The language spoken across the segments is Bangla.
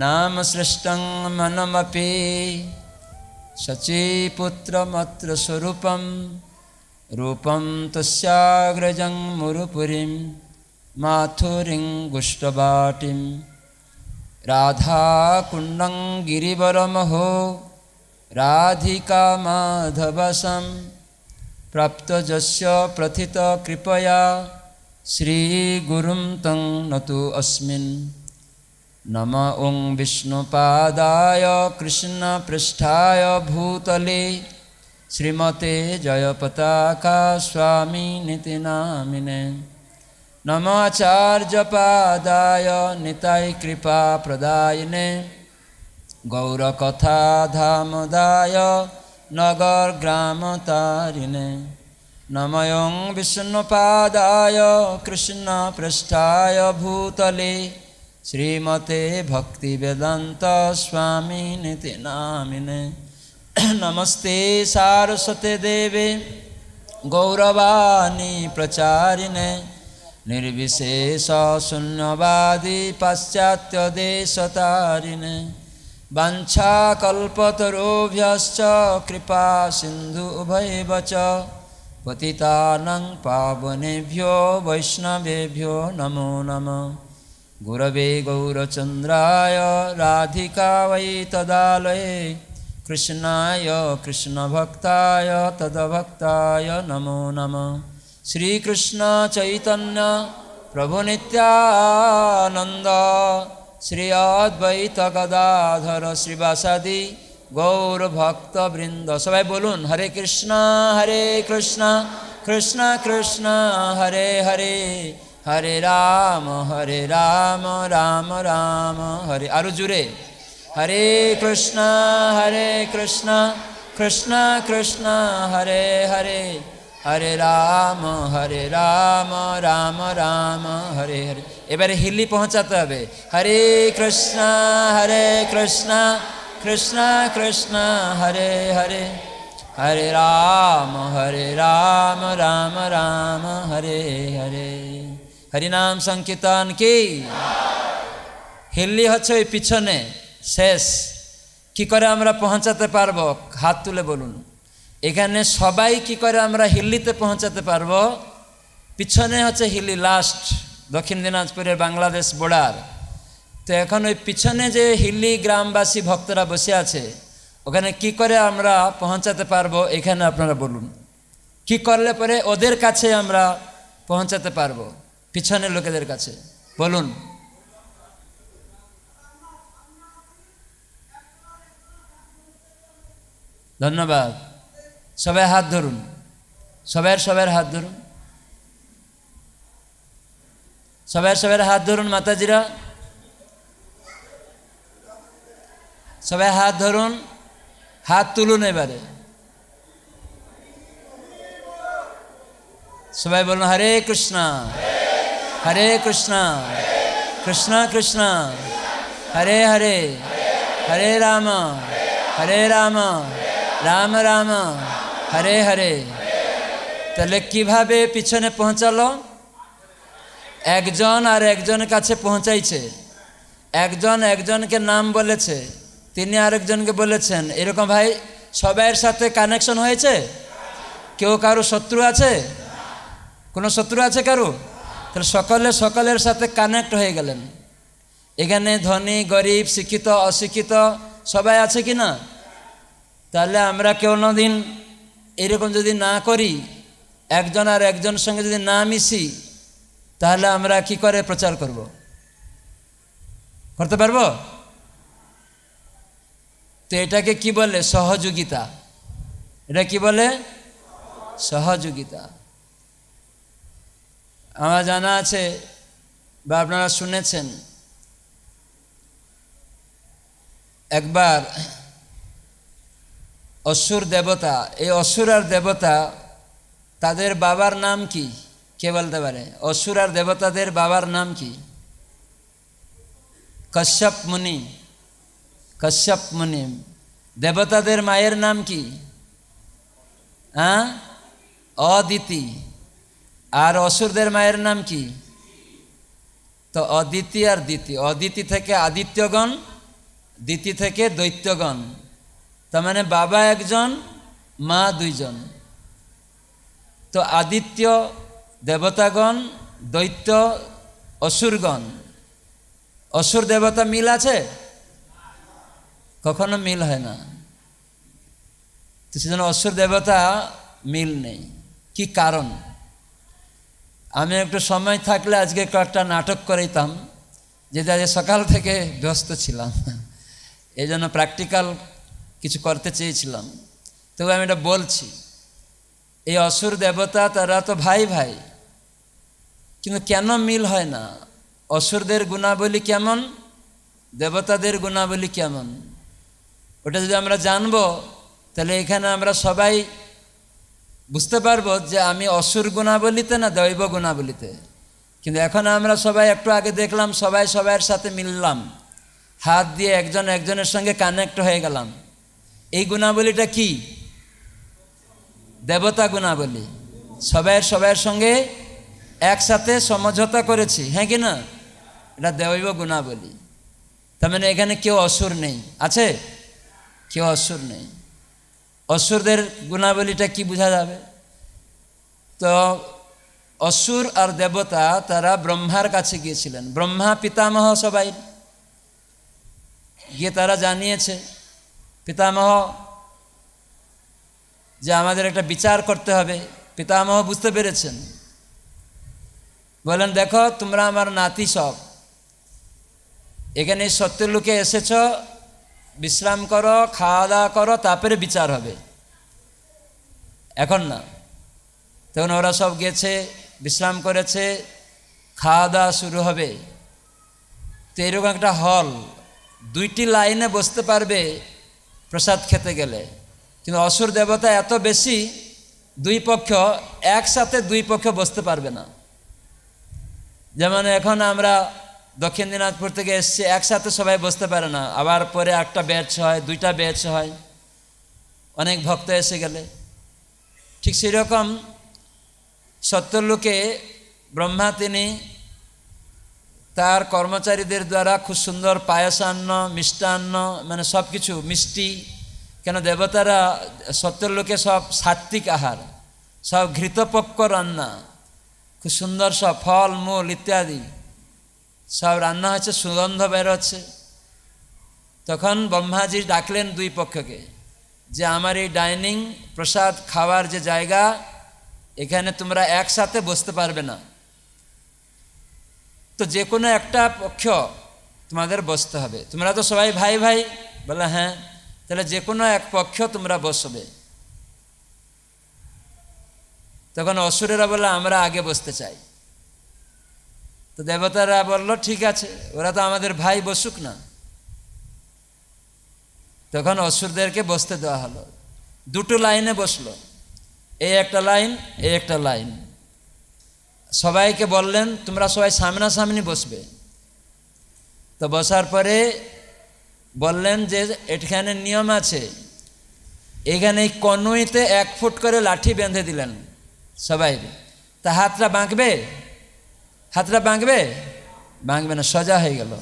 नाम सृष्टं मनमपि शचीपुत्रमत्र स्वरूपं रूपं तस्याग्रजं मुरुपुरीं माथुरिं गुष्टबाटीं राधाकुण्डं गिरिवरमहो राधिकामाधवसं प्राप्तजस्य प्रथितकृपया श्रीगुरुं तं नतु अस्मिन् नम ॐ विष्णुपादाय कृष्णपृष्ठाय भूतले श्रीमते जयपताका स्वामिनिति नामिने नमाचार्यपादाय निताय कृपाप्रदायिने गौरकथाधामदाय नगरग्रामतारिणे नमयं विष्णुपादाय कृष्णपृष्ठाय भूतले श्रीमते भक्तिवेदान्तस्वामिनिति नामिने नमस्ते सारस्वते देवे गौरवाणी प्रचारिणे निर्विशेषशून्यवादी पाश्चात्यदेशतारिणे वाञ्छाकल्पतरुभ्यश्च कृपा सिन्धु उभयव च पतितानं पावनेभ्यो वैष्णवेभ्यो नमो नमः गुरवे गौरचन्द्राय राधिका वै तदालये कृष्णाय कृष्णभक्ताय तदभक्ताय नमो नमः श्रीकृष्ण चैतन्य प्रभुनित्यानन्द श्री अद्वैत गदाधर श्रीवासदि गौरभक्तवृन्द सबै बोलुन् हरे कृष्ण हरे कृष्ण कृष्ण कृष्ण हरे हरे हरे राम हरे राम राम राम हरे आरो जुरे हरे कृष्णा हरे कृष्णा कृष्णा कृष्णा हरे हरे हरे राम हरे राम राम राम हरे हरे এবারে হিলি পৌঁছাতে হবে হরে কৃষ্ণ হরে কৃষ্ণ কৃষ্ণ কৃষ্ণ হরে হরে हरे राम हरे राम राम राम हरे हरे হরিনাম সংকীর্তন কি হিল্লি হচ্ছে ওই পিছনে শেষ কি করে আমরা পৌঁছাতে পারব হাত তুলে বলুন এখানে সবাই কি করে আমরা হিল্লিতে পৌঁছাতে পারব পিছনে হচ্ছে হিলি লাস্ট দক্ষিণ দিনাজপুরের বাংলাদেশ বর্ডার তো এখন ওই পিছনে যে হিল্লি গ্রামবাসী ভক্তরা বসে আছে ওখানে কি করে আমরা পৌঁছাতে পারবো এখানে আপনারা বলুন কি করলে পরে ওদের কাছে আমরা পৌঁছাতে পারবো পিছনের লোকেদের কাছে বলুন ধন্যবাদ সবাই হাত ধরুন সবাই সবার হাত ধরুন সবাই সবার হাত ধরুন মাতাজিরা সবাই হাত ধরুন হাত তুলুন এবারে সবাই বলুন হরে কৃষ্ণা হরে কৃষ্ণ কৃষ্ণ কৃষ্ণ হরে হরে হরে রাম হরে রাম রাম রাম হরে হরে তাহলে কিভাবে পিছনে পৌঁছালো একজন আর একজনের কাছে পৌঁছাইছে একজন একজনকে নাম বলেছে তিনি আরেকজনকে বলেছেন এরকম ভাই সবাইয়ের সাথে কানেকশন হয়েছে কেউ কারো শত্রু আছে কোনো শত্রু আছে কারো তাহলে সকলে সকলের সাথে কানেক্ট হয়ে গেলেন এখানে ধনী গরিব শিক্ষিত অশিক্ষিত সবাই আছে কি না তাহলে আমরা দিন এরকম যদি না করি একজন আর একজন সঙ্গে যদি না মিশি তাহলে আমরা কি করে প্রচার করব করতে পারব তো এটাকে কি বলে সহযোগিতা এটা কি বলে সহযোগিতা আমার জানা আছে বা আপনারা শুনেছেন একবার অসুর দেবতা এই অসুর আর দেবতা তাদের বাবার নাম কি কে বলতে পারে অসুর আর দেবতাদের বাবার নাম কি কশ্যপ মুনি কশ্যপ মুনি দেবতাদের মায়ের নাম কি হ্যাঁ অদিতি আর অসুরদের মায়ের নাম কি তো অদিতি আর দিতি অদিতি থেকে আদিত্যগণ দিতি থেকে দৈত্যগণ তার মানে বাবা একজন মা দুইজন তো আদিত্য দেবতাগণ দৈত্য অসুরগণ অসুর দেবতা মিল আছে কখনো মিল হয় না তো সেজন্য অসুর দেবতা মিল নেই কি কারণ আমি একটু সময় থাকলে আজকে কয়েকটা নাটক করাইতাম যেটা আজ সকাল থেকে ব্যস্ত ছিলাম এই জন্য প্র্যাকটিক্যাল কিছু করতে চেয়েছিলাম তবু আমি এটা বলছি এই অসুর দেবতা তারা তো ভাই ভাই কিন্তু কেন মিল হয় না অসুরদের গুণাবলী কেমন দেবতাদের গুণাবলী কেমন ওটা যদি আমরা জানব তাহলে এখানে আমরা সবাই বুঝতে পারবো যে আমি অসুর গুণাবলিতে না দৈব গুণাবলিতে কিন্তু এখন আমরা সবাই একটু আগে দেখলাম সবাই সবাইয়ের সাথে মিললাম হাত দিয়ে একজন একজনের সঙ্গে কানেক্ট হয়ে গেলাম এই গুণাবলীটা কি দেবতা গুণাবলী সবাই সবাইয়ের সঙ্গে একসাথে সমঝোতা করেছি হ্যাঁ কি না এটা দৈব গুণাবলী তার মানে এখানে কেউ অসুর নেই আছে কেউ অসুর নেই অসুরদের গুণাবলীটা কি বোঝা যাবে তো অসুর আর দেবতা তারা ব্রহ্মার কাছে গিয়েছিলেন ব্রহ্মা পিতামহ সবাই গিয়ে তারা জানিয়েছে পিতামহ যে আমাদের একটা বিচার করতে হবে পিতামহ বুঝতে পেরেছেন বলেন দেখো তোমরা আমার নাতি সব এখানে সত্যের লোকে এসেছ বিশ্রাম করো খাওয়া দাওয়া করো তারপরে বিচার হবে এখন না তখন ওরা সব গেছে বিশ্রাম করেছে খাওয়া দাওয়া শুরু হবে তো এরকম একটা হল দুইটি লাইনে বসতে পারবে প্রসাদ খেতে গেলে কিন্তু অসুর দেবতা এত বেশি দুই পক্ষ একসাথে দুই পক্ষ বসতে পারবে না যেমন এখন আমরা দক্ষিণ দিনাজপুর থেকে এসছে একসাথে সবাই বসতে পারে না আবার পরে একটা ব্যাচ হয় দুইটা ব্যাচ হয় অনেক ভক্ত এসে গেলে ঠিক সেরকম সত্তর লোকে ব্রহ্মা তিনি তার কর্মচারীদের দ্বারা খুব সুন্দর পায়সান্ন মিষ্টান্ন মানে সব কিছু মিষ্টি কেন দেবতারা সত্তর লোকে সব সাত্বিক আহার সব ঘৃতপক্ষ রান্না খুব সুন্দর সব ফল মূল ইত্যাদি সব রান্না হচ্ছে সুগন্ধ বেরোচ্ছে তখন ব্রহ্মাজি ডাকলেন দুই পক্ষকে যে আমার এই ডাইনিং প্রসাদ খাওয়ার যে জায়গা এখানে তোমরা একসাথে বসতে পারবে না তো যে কোনো একটা পক্ষ তোমাদের বসতে হবে তোমরা তো সবাই ভাই ভাই বলে হ্যাঁ তাহলে যে কোনো এক পক্ষ তোমরা বসবে তখন অসুরেরা বলে আমরা আগে বসতে চাই তো দেবতারা বলল ঠিক আছে ওরা তো আমাদের ভাই বসুক না তখন অসুরদেরকে বসতে দেওয়া হলো দুটো লাইনে বসলো এই একটা লাইন এই একটা লাইন সবাইকে বললেন তোমরা সবাই সামনাসামনি বসবে তো বসার পরে বললেন যে এখানে নিয়ম আছে এখানে কনুইতে এক ফুট করে লাঠি বেঁধে দিলেন সবাই তা হাতটা বাঁকবে হাতটা বাঁকবে বাঁকবে না সজা হয়ে গেল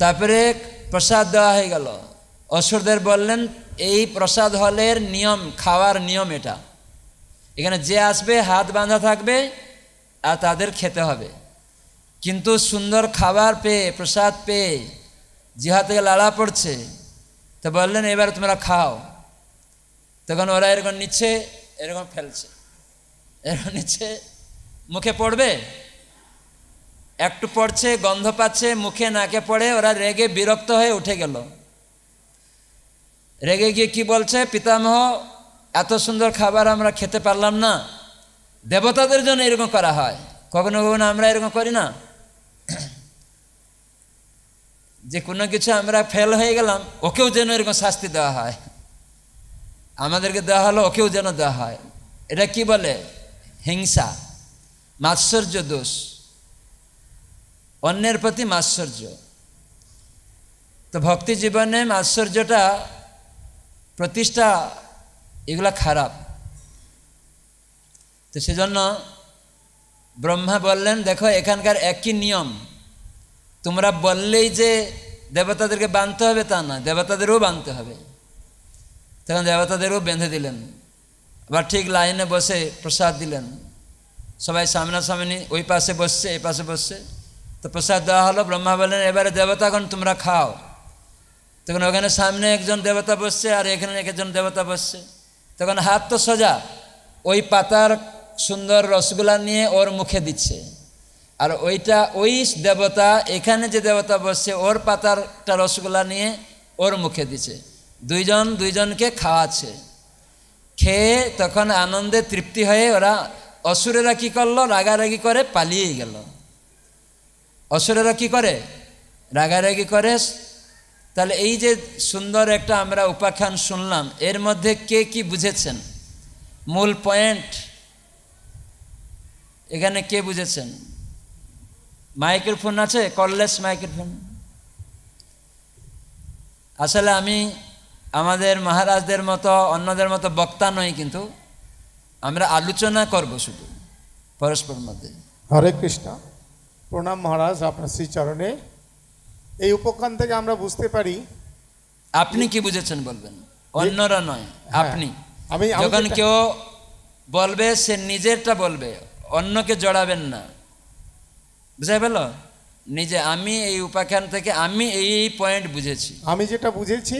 তারপরে প্রসাদ দেওয়া হয়ে গেল অসুরদের বললেন এই প্রসাদ হলের নিয়ম খাওয়ার নিয়ম এটা এখানে যে আসবে হাত বাঁধা থাকবে আর তাদের খেতে হবে কিন্তু সুন্দর খাবার পেয়ে প্রসাদ পেয়ে জিহা থেকে লালা পড়ছে তো বললেন এবার তোমরা খাও তখন ওরা এরকম নিচ্ছে এরকম ফেলছে এরকম নিচ্ছে মুখে পড়বে একটু পড়ছে গন্ধ পাচ্ছে মুখে নাকে পড়ে ওরা রেগে বিরক্ত হয়ে উঠে গেল রেগে গিয়ে কি বলছে পিতামহ এত সুন্দর খাবার আমরা খেতে পারলাম না দেবতাদের জন্য এরকম করা হয় কখনো কখনো আমরা এরকম করি না যে কোনো কিছু আমরা ফেল হয়ে গেলাম ওকেও যেন এরকম শাস্তি দেওয়া হয় আমাদেরকে দেওয়া হলো ওকেও যেন দেওয়া হয় এটা কি বলে হিংসা মাৎসর্য দোষ অন্যের প্রতি মাৎসর্য তো ভক্তি জীবনে মাৎসর্যটা প্রতিষ্ঠা এগুলা খারাপ তো সেজন্য ব্রহ্মা বললেন দেখো এখানকার একই নিয়ম তোমরা বললেই যে দেবতাদেরকে বাঁধতে হবে তা না দেবতাদেরও বাঁধতে হবে তখন দেবতাদেরও বেঁধে দিলেন আবার ঠিক লাইনে বসে প্রসাদ দিলেন সবাই সামনাসামনি ওই পাশে বসছে এই পাশে বসছে তো প্রসাদ দেওয়া হলো ব্রহ্মা বললেন এবারে দেবতাগণ তোমরা খাও তখন ওখানে সামনে একজন দেবতা বসছে আর এখানে একজন দেবতা বসছে তখন হাত তো সোজা ওই পাতার সুন্দর রসগোল্লা নিয়ে ওর মুখে দিচ্ছে আর ওইটা ওই দেবতা এখানে যে দেবতা বসছে ওর পাতারটা রসগোল্লা নিয়ে ওর মুখে দিচ্ছে দুইজন দুইজনকে খাওয়াচ্ছে খেয়ে তখন আনন্দে তৃপ্তি হয়ে ওরা অসুরেরা কী করলো রাগারাগি করে পালিয়ে গেল অসুরেরা কী করে রাগারাগি করে তাহলে এই যে সুন্দর একটা আমরা উপাখ্যান শুনলাম এর মধ্যে কে কি বুঝেছেন মূল পয়েন্ট এখানে কে বুঝেছেন মাইক্রোফোন আছে কললেস মাইক্রোফোন আসলে আমি আমাদের মহারাজদের মতো অন্যদের মতো বক্তা নই কিন্তু আমরা আলোচনা করব শুধু পরস্পর মধ্যে হরে কৃষ্ণ প্রণাম মহারাজ আপনার শ্রীচরণে এই উপকান থেকে আমরা বুঝতে পারি আপনি কি বুঝেছেন বলবেন অন্যরা নয় হ্যাঁ, আপনি আমি যখন কেউ বলবে সে নিজেরটা বলবে অন্যকে জড়াবেন না বুঝাই পেল নিজে আমি এই উপাখ্যান থেকে আমি এই পয়েন্ট বুঝেছি আমি যেটা বুঝেছি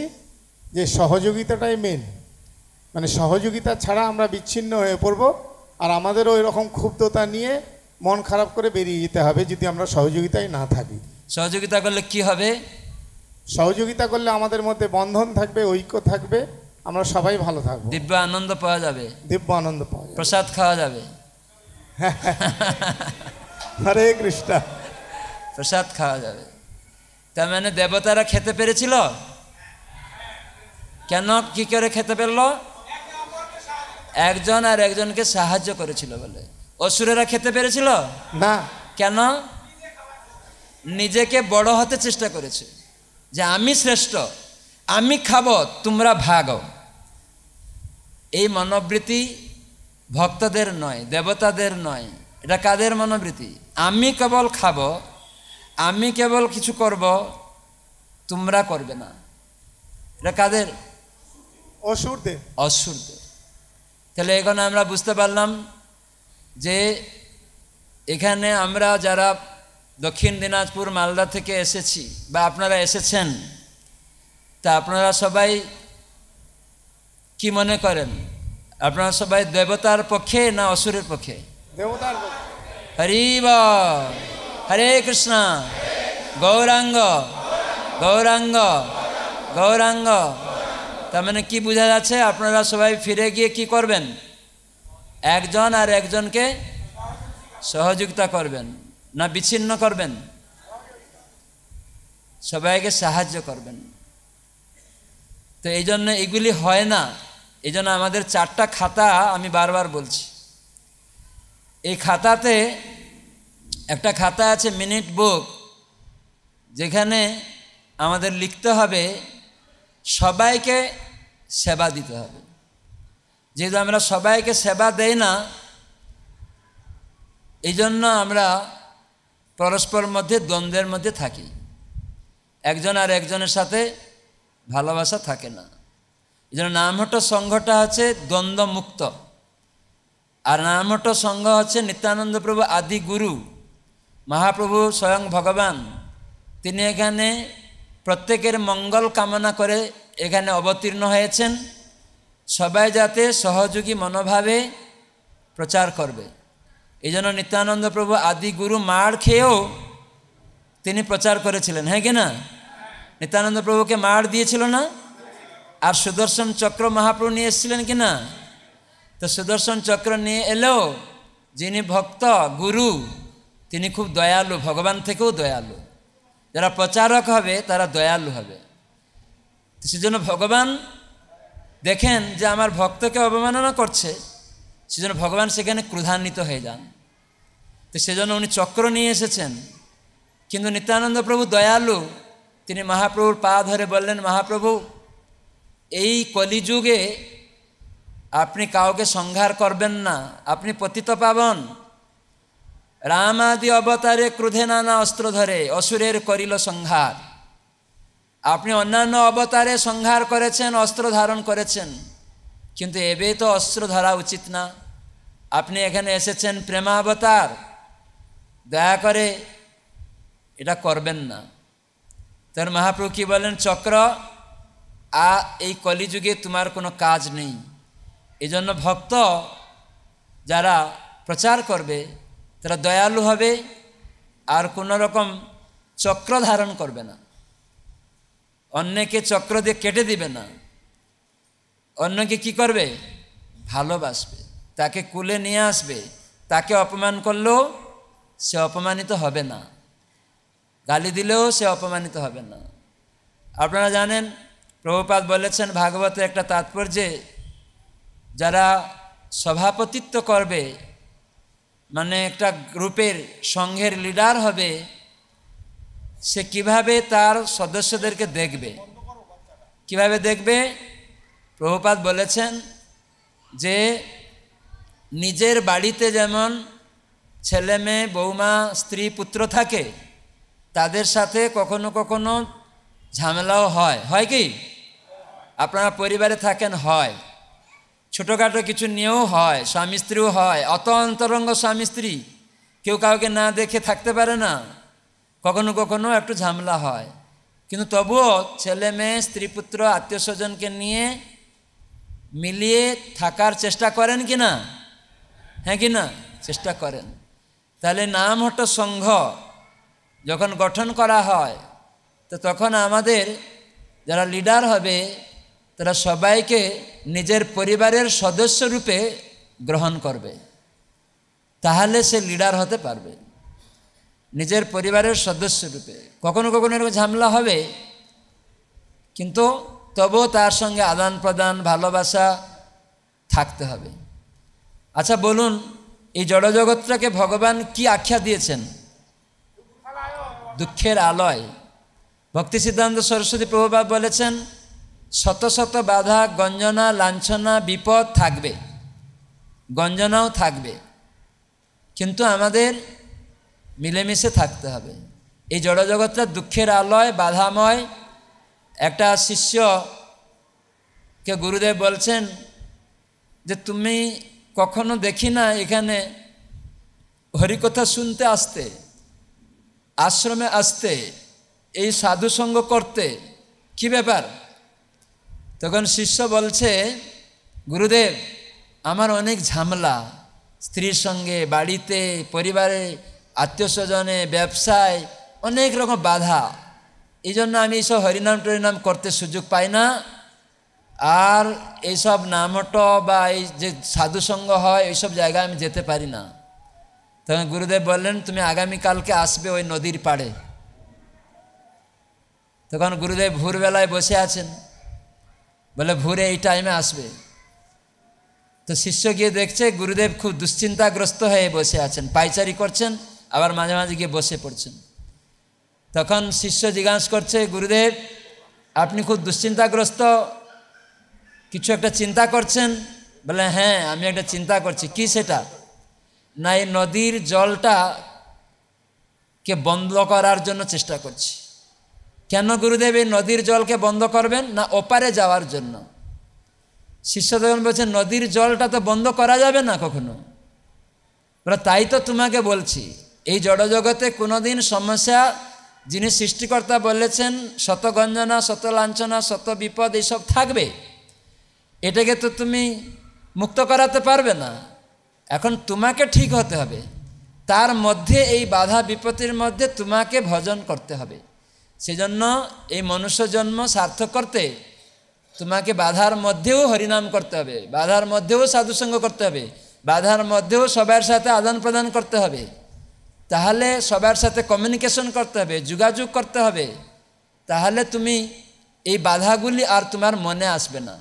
যে সহযোগিতাটাই মেন মানে সহযোগিতা ছাড়া আমরা বিচ্ছিন্ন হয়ে পড়ব আর আমাদেরও রকম ক্ষুব্ধতা নিয়ে মন খারাপ করে বেরিয়ে যেতে হবে যদি আমরা সহযোগিতায় না থাকি সহযোগিতা করলে কি হবে সহযোগিতা করলে আমাদের মধ্যে বন্ধন থাকবে ঐক্য থাকবে আমরা সবাই ভালো থাকবো দিব্য আনন্দ পাওয়া যাবে দিব্য আনন্দ পাওয়া যাবে প্রসাদ খাওয়া যাবে হরে কৃষ্ণ প্রসাদ খাওয়া যাবে তার মানে দেবতারা খেতে পেরেছিল কেন কি করে খেতে পেরল একজন আর একজনকে সাহায্য করেছিল বলে অসুরেরা খেতে পেরেছিল না কেন নিজেকে বড় হতে চেষ্টা করেছে যে আমি শ্রেষ্ঠ আমি খাব তোমরা ভাগ এই মনোবৃত্তি ভক্তদের নয় দেবতাদের নয় এটা কাদের মনোবৃত্তি আমি কেবল খাব আমি কেবল কিছু করব তোমরা করবে না এটা কাদের অসুরদের অসুরদের তাহলে এখন আমরা বুঝতে পারলাম যে এখানে আমরা যারা দক্ষিণ দিনাজপুর মালদা থেকে এসেছি বা আপনারা এসেছেন তা আপনারা সবাই কি মনে করেন আপনারা সবাই দেবতার পক্ষে না অসুরের পক্ষে দেবতার হরি হরে কৃষ্ণ গৌরাঙ্গ গৌরাঙ্গ গৌরাঙ্গ তার মানে কী বোঝা যাচ্ছে আপনারা সবাই ফিরে গিয়ে কি করবেন একজন আর একজনকে সহযোগিতা করবেন না বিচ্ছিন্ন করবেন সবাইকে সাহায্য করবেন তো এই জন্য এগুলি হয় না এই জন্য আমাদের চারটা খাতা আমি বারবার বলছি এই খাতাতে একটা খাতা আছে মিনিট বুক যেখানে আমাদের লিখতে হবে সবাইকে সেবা দিতে হবে যেহেতু আমরা সবাইকে সেবা দেই না এই জন্য আমরা পরস্পর মধ্যে দ্বন্দ্বের মধ্যে থাকি একজন আর একজনের সাথে ভালোবাসা থাকে না এই জন্য নামহট সংঘটা হচ্ছে দ্বন্দ্বমুক্ত আর নামহট সংঘ হচ্ছে নিত্যানন্দ প্রভু আদি গুরু মহাপ্রভু স্বয়ং ভগবান তিনি এখানে প্রত্যেকের মঙ্গল কামনা করে এখানে অবতীর্ণ হয়েছেন সবাই যাতে সহযোগী মনোভাবে প্রচার করবে এই জন্য নিত্যানন্দ প্রভু আদি গুরু মার খেয়েও তিনি প্রচার করেছিলেন হ্যাঁ কি না নিত্যানন্দ প্রভুকে মার দিয়েছিল না আর সুদর্শন চক্র মহাপ্রভু নিয়ে এসেছিলেন কি না তো সুদর্শন চক্র নিয়ে এলেও যিনি ভক্ত গুরু তিনি খুব দয়ালু ভগবান থেকেও দয়ালু যারা প্রচারক হবে তারা দয়ালু হবে সেজন্য ভগবান দেখেন যে আমার ভক্তকে অবমাননা করছে সেজন্য ভগবান সেখানে ক্রোধান্বিত হয়ে যান তো সেজন্য উনি চক্র নিয়ে এসেছেন কিন্তু নিত্যানন্দ প্রভু দয়ালু তিনি মহাপ্রভুর পা ধরে বললেন মহাপ্রভু এই কলিযুগে আপনি কাউকে সংহার করবেন না আপনি পতিত পাবন রাম আদি অবতারে ক্রোধে নানা অস্ত্র ধরে অসুরের করিল সংহার আপনি অন্যান্য অবতারে সংহার করেছেন অস্ত্র ধারণ করেছেন কিন্তু এবে তো অস্ত্র ধরা উচিত না আপনি এখানে এসেছেন প্রেমাবতার দয়া করে এটা করবেন না তার মহাপ্রভু কী বলেন চক্র আ এই কলিযুগে তোমার কোনো কাজ নেই এজন্য ভক্ত যারা প্রচার করবে তারা দয়ালু হবে আর কোনো রকম চক্র ধারণ করবে না অন্যকে চক্র দিয়ে কেটে দিবে না অন্যকে কি করবে ভালোবাসবে তাকে কুলে নিয়ে আসবে তাকে অপমান করলেও সে অপমানিত হবে না গালি দিলেও সে অপমানিত হবে না আপনারা জানেন প্রভুপাত বলেছেন ভাগবতের একটা তাৎপর্যে যারা সভাপতিত্ব করবে মানে একটা গ্রুপের সংঘের লিডার হবে সে কিভাবে তার সদস্যদেরকে দেখবে কিভাবে দেখবে প্রভুপাত বলেছেন যে নিজের বাড়িতে যেমন ছেলে মেয়ে বৌমা স্ত্রী পুত্র থাকে তাদের সাথে কখনো কখনো ঝামেলাও হয় হয় কি আপনারা পরিবারে থাকেন হয় ছোটোখাটো কিছু নিয়েও হয় স্বামী স্ত্রীও হয় অত অন্তরঙ্গ স্বামী স্ত্রী কেউ কাউকে না দেখে থাকতে পারে না কখনো কখনো একটু ঝামেলা হয় কিন্তু তবুও ছেলে মেয়ে স্ত্রী পুত্র আত্মীয় স্বজনকে নিয়ে মিলিয়ে থাকার চেষ্টা করেন কি না হ্যাঁ কি না চেষ্টা করেন তাহলে নাম হট সংঘ যখন গঠন করা হয় তো তখন আমাদের যারা লিডার হবে তারা সবাইকে নিজের পরিবারের সদস্য রূপে গ্রহণ করবে তাহলে সে লিডার হতে পারবে নিজের পরিবারের সদস্য রূপে কখনো কখনো এরকম ঝামেলা হবে কিন্তু তবু তার সঙ্গে আদান প্রদান ভালোবাসা থাকতে হবে আচ্ছা বলুন এই জড়জগৎটাকে ভগবান কি আখ্যা দিয়েছেন দুঃখের আলয় ভক্তি সিদ্ধান্ত সরস্বতী প্রভুবা বলেছেন শত শত বাধা গঞ্জনা লাঞ্ছনা বিপদ থাকবে গঞ্জনাও থাকবে কিন্তু আমাদের মিলেমিশে থাকতে হবে এই জড়জগতটা দুঃখের আলয় বাধাময় একটা শিষ্যকে গুরুদেব বলছেন যে তুমি কখনো দেখি না এখানে হরিকথা শুনতে আসতে আশ্রমে আসতে এই সাধু সঙ্গ করতে কি ব্যাপার তখন শিষ্য বলছে গুরুদেব আমার অনেক ঝামেলা স্ত্রীর সঙ্গে বাড়িতে পরিবারে আত্মীয় স্বজনে ব্যবসায় অনেক রকম বাধা এই জন্য আমি এইসব হরিনাম টরিনাম করতে সুযোগ পাই না আর এইসব নামট বা এই যে সাধুসঙ্গ হয় এইসব জায়গায় আমি যেতে পারি না তখন গুরুদেব বললেন তুমি আগামীকালকে আসবে ওই নদীর পাড়ে তখন গুরুদেব ভোরবেলায় বসে আছেন বলে ভোরে এই টাইমে আসবে তো শিষ্য গিয়ে দেখছে গুরুদেব খুব দুশ্চিন্তাগ্রস্ত হয়ে বসে আছেন পাইচারি করছেন আবার মাঝে মাঝে গিয়ে বসে পড়ছেন তখন শিষ্য জিজ্ঞাসা করছে গুরুদেব আপনি খুব দুশ্চিন্তাগ্রস্ত কিছু একটা চিন্তা করছেন বলে হ্যাঁ আমি একটা চিন্তা করছি কি সেটা না এই নদীর জলটা কে বন্ধ করার জন্য চেষ্টা করছি কেন গুরুদেব এই নদীর জলকে বন্ধ করবেন না ওপারে যাওয়ার জন্য শিষ্য তখন বলছে নদীর জলটা তো বন্ধ করা যাবে না কখনো তাই তো তোমাকে বলছি এই জড়জগতে কোনোদিন সমস্যা যিনি সৃষ্টিকর্তা বলেছেন শত গঞ্জনা শত লাঞ্ছনা শত বিপদ এইসব থাকবে এটাকে তো তুমি মুক্ত করাতে পারবে না এখন তোমাকে ঠিক হতে হবে তার মধ্যে এই বাধা বিপত্তির মধ্যে তোমাকে ভজন করতে হবে সেজন্য এই মনুষ্য জন্ম সার্থক করতে তোমাকে বাধার মধ্যেও হরিনাম করতে হবে বাধার মধ্যেও সাধুসঙ্গ করতে হবে বাধার মধ্যেও সবার সাথে আদান প্রদান করতে হবে তাহলে সবার সাথে কমিউনিকেশন করতে হবে যোগাযোগ করতে হবে তাহলে তুমি এই বাধাগুলি আর তোমার মনে আসবে না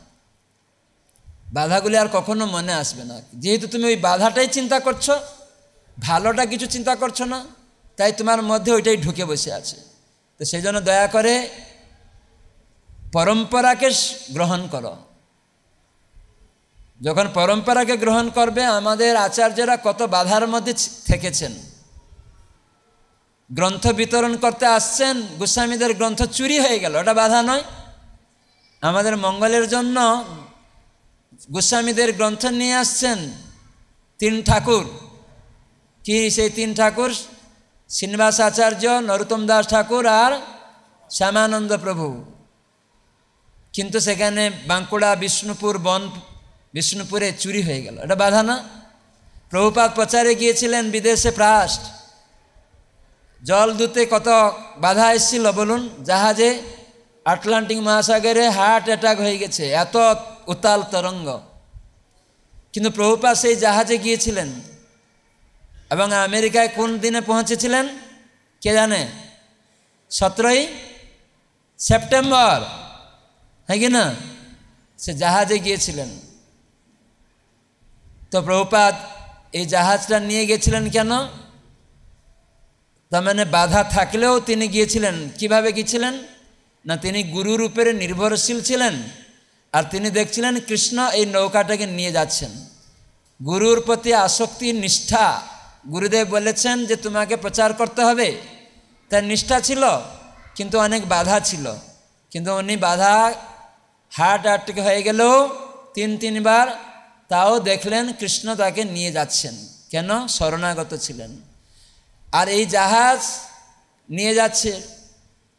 বাধাগুলি আর কখনো মনে আসবে না যেহেতু তুমি ওই বাধাটাই চিন্তা করছো ভালোটা কিছু চিন্তা করছো না তাই তোমার মধ্যে ওইটাই ঢুকে বসে আছে তো সেই জন্য দয়া করে পরম্পরাকে গ্রহণ করো যখন পরম্পরাকে গ্রহণ করবে আমাদের আচার্যরা কত বাধার মধ্যে থেকেছেন গ্রন্থ বিতরণ করতে আসছেন গোস্বামীদের গ্রন্থ চুরি হয়ে গেল ওটা বাধা নয় আমাদের মঙ্গলের জন্য গোস্বামীদের গ্রন্থ নিয়ে আসছেন তিন ঠাকুর কি সেই তিন ঠাকুর শ্রীনিবাস আচার্য নরোত্তম দাস ঠাকুর আর শ্যামানন্দ প্রভু কিন্তু সেখানে বাঁকুড়া বিষ্ণুপুর বন বিষ্ণুপুরে চুরি হয়ে গেল এটা বাধা না প্রভুপাত প্রচারে গিয়েছিলেন বিদেশে প্রাষ্ট জল দুতে কত বাধা এসেছিল বলুন জাহাজে আটলান্টিক মহাসাগরে হার্ট অ্যাটাক হয়ে গেছে এত উতাল তরঙ্গ কিন্তু প্রভুপা সেই জাহাজে গিয়েছিলেন এবং আমেরিকায় কোন দিনে পৌঁছেছিলেন কে জানে সতেরোই সেপ্টেম্বর হ্যাঁ কি না সে জাহাজে গিয়েছিলেন তো প্রভুপাত এই জাহাজটা নিয়ে গেছিলেন কেন তার মানে বাধা থাকলেও তিনি গিয়েছিলেন কিভাবে গিয়েছিলেন না তিনি গুরুর উপরে নির্ভরশীল ছিলেন আর তিনি দেখছিলেন কৃষ্ণ এই নৌকাটাকে নিয়ে যাচ্ছেন গুরুর প্রতি আসক্তি নিষ্ঠা গুরুদেব বলেছেন যে তোমাকে প্রচার করতে হবে তার নিষ্ঠা ছিল কিন্তু অনেক বাধা ছিল কিন্তু উনি বাধা হার্ট অ্যাটাক হয়ে গেল তিন তিনবার তাও দেখলেন কৃষ্ণ তাকে নিয়ে যাচ্ছেন কেন শরণাগত ছিলেন আর এই জাহাজ নিয়ে যাচ্ছে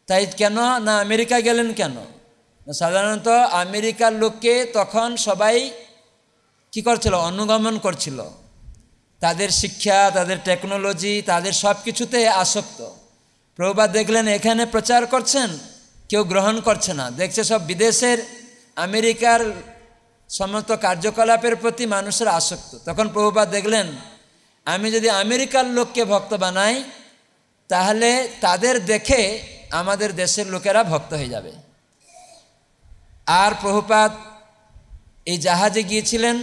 তাই কেন না আমেরিকা গেলেন কেন সাধারণত আমেরিকার লোককে তখন সবাই কি করছিল অনুগমন করছিল তাদের শিক্ষা তাদের টেকনোলজি তাদের সব কিছুতে আসক্ত প্রভুবাদ দেখলেন এখানে প্রচার করছেন কেউ গ্রহণ করছে না দেখছে সব বিদেশের আমেরিকার সমস্ত কার্যকলাপের প্রতি মানুষের আসক্ত তখন প্রভুবাদ দেখলেন আমি যদি আমেরিকার লোককে ভক্ত বানাই তাহলে তাদের দেখে আমাদের দেশের লোকেরা ভক্ত হয়ে যাবে আর প্রভুপাত এই জাহাজে গিয়েছিলেন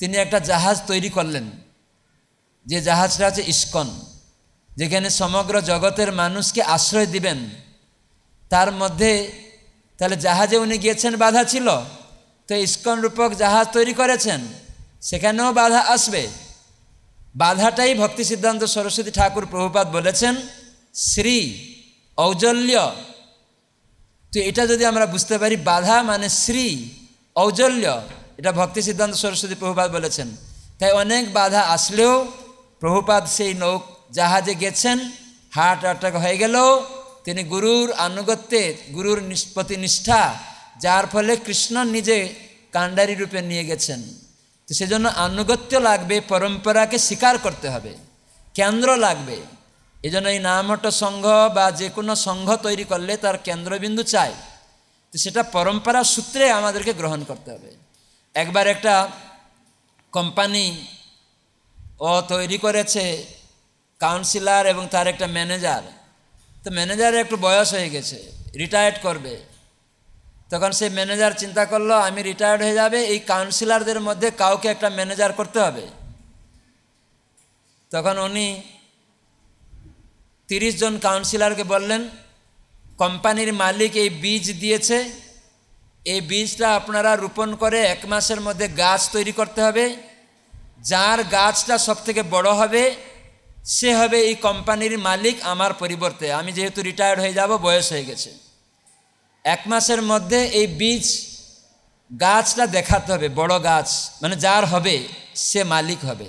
তিনি একটা জাহাজ তৈরি করলেন যে জাহাজটা আছে ইস্কন যেখানে সমগ্র জগতের মানুষকে আশ্রয় দিবেন তার মধ্যে তাহলে জাহাজে উনি গিয়েছেন বাধা ছিল তো ইস্কন রূপক জাহাজ তৈরি করেছেন সেখানেও বাধা আসবে বাধাটাই ভক্তি সিদ্ধান্ত সরস্বতী ঠাকুর প্রভুপাত বলেছেন শ্রী ঔজল্য তো এটা যদি আমরা বুঝতে পারি বাধা মানে শ্রী ঔজল্য এটা ভক্তি সিদ্ধান্ত সরস্বতী প্রভুপাত বলেছেন তাই অনেক বাধা আসলেও প্রভুপাত সেই নৌক জাহাজে গেছেন হার্ট অ্যাটাক হয়ে গেল তিনি গুরুর আনুগত্যে গুরুর প্রতি নিষ্ঠা যার ফলে কৃষ্ণ নিজে কাণ্ডারি রূপে নিয়ে গেছেন সেজন্য আনুগত্য লাগবে পরম্পরাকে স্বীকার করতে হবে কেন্দ্র লাগবে এই জন্য এই নামহট্ট সংঘ বা যে কোনো সংঘ তৈরি করলে তার কেন্দ্রবিন্দু চাই তো সেটা পরম্পরা সূত্রে আমাদেরকে গ্রহণ করতে হবে একবার একটা কোম্পানি ও তৈরি করেছে কাউন্সিলার এবং তার একটা ম্যানেজার তো ম্যানেজারের একটু বয়স হয়ে গেছে রিটায়ার্ড করবে তখন সেই ম্যানেজার চিন্তা করলো আমি রিটায়ার্ড হয়ে যাবে এই কাউন্সিলারদের মধ্যে কাউকে একটা ম্যানেজার করতে হবে তখন উনি তিরিশ জন কাউন্সিলারকে বললেন কোম্পানির মালিক এই বীজ দিয়েছে এই বীজটা আপনারা রোপণ করে এক মাসের মধ্যে গাছ তৈরি করতে হবে যার গাছটা সবথেকে বড় হবে সে হবে এই কোম্পানির মালিক আমার পরিবর্তে আমি যেহেতু রিটায়ার্ড হয়ে যাব বয়স হয়ে গেছে এক মাসের মধ্যে এই বীজ গাছটা দেখাতে হবে বড় গাছ মানে যার হবে সে মালিক হবে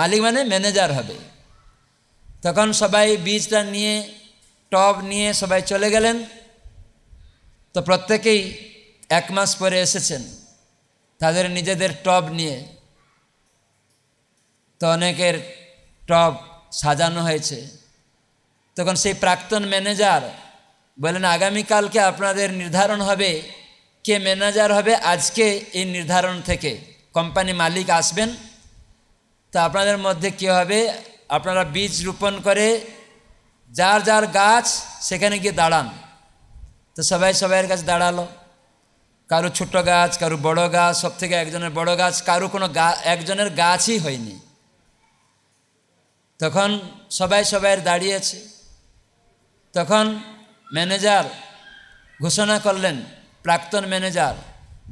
মালিক মানে ম্যানেজার হবে তখন সবাই বীজটা নিয়ে টব নিয়ে সবাই চলে গেলেন তো প্রত্যেকেই এক মাস পরে এসেছেন তাদের নিজেদের টব নিয়ে তো অনেকের টব সাজানো হয়েছে তখন সেই প্রাক্তন ম্যানেজার বলেন আগামীকালকে আপনাদের নির্ধারণ হবে কে ম্যানেজার হবে আজকে এই নির্ধারণ থেকে কোম্পানি মালিক আসবেন তো আপনাদের মধ্যে কী হবে আপনারা বীজ রোপণ করে যার যার গাছ সেখানে গিয়ে দাঁড়ান তো সবাই সবাইয়ের কাছে দাঁড়ালো কারো ছোট গাছ কারো বড় গাছ সব থেকে একজনের বড় গাছ কারো কোনো গা একজনের গাছই হয়নি তখন সবাই সবাইয়ের দাঁড়িয়েছে তখন ম্যানেজার ঘোষণা করলেন প্রাক্তন ম্যানেজার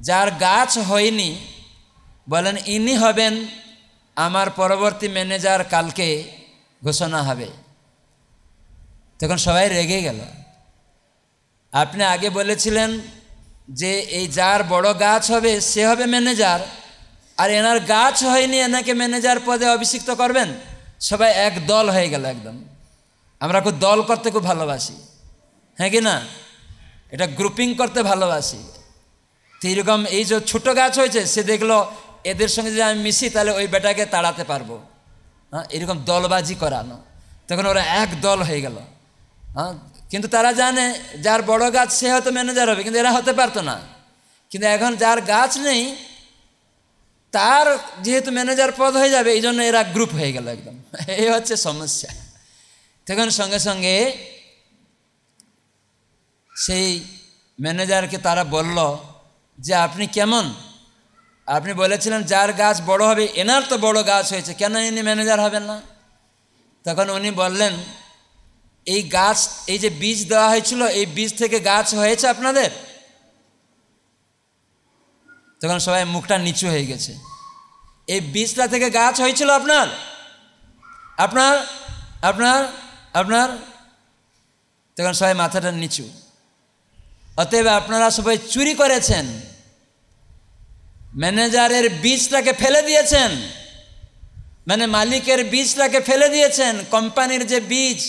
যার গাছ হয়নি বলেন ইনি হবেন আমার পরবর্তী ম্যানেজার কালকে ঘোষণা হবে তখন সবাই রেগে গেল আপনি আগে বলেছিলেন যে এই যার বড় গাছ হবে সে হবে ম্যানেজার আর এনার গাছ হয়নি এনাকে ম্যানেজার পদে অভিষিক্ত করবেন সবাই এক দল হয়ে গেল একদম আমরা খুব দল করতে খুব ভালোবাসি হ্যাঁ কি না এটা গ্রুপিং করতে ভালোবাসি তো এরকম এই যে ছোটো গাছ হয়েছে সে দেখলো এদের সঙ্গে যদি আমি মিশি তাহলে ওই বেটাকে তাড়াতে পারবো হ্যাঁ এরকম দলবাজি করানো তখন ওরা এক দল হয়ে গেল হ্যাঁ কিন্তু তারা জানে যার বড় গাছ সে হয়তো ম্যানেজার হবে কিন্তু এরা হতে পারতো না কিন্তু এখন যার গাছ নেই তার যেহেতু ম্যানেজার পদ হয়ে যাবে এই জন্য এরা গ্রুপ হয়ে গেল একদম এই হচ্ছে সমস্যা তখন সঙ্গে সঙ্গে সেই ম্যানেজারকে তারা বলল যে আপনি কেমন আপনি বলেছিলেন যার গাছ বড় হবে এনার তো বড় গাছ হয়েছে কেন ইনি ম্যানেজার হবেন না তখন উনি বললেন এই গাছ এই যে বীজ দেওয়া হয়েছিল এই বীজ থেকে গাছ হয়েছে আপনাদের তখন সবাই মুখটা নিচু হয়ে গেছে এই বীজটা থেকে গাছ হয়েছিল আপনার আপনার আপনার আপনার তখন সবাই মাথাটা নিচু অতএব আপনারা সবাই চুরি করেছেন ম্যানেজারের বীজটাকে ফেলে দিয়েছেন মানে মালিকের বীজটাকে ফেলে দিয়েছেন কোম্পানির যে বীজ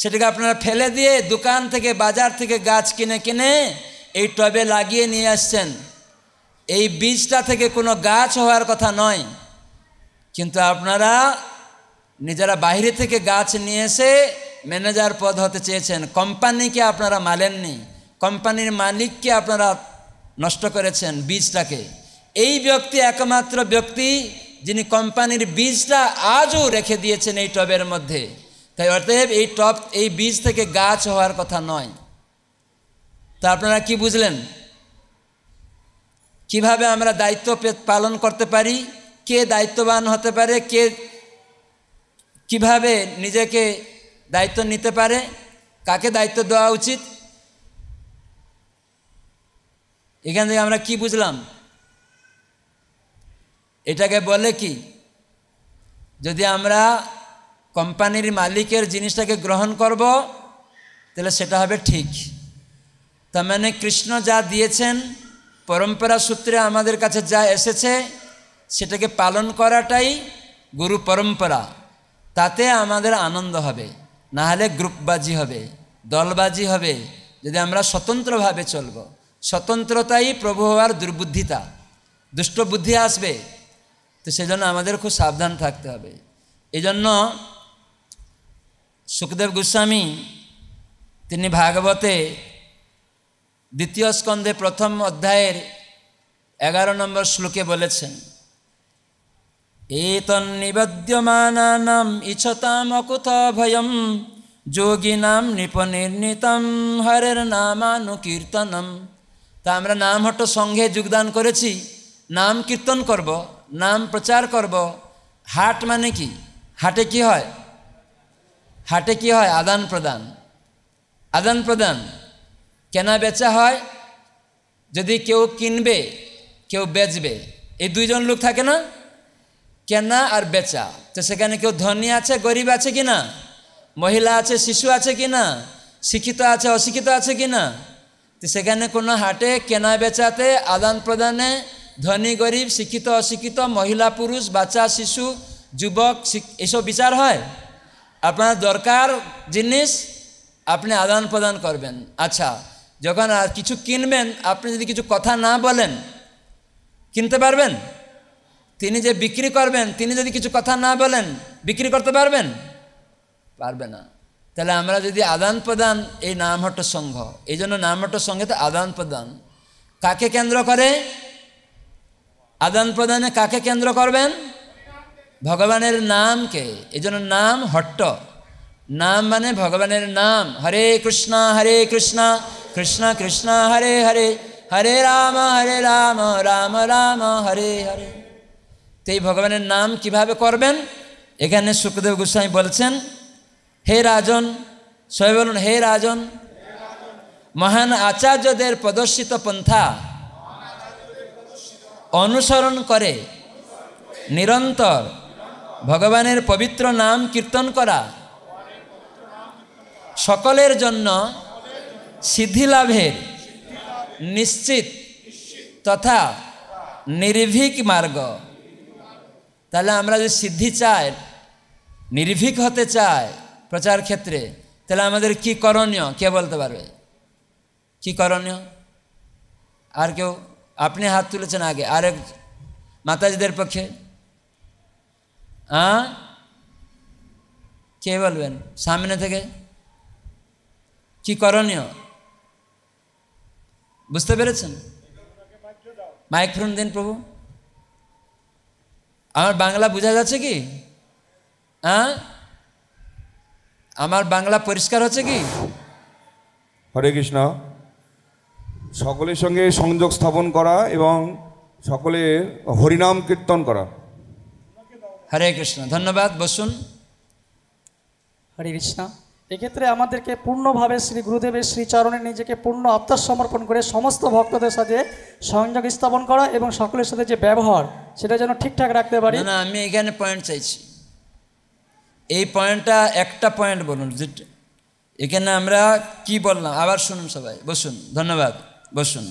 সেটাকে আপনারা ফেলে দিয়ে দোকান থেকে বাজার থেকে গাছ কিনে কিনে এই টবে লাগিয়ে নিয়ে আসছেন এই বীজটা থেকে কোনো গাছ হওয়ার কথা নয় কিন্তু আপনারা নিজেরা বাইরে থেকে গাছ নিয়ে এসে ম্যানেজার পদ হতে চেয়েছেন কোম্পানিকে আপনারা মালেননি কোম্পানির মালিককে আপনারা নষ্ট করেছেন বীজটাকে এই ব্যক্তি একমাত্র ব্যক্তি যিনি কোম্পানির বীজটা আজও রেখে দিয়েছেন এই টবের মধ্যে তাই অতএব এই টপ এই বীজ থেকে গাছ হওয়ার কথা নয় তা আপনারা কি বুঝলেন কিভাবে আমরা দায়িত্ব পালন করতে পারি কে দায়িত্ববান হতে পারে কে কিভাবে নিজেকে দায়িত্ব নিতে পারে কাকে দায়িত্ব দেওয়া উচিত এখান থেকে আমরা কি বুঝলাম এটাকে বলে কি যদি আমরা কোম্পানির মালিকের জিনিসটাকে গ্রহণ করব তাহলে সেটা হবে ঠিক তার মানে কৃষ্ণ যা দিয়েছেন পরম্পরা সূত্রে আমাদের কাছে যা এসেছে সেটাকে পালন করাটাই গুরু পরম্পরা তাতে আমাদের আনন্দ হবে না হলে গ্রুপবাজি হবে দলবাজি হবে যদি আমরা স্বতন্ত্রভাবে চলবো স্বতন্ত্রতাই প্রভু হওয়ার দুর্বুদ্ধিতা দুষ্টবুদ্ধি আসবে তো সেজন্য আমাদের খুব সাবধান থাকতে হবে এই জন্য সুখদেব গোস্বামী তিনি ভাগবতে দ্বিতীয় স্কন্ধে প্রথম অধ্যায়ের এগারো নম্বর শ্লোকে বলেছেন এতন্নিবদ্যমানানাম ইচ্ছতাম অকুত ভয়ম যোগিনাম নৃপনির্ণীতম হরের নামানুকীর্তনম তা আমরা নামহট্ট সঙ্ঘে যোগদান করেছি নাম কীর্তন করব নাম প্রচার করব হাট মানে কি হাটে কি হয় হাটে কি হয় আদান প্রদান আদান প্রদান কেনা বেচা হয় যদি কেউ কিনবে কেউ বেচবে এই দুইজন লোক থাকে না কেনা আর বেচা তো সেখানে কেউ ধনী আছে গরিব আছে কি না মহিলা আছে শিশু আছে কি না শিক্ষিত আছে অশিক্ষিত আছে কি না তো সেখানে কোনো হাটে কেনা বেচাতে আদান প্রদানে ধনী গরিব শিক্ষিত অশিক্ষিত মহিলা পুরুষ বাচ্চা শিশু যুবক এসব বিচার হয় আপনার দরকার জিনিস আপনি আদান প্রদান করবেন আচ্ছা যখন আর কিছু কিনবেন আপনি যদি কিছু কথা না বলেন কিনতে পারবেন তিনি যে বিক্রি করবেন তিনি যদি কিছু কথা না বলেন বিক্রি করতে পারবেন পারবে না তাহলে আমরা যদি আদান প্রদান এই নামহট্ট সংঘ এই জন্য নামহট্ট তো আদান প্রদান কাকে কেন্দ্র করে আদান প্রদানে কাকে কেন্দ্র করবেন ভগবানের নামকে এই জন্য নাম হট্ট নাম মানে ভগবানের নাম হরে কৃষ্ণ হরে কৃষ্ণ কৃষ্ণ কৃষ্ণ হরে হরে হরে রাম হরে রাম রাম রাম হরে হরে তো এই ভগবানের নাম কিভাবে করবেন এখানে সুখদেব গোস্বামী বলছেন হে রাজন সবাই বলুন হে রাজন মহান আচার্যদের প্রদর্শিত পন্থা অনুসরণ করে নিরন্তর ভগবানের পবিত্র নাম কীর্তন করা সকলের জন্য সিদ্ধিলাভের নিশ্চিত তথা নির্ভীক মার্গ তাহলে আমরা যদি সিদ্ধি চাই নির্ভীক হতে চাই প্রচার ক্ষেত্রে তাহলে আমাদের কি করণীয় কে বলতে পারবে কি করণীয় আর কেউ আপনি হাত তুলেছেন আগে আরেক মাতাজিদের পক্ষে হ্যাঁ কে বলবেন সামনে থেকে কি করণীয় বুঝতে পেরেছেন মাইক্রোফোন দিন প্রভু আমার বাংলা বোঝা যাচ্ছে কি হ্যাঁ আমার বাংলা পরিষ্কার হচ্ছে কি হরে কৃষ্ণ সকলের সঙ্গে সংযোগ স্থাপন করা এবং সকলে হরিনাম কীর্তন করা হরে কৃষ্ণ ধন্যবাদ বসুন হরে কৃষ্ণ এক্ষেত্রে আমাদেরকে পূর্ণভাবে শ্রী গুরুদেবের শ্রীচরণে নিজেকে পূর্ণ আত্মসমর্পণ করে সমস্ত ভক্তদের সাথে সংযোগ স্থাপন করা এবং সকলের সাথে যে ব্যবহার সেটা যেন ঠিকঠাক রাখতে পারি না আমি এখানে পয়েন্ট চাইছি এই পয়েন্টটা একটা পয়েন্ট বলুন এখানে আমরা কি বললাম আবার শুনুন সবাই বসুন ধন্যবাদ বসুন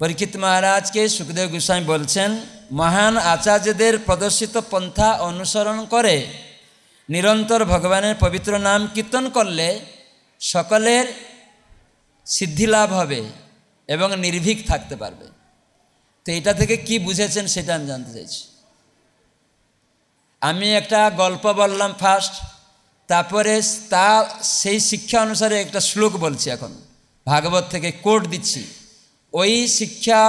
পরীক্ষিত মহারাজকে সুখদেব গোস্বামী বলছেন মহান আচার্যদের প্রদর্শিত পন্থা অনুসরণ করে নিরন্তর ভগবানের পবিত্র নাম কীর্তন করলে সকলের সিদ্ধি লাভ হবে এবং নির্ভীক থাকতে পারবে তো এটা থেকে কি বুঝেছেন সেটা আমি জানতে চাইছি আমি একটা গল্প বললাম ফার্স্ট তারপরে তা সেই শিক্ষা অনুসারে একটা শ্লোক বলছি এখন ভাগবত থেকে কোর্ট দিচ্ছি ওই শিক্ষা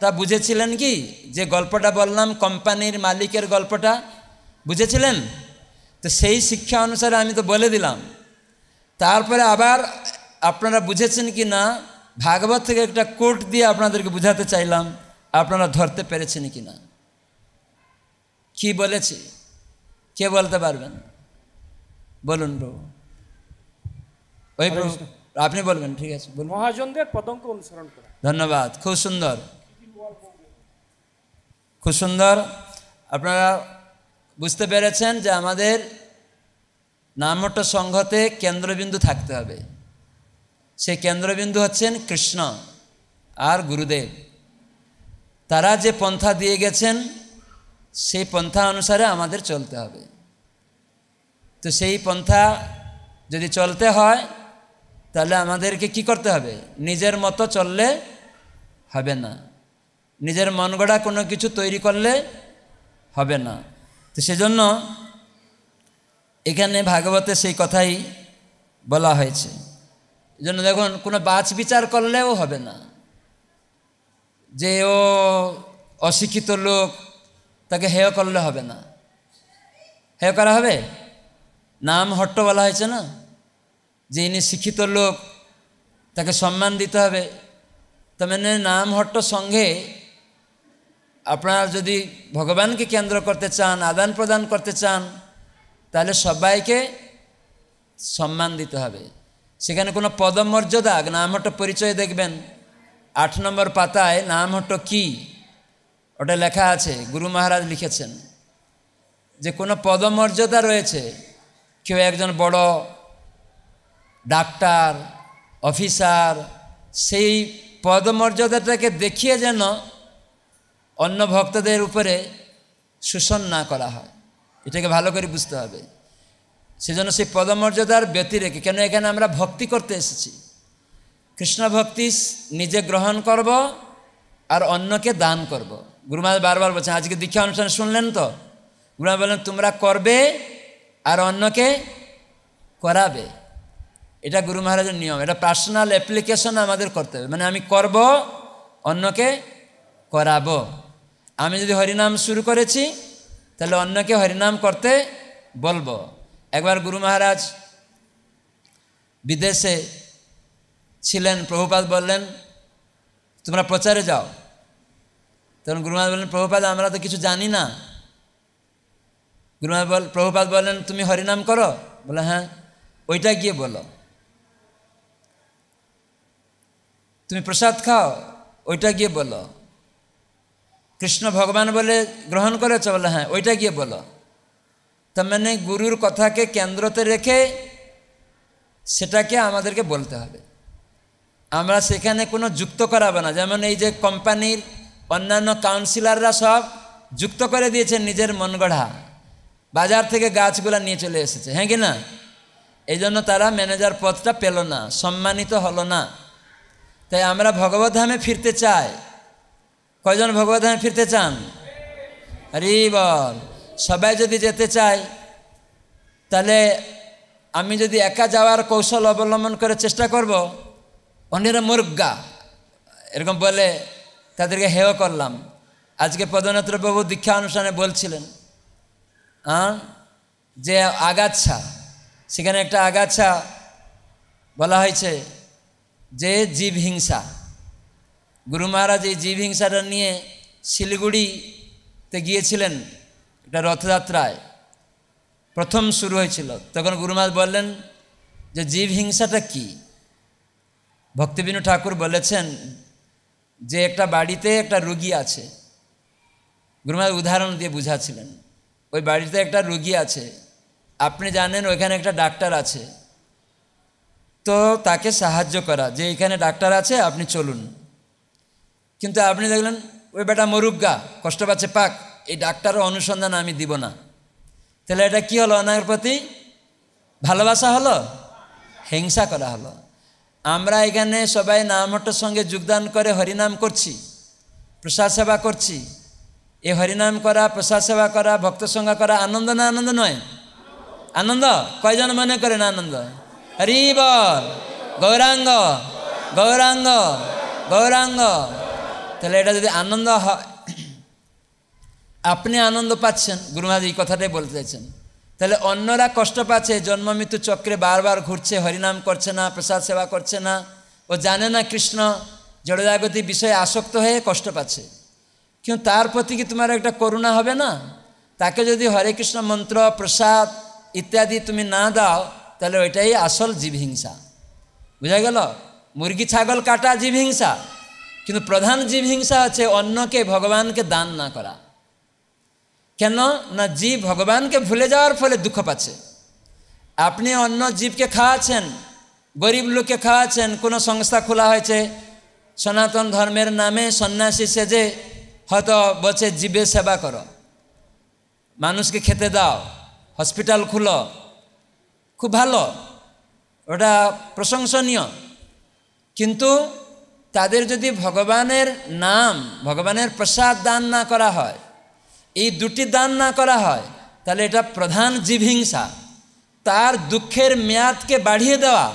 তা বুঝেছিলেন কি যে গল্পটা বললাম কোম্পানির মালিকের গল্পটা বুঝেছিলেন তো সেই শিক্ষা অনুসারে আমি তো বলে দিলাম তারপরে আবার আপনারা বুঝেছেন কি না ভাগবত থেকে একটা কোর্ট দিয়ে আপনাদেরকে বুঝাতে চাইলাম আপনারা ধরতে পেরেছেন কি না কী বলেছি কে বলতে পারবেন বলুন প্রভু ওই প্রভু আপনি বলবেন ঠিক আছে বলুন মহাজনদের পদঙ্ক অনুসরণ করা ধন্যবাদ খুব সুন্দর খুব সুন্দর আপনারা বুঝতে পেরেছেন যে আমাদের নামট সংঘতে কেন্দ্রবিন্দু থাকতে হবে সেই কেন্দ্রবিন্দু হচ্ছেন কৃষ্ণ আর গুরুদেব তারা যে পন্থা দিয়ে গেছেন সেই পন্থা অনুসারে আমাদের চলতে হবে তো সেই পন্থা যদি চলতে হয় তাহলে আমাদেরকে কি করতে হবে নিজের মতো চললে হবে না নিজের মন গড়া কোনো কিছু তৈরি করলে হবে না তো সেজন্য এখানে ভাগবতে সেই কথাই বলা হয়েছে জন্য দেখুন কোনো বাছ বিচার করলেও হবে না যে ও অশিক্ষিত লোক তাকে হেয় করলে হবে না হেয় করা হবে নাম হট্ট বলা হয়েছে না যে ইনি শিক্ষিত লোক তাকে সম্মান দিতে হবে তার মানে নাম হট্ট সঙ্গে আপনারা যদি ভগবানকে কেন্দ্র করতে চান আদান প্রদান করতে চান তাহলে সবাইকে সম্মান দিতে হবে সেখানে কোনো পদমর্যাদা নামহট্ট পরিচয় দেখবেন আট নম্বর পাতায় নামহট্ট কী ওটা লেখা আছে গুরু মহারাজ লিখেছেন যে কোনো পদমর্যাদা রয়েছে কেউ একজন বড় ডাক্তার অফিসার সেই পদমর্যাদাটাকে দেখিয়ে যেন অন্য ভক্তদের উপরে শোষণ না করা হয় এটাকে ভালো করে বুঝতে হবে সেজন্য সেই পদমর্যাদার ব্যতি রেখে কেন এখানে আমরা ভক্তি করতে এসেছি কৃষ্ণ ভক্তি নিজে গ্রহণ করব আর অন্যকে দান করব গুরুমাজ বারবার বলছেন আজকে দীক্ষা অনুষ্ঠান শুনলেন তো গুরুমা বললেন তোমরা করবে আর অন্যকে করাবে এটা গুরু মহারাজের নিয়ম এটা পার্সোনাল অ্যাপ্লিকেশন আমাদের করতে হবে মানে আমি করব অন্যকে করাবো আমি যদি হরিনাম শুরু করেছি তাহলে অন্যকে হরিনাম করতে বলবো একবার গুরু মহারাজ বিদেশে ছিলেন প্রভুপাত বললেন তোমরা প্রচারে যাও তখন গুরুমাদ বলেন প্রভুপাদ আমরা তো কিছু জানি না গুরুমাদ বল প্রভুপাদ বলেন তুমি হরিনাম করো বলে হ্যাঁ ওইটা গিয়ে বলো তুমি প্রসাদ খাও ওইটা গিয়ে বলো কৃষ্ণ ভগবান বলে গ্রহণ করেছ বলে হ্যাঁ ওইটা গিয়ে বলো তার মানে গুরুর কথাকে কেন্দ্রতে রেখে সেটাকে আমাদেরকে বলতে হবে আমরা সেখানে কোনো যুক্ত করাবো না যেমন এই যে কোম্পানির অন্যান্য কাউন্সিলাররা সব যুক্ত করে দিয়েছেন নিজের মনগড়া বাজার থেকে গাছগুলো নিয়ে চলে এসেছে হ্যাঁ কি না এই জন্য তারা ম্যানেজার পদটা পেল না সম্মানিত হলো না তাই আমরা ভগবদ্ধামে ফিরতে চাই কয়জন ভগবদ্ধামে ফিরতে চান আরে বল সবাই যদি যেতে চাই তাহলে আমি যদি একা যাওয়ার কৌশল অবলম্বন করে চেষ্টা করব অন্যরা মুরগা এরকম বলে তাদেরকে হেয় করলাম আজকে প্রধানত্রবাবু দীক্ষা অনুষ্ঠানে বলছিলেন যে আগাছা সেখানে একটা আগাছা বলা হয়েছে যে জীব হিংসা গুরু মহারাজ এই জীব হিংসাটা নিয়ে শিলিগুড়িতে গিয়েছিলেন একটা রথযাত্রায় প্রথম শুরু হয়েছিল তখন গুরু মহারাজ বললেন যে জীব হিংসাটা কী ভক্তিবিনু ঠাকুর বলেছেন যে একটা বাড়িতে একটা রুগী আছে গুরুমার উদাহরণ দিয়ে বুঝাচ্ছিলেন ওই বাড়িতে একটা রুগী আছে আপনি জানেন ওইখানে একটা ডাক্তার আছে তো তাকে সাহায্য করা যে এখানে ডাক্তার আছে আপনি চলুন কিন্তু আপনি দেখলেন ওই বেটা মরুগা কষ্ট পাচ্ছে পাক এই ডাক্তারও অনুসন্ধান আমি দিব না তাহলে এটা কী হলো অনার প্রতি ভালোবাসা হলো হিংসা করা হলো আমরা এখানে সবাই নামটার সঙ্গে যোগদান করে হরিনাম করছি প্রসাদ সেবা করছি এ হরিনাম করা প্রসাদ সেবা করা ভক্ত সঙ্গ করা আনন্দ না আনন্দ নয় আনন্দ কয়জন মনে করে না আনন্দ হরি বল গৌরাঙ্গ গৌরাঙ্গ গৌরাঙ্গ তাহলে এটা যদি আনন্দ হয় আপনি আনন্দ পাচ্ছেন গুরুমাজ এই কথাটাই বলতে চাইছেন তাহলে অন্যরা কষ্ট পাচ্ছে জন্ম মৃত্যু চক্রে বারবার ঘুরছে হরিনাম করছে না প্রসাদ সেবা করছে না ও জানে না কৃষ্ণ জড়জাগতি বিষয়ে আসক্ত হয়ে কষ্ট পাচ্ছে কেউ তার প্রতি কি তোমার একটা করুণা হবে না তাকে যদি হরে কৃষ্ণ মন্ত্র প্রসাদ ইত্যাদি তুমি না দাও তাহলে ওইটাই আসল জীবহিংসা বুঝা গেল মুরগি ছাগল কাটা জীবহিংসা কিন্তু প্রধান জীবহিংসা হচ্ছে অন্যকে ভগবানকে দান না করা কেন না জীব ভগবানকে ভুলে যাওয়ার ফলে দুঃখ পাচ্ছে আপনি অন্য জীবকে খাওয়াচ্ছেন গরিব লোককে খাওয়াচ্ছেন কোনো সংস্থা খোলা হয়েছে সনাতন ধর্মের নামে সন্ন্যাসী সেজে হয়তো বলছে জীবের সেবা করো মানুষকে খেতে দাও হসপিটাল খুল খুব ভালো ওটা প্রশংসনীয় কিন্তু তাদের যদি ভগবানের নাম ভগবানের প্রসাদ দান না করা হয় এই দুটি দান না করা হয় তাহলে এটা প্রধান জীবহিংসা তার দুঃখের মেয়াদকে বাড়িয়ে দেওয়া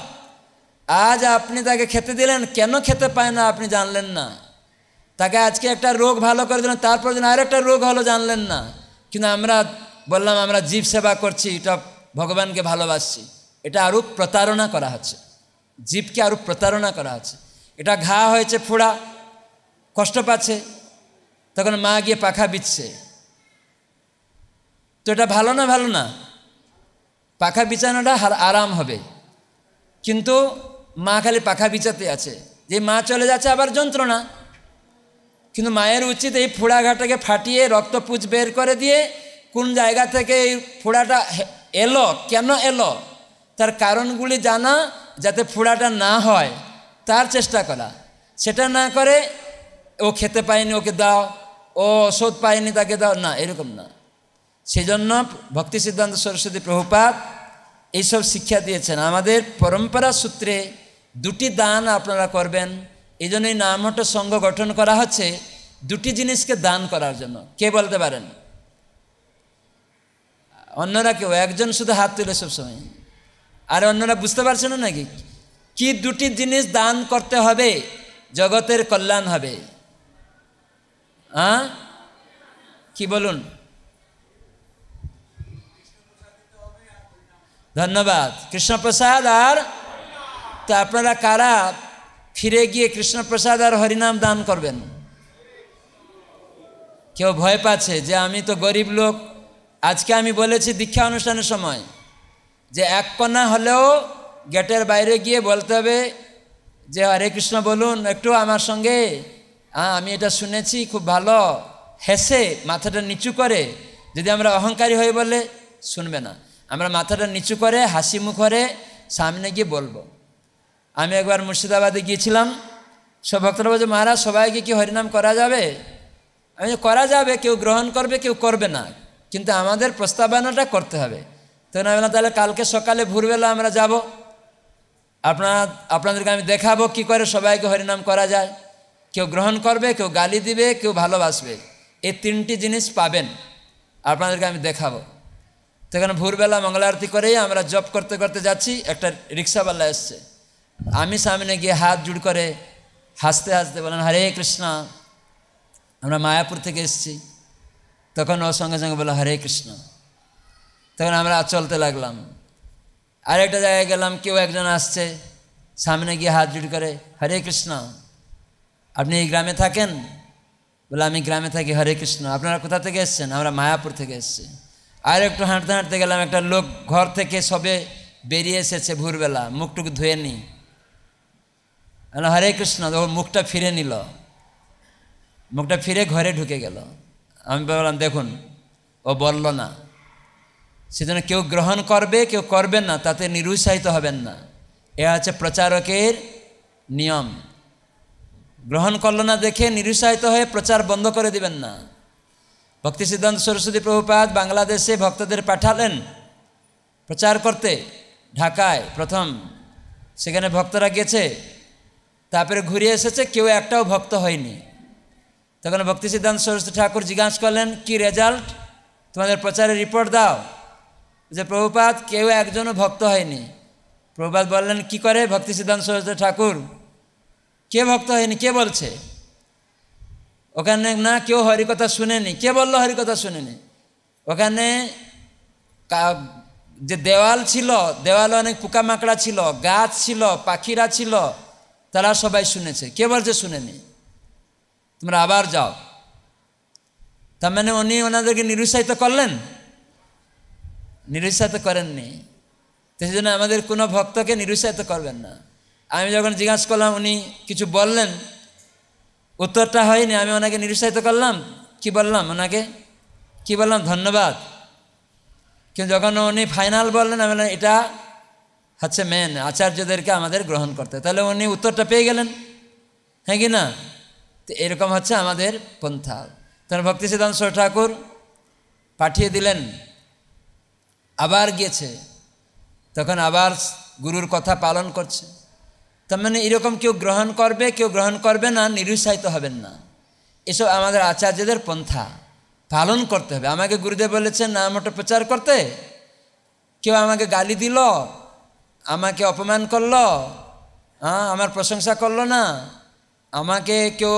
আজ আপনি তাকে খেতে দিলেন কেন খেতে পায় না আপনি জানলেন না তাকে আজকে একটা রোগ ভালো করে দিলেন তারপর দিন একটা রোগ হলো জানলেন না কিন্তু আমরা বললাম আমরা জীব সেবা করছি এটা ভগবানকে ভালোবাসছি এটা আরও প্রতারণা করা হচ্ছে জীবকে আরও প্রতারণা করা হচ্ছে এটা ঘা হয়েছে ফোড়া কষ্ট পাচ্ছে তখন মা গিয়ে পাখা বিচ্ছে তো এটা ভালো না ভালো না পাখা বিছানোটা আরাম হবে কিন্তু মা খালি পাখা বিছাতে আছে যে মা চলে যাচ্ছে আবার যন্ত্রণা কিন্তু মায়ের উচিত এই ফোড়াঘাটাকে ফাটিয়ে রক্তপুজ বের করে দিয়ে কোন জায়গা থেকে এই ফোড়াটা এলো কেন এলো তার কারণগুলি জানা যাতে ফোড়াটা না হয় তার চেষ্টা করা সেটা না করে ও খেতে পায়নি ওকে দাও ও ওষুধ পায়নি তাকে দাও না এরকম না সেজন্য ভক্তি সিদ্ধান্ত সরস্বতী প্রভুপাত এইসব শিক্ষা দিয়েছেন আমাদের পরম্পরা সূত্রে দুটি দান আপনারা করবেন এই জন্য এই সংঘ গঠন করা হচ্ছে দুটি জিনিসকে দান করার জন্য কে বলতে পারেন অন্যরা কেউ একজন শুধু হাত তুলে সবসময় আর অন্যরা বুঝতে পারছে না নাকি কি দুটি জিনিস দান করতে হবে জগতের কল্যাণ হবে হ্যাঁ কি বলুন ধন্যবাদ কৃষ্ণপ্রসাদ আর তো আপনারা কারা ফিরে গিয়ে কৃষ্ণপ্রসাদ আর হরিনাম দান করবেন কেউ ভয় পাচ্ছে যে আমি তো গরিব লোক আজকে আমি বলেছি দীক্ষা অনুষ্ঠানের সময় যে এক কন্যা হলেও গেটের বাইরে গিয়ে বলতে হবে যে হরে কৃষ্ণ বলুন একটু আমার সঙ্গে হ্যাঁ আমি এটা শুনেছি খুব ভালো হেসে মাথাটা নিচু করে যদি আমরা অহংকারী হয়ে বলে শুনবে না আমরা মাথাটা নিচু করে হাসি মুখরে সামনে গিয়ে বলবো আমি একবার মুর্শিদাবাদে গিয়েছিলাম সব ভক্তরা বলছে মহারাজ সবাইকে কি হরিনাম করা যাবে আমি করা যাবে কেউ গ্রহণ করবে কেউ করবে না কিন্তু আমাদের প্রস্তাবনাটা করতে হবে তখন আমি তাহলে কালকে সকালে ভোরবেলা আমরা যাব আপনার আপনাদেরকে আমি দেখাবো কি করে সবাইকে হরিনাম করা যায় কেউ গ্রহণ করবে কেউ গালি দিবে কেউ ভালোবাসবে এই তিনটি জিনিস পাবেন আপনাদেরকে আমি দেখাবো তখন ভোরবেলা মঙ্গলা আরতি করেই আমরা জব করতে করতে যাচ্ছি একটা রিক্সাওয়ালা এসছে আমি সামনে গিয়ে হাত জুড় করে হাসতে হাসতে বলেন হরে কৃষ্ণ আমরা মায়াপুর থেকে এসেছি তখন ও সঙ্গে সঙ্গে বলল হরে কৃষ্ণ তখন আমরা চলতে লাগলাম আরেকটা জায়গায় গেলাম কেউ একজন আসছে সামনে গিয়ে হাত জুড় করে হরে কৃষ্ণ আপনি এই গ্রামে থাকেন বলে আমি গ্রামে থাকি হরে কৃষ্ণ আপনারা কোথা থেকে এসছেন আমরা মায়াপুর থেকে এসেছি আর একটু হাঁটতে হাঁটতে গেলাম একটা লোক ঘর থেকে সবে বেরিয়ে এসেছে ভোরবেলা মুখটুকু ধুয়ে নি হরে কৃষ্ণ ওর মুখটা ফিরে নিল মুখটা ফিরে ঘরে ঢুকে গেল আমি বললাম দেখুন ও বলল না সেজন্য কেউ গ্রহণ করবে কেউ করবে না তাতে নিরুৎসাহিত হবেন না এ হচ্ছে প্রচারকের নিয়ম গ্রহণ করল না দেখে নিরুৎসাহিত হয়ে প্রচার বন্ধ করে দিবেন না ভক্তি সিদ্ধান্ত সরস্বতী প্রভুপাত বাংলাদেশে ভক্তদের পাঠালেন প্রচার করতে ঢাকায় প্রথম সেখানে ভক্তরা গেছে তারপরে ঘুরে এসেছে কেউ একটাও ভক্ত হয়নি তখন ভক্তি সিদ্ধান্ত সরস্বতী ঠাকুর জিজ্ঞাসা করলেন কি রেজাল্ট তোমাদের প্রচারের রিপোর্ট দাও যে প্রভুপাত কেউ একজনও ভক্ত হয়নি প্রভুপাত বললেন কি করে ভক্তি সিদ্ধান্ত সরস্বতী ঠাকুর কে ভক্ত হয়নি কে বলছে ওখানে না কেউ হরিকথা শুনেনি কে বললো হরিকথা শুনেনি ওখানে যে দেওয়াল ছিল দেওয়ালে অনেক পোকামাকড়া ছিল গাছ ছিল পাখিরা ছিল তারা সবাই শুনেছে কে বলছে শুনেনি তোমরা আবার যাও তার মানে উনি ওনাদেরকে নিরুৎসাহিত করলেন নিরুৎসাহিত করেননি তো জন্য আমাদের কোনো ভক্তকে নিরুৎসাহিত করবেন না আমি যখন জিজ্ঞাসা করলাম উনি কিছু বললেন উত্তরটা হয়নি আমি ওনাকে নিরুৎসাহিত করলাম কি বললাম ওনাকে কি বললাম ধন্যবাদ কিন্তু যখন উনি ফাইনাল বললেন আমি এটা হচ্ছে মেন আচার্যদেরকে আমাদের গ্রহণ করতে তাহলে উনি উত্তরটা পেয়ে গেলেন হ্যাঁ কি না তো এরকম হচ্ছে আমাদের পন্থা তখন ভক্তি সিদ্ধান্ত ঠাকুর পাঠিয়ে দিলেন আবার গিয়েছে তখন আবার গুরুর কথা পালন করছে তার মানে এরকম কেউ গ্রহণ করবে কেউ গ্রহণ করবে না নিরুৎসাহিত হবেন না এসব আমাদের আচার্যদের পন্থা পালন করতে হবে আমাকে গুরুদেব বলেছেন না ওটা প্রচার করতে কেউ আমাকে গালি দিল আমাকে অপমান করলো হ্যাঁ আমার প্রশংসা করলো না আমাকে কেউ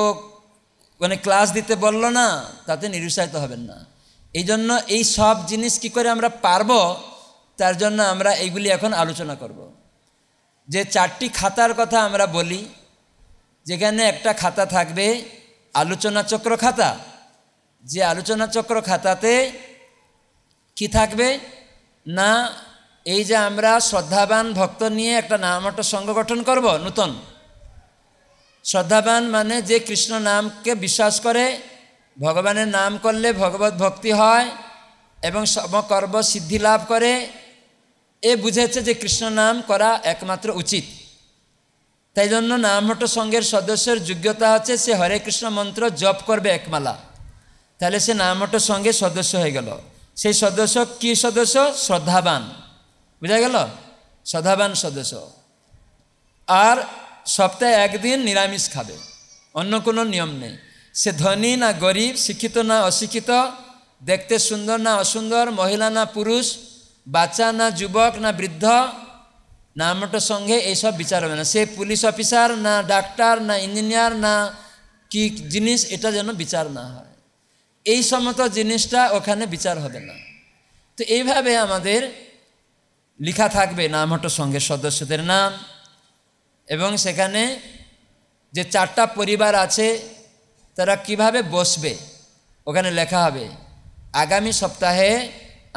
মানে ক্লাস দিতে বলল না তাতে নিরুৎসাহিত হবেন না এই জন্য এই সব জিনিস কি করে আমরা পারব তার জন্য আমরা এইগুলি এখন আলোচনা করবো যে চারটি খাতার কথা আমরা বলি যেখানে একটা খাতা থাকবে আলোচনা চক্র খাতা যে আলোচনা চক্র খাতাতে কি থাকবে না এই যে আমরা শ্রদ্ধাবান ভক্ত নিয়ে একটা নাম একটা সঙ্গ গঠন করব নূতন শ্রদ্ধাবান মানে যে কৃষ্ণ নামকে বিশ্বাস করে ভগবানের নাম করলে ভগবত ভক্তি হয় এবং সমকর্ম সিদ্ধি লাভ করে এ বুঝেছে যে কৃষ্ণ নাম করা একমাত্র উচিত তাই জন্য নামহট্ট সঙ্গের সদস্যের যোগ্যতা আছে সে হরে কৃষ্ণ মন্ত্র জপ করবে একমালা তাহলে সে নামহট্ট সঙ্গে সদস্য হয়ে গেল সেই সদস্য কি সদস্য শ্রদ্ধাবান বুঝা গেল শ্রদ্ধাবান সদস্য আর সপ্তাহে একদিন নিরামিষ খাবে অন্য কোনো নিয়ম নেই সে ধনী না গরিব শিক্ষিত না অশিক্ষিত দেখতে সুন্দর না অসুন্দর মহিলা না পুরুষ বাচ্চা না যুবক না বৃদ্ধ না মোটর সঙ্গে এইসব বিচার হবে না সে পুলিশ অফিসার না ডাক্তার না ইঞ্জিনিয়ার না কি জিনিস এটা যেন বিচার না হয় এই সমস্ত জিনিসটা ওখানে বিচার হবে না তো এইভাবে আমাদের লেখা থাকবে নামহট্ট সঙ্গে সদস্যদের নাম এবং সেখানে যে চারটা পরিবার আছে তারা কিভাবে বসবে ওখানে লেখা হবে আগামী সপ্তাহে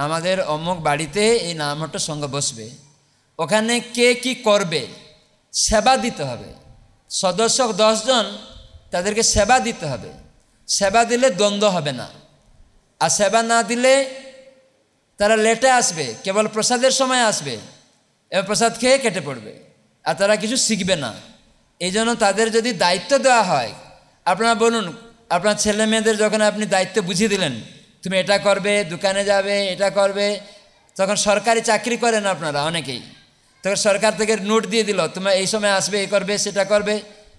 আমাদের অমুক বাড়িতে এই নামহট্ট সঙ্গে বসবে ওখানে কে কি করবে সেবা দিতে হবে সদস্য দশজন তাদেরকে সেবা দিতে হবে সেবা দিলে দ্বন্দ্ব হবে না আর সেবা না দিলে তারা লেটে আসবে কেবল প্রসাদের সময় আসবে এবার প্রসাদ খেয়ে কেটে পড়বে আর তারা কিছু শিখবে না এই জন্য তাদের যদি দায়িত্ব দেওয়া হয় আপনারা বলুন আপনার ছেলে মেয়েদের যখন আপনি দায়িত্ব বুঝিয়ে দিলেন তুমি এটা করবে দোকানে যাবে এটা করবে তখন সরকারি চাকরি করেন আপনারা অনেকেই তখন সরকার থেকে নোট দিয়ে দিল তোমরা এই সময় আসবে এ করবে সেটা করবে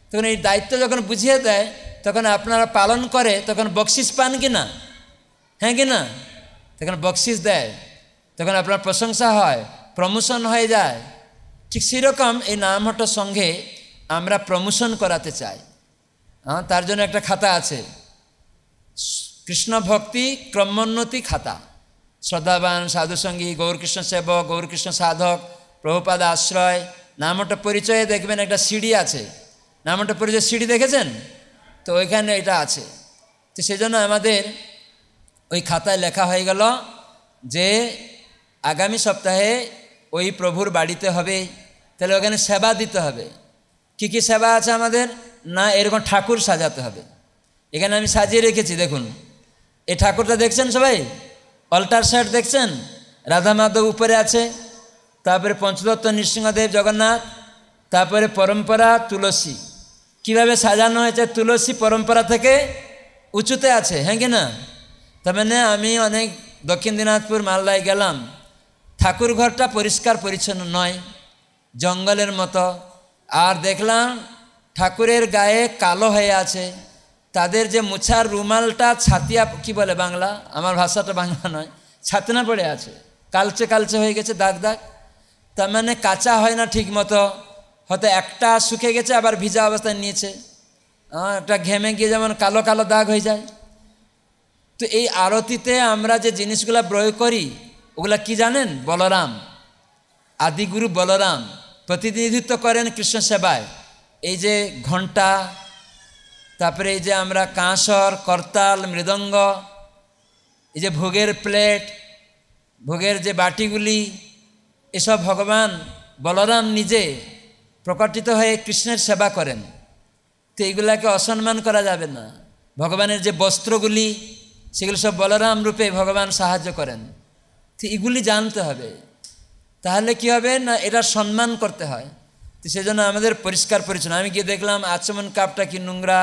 তখন এই দায়িত্ব যখন বুঝিয়ে দেয় তখন আপনারা পালন করে তখন বকশিস পান কি না হ্যাঁ কি না তখন বকশিস দেয় তখন আপনার প্রশংসা হয় প্রমোশন হয়ে যায় ঠিক সেরকম এই নাম হট সঙ্গে আমরা প্রমোশন করাতে চাই হ্যাঁ তার জন্য একটা খাতা আছে কৃষ্ণ ভক্তি ক্রমোন্নতি খাতা শ্রদ্ধাবান সাধুসঙ্গী গৌরকৃষ্ণ সেবক গৌরকৃষ্ণ সাধক প্রভুপাদ আশ্রয় নামটা পরিচয়ে দেখবেন একটা সিঁড়ি আছে নামটা পরিচয় সিঁড়ি দেখেছেন তো ওইখানে এটা আছে তো সেজন্য আমাদের ওই খাতায় লেখা হয়ে গেল যে আগামী সপ্তাহে ওই প্রভুর বাড়িতে হবে তাহলে ওখানে সেবা দিতে হবে কি কি সেবা আছে আমাদের না এরকম ঠাকুর সাজাতে হবে এখানে আমি সাজিয়ে রেখেছি দেখুন এই ঠাকুরটা দেখছেন সবাই অল্টার সাইড দেখছেন রাধা মাধব উপরে আছে তারপরে পঞ্চদত্ত নৃসিংহদেব জগন্নাথ তারপরে পরম্পরা তুলসী কিভাবে সাজানো হয়েছে তুলসী পরম্পরা থেকে উঁচুতে আছে হ্যাঁ কি না তার মানে আমি অনেক দক্ষিণ দিনাজপুর মালদায় গেলাম ঠাকুর ঘরটা পরিষ্কার পরিচ্ছন্ন নয় জঙ্গলের মতো আর দেখলাম ঠাকুরের গায়ে কালো হয়ে আছে তাদের যে মোছার রুমালটা ছাতিয়া কি বলে বাংলা আমার ভাষাটা বাংলা নয় ছাতনা পড়ে আছে কালচে কালচে হয়ে গেছে দাগ দাগ তার মানে কাঁচা হয় না ঠিক মতো হয়তো একটা শুকে গেছে আবার ভিজা অবস্থায় নিয়েছে একটা ঘেমে গিয়ে যেমন কালো কালো দাগ হয়ে যায় তো এই আরতিতে আমরা যে জিনিসগুলা প্রয়োগ করি ওগুলা কি জানেন বলরাম আদিগুরু বলরাম প্রতিনিধিত্ব করেন কৃষ্ণ সেবায় এই যে ঘন্টা তারপরে এই যে আমরা কাঁসর করতাল মৃদঙ্গ এই যে ভোগের প্লেট ভোগের যে বাটিগুলি এসব ভগবান বলরাম নিজে প্রকটিত হয়ে কৃষ্ণের সেবা করেন তো এইগুলাকে অসম্মান করা যাবে না ভগবানের যে বস্ত্রগুলি সেগুলি সব বলরাম রূপে ভগবান সাহায্য করেন তো এগুলি জানতে হবে তাহলে কি হবে না এটা সম্মান করতে হয় তো সেজন্য আমাদের পরিষ্কার পরিচ্ছন্ন আমি গিয়ে দেখলাম আচমন কাপটা কি নোংরা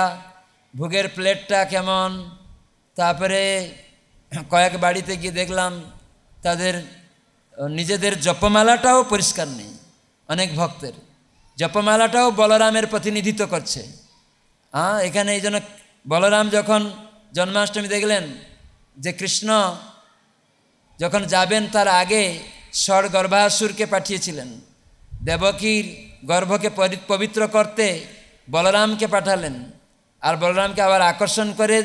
ভোগের প্লেটটা কেমন তারপরে কয়েক বাড়িতে গিয়ে দেখলাম তাদের নিজেদের জপমালাটাও পরিষ্কার নেই অনেক ভক্তের জপমালাটাও বলরামের প্রতিনিধিত্ব করছে হ্যাঁ এখানে এই জন্য বলরাম যখন জন্মাষ্টমী দেখলেন যে কৃষ্ণ যখন যাবেন তার আগে স্বর গর্ভাসুরকে পাঠিয়েছিলেন দেবকীর গর্ভকে পবিত্র করতে বলরামকে পাঠালেন আর বলরামকে আবার আকর্ষণ করে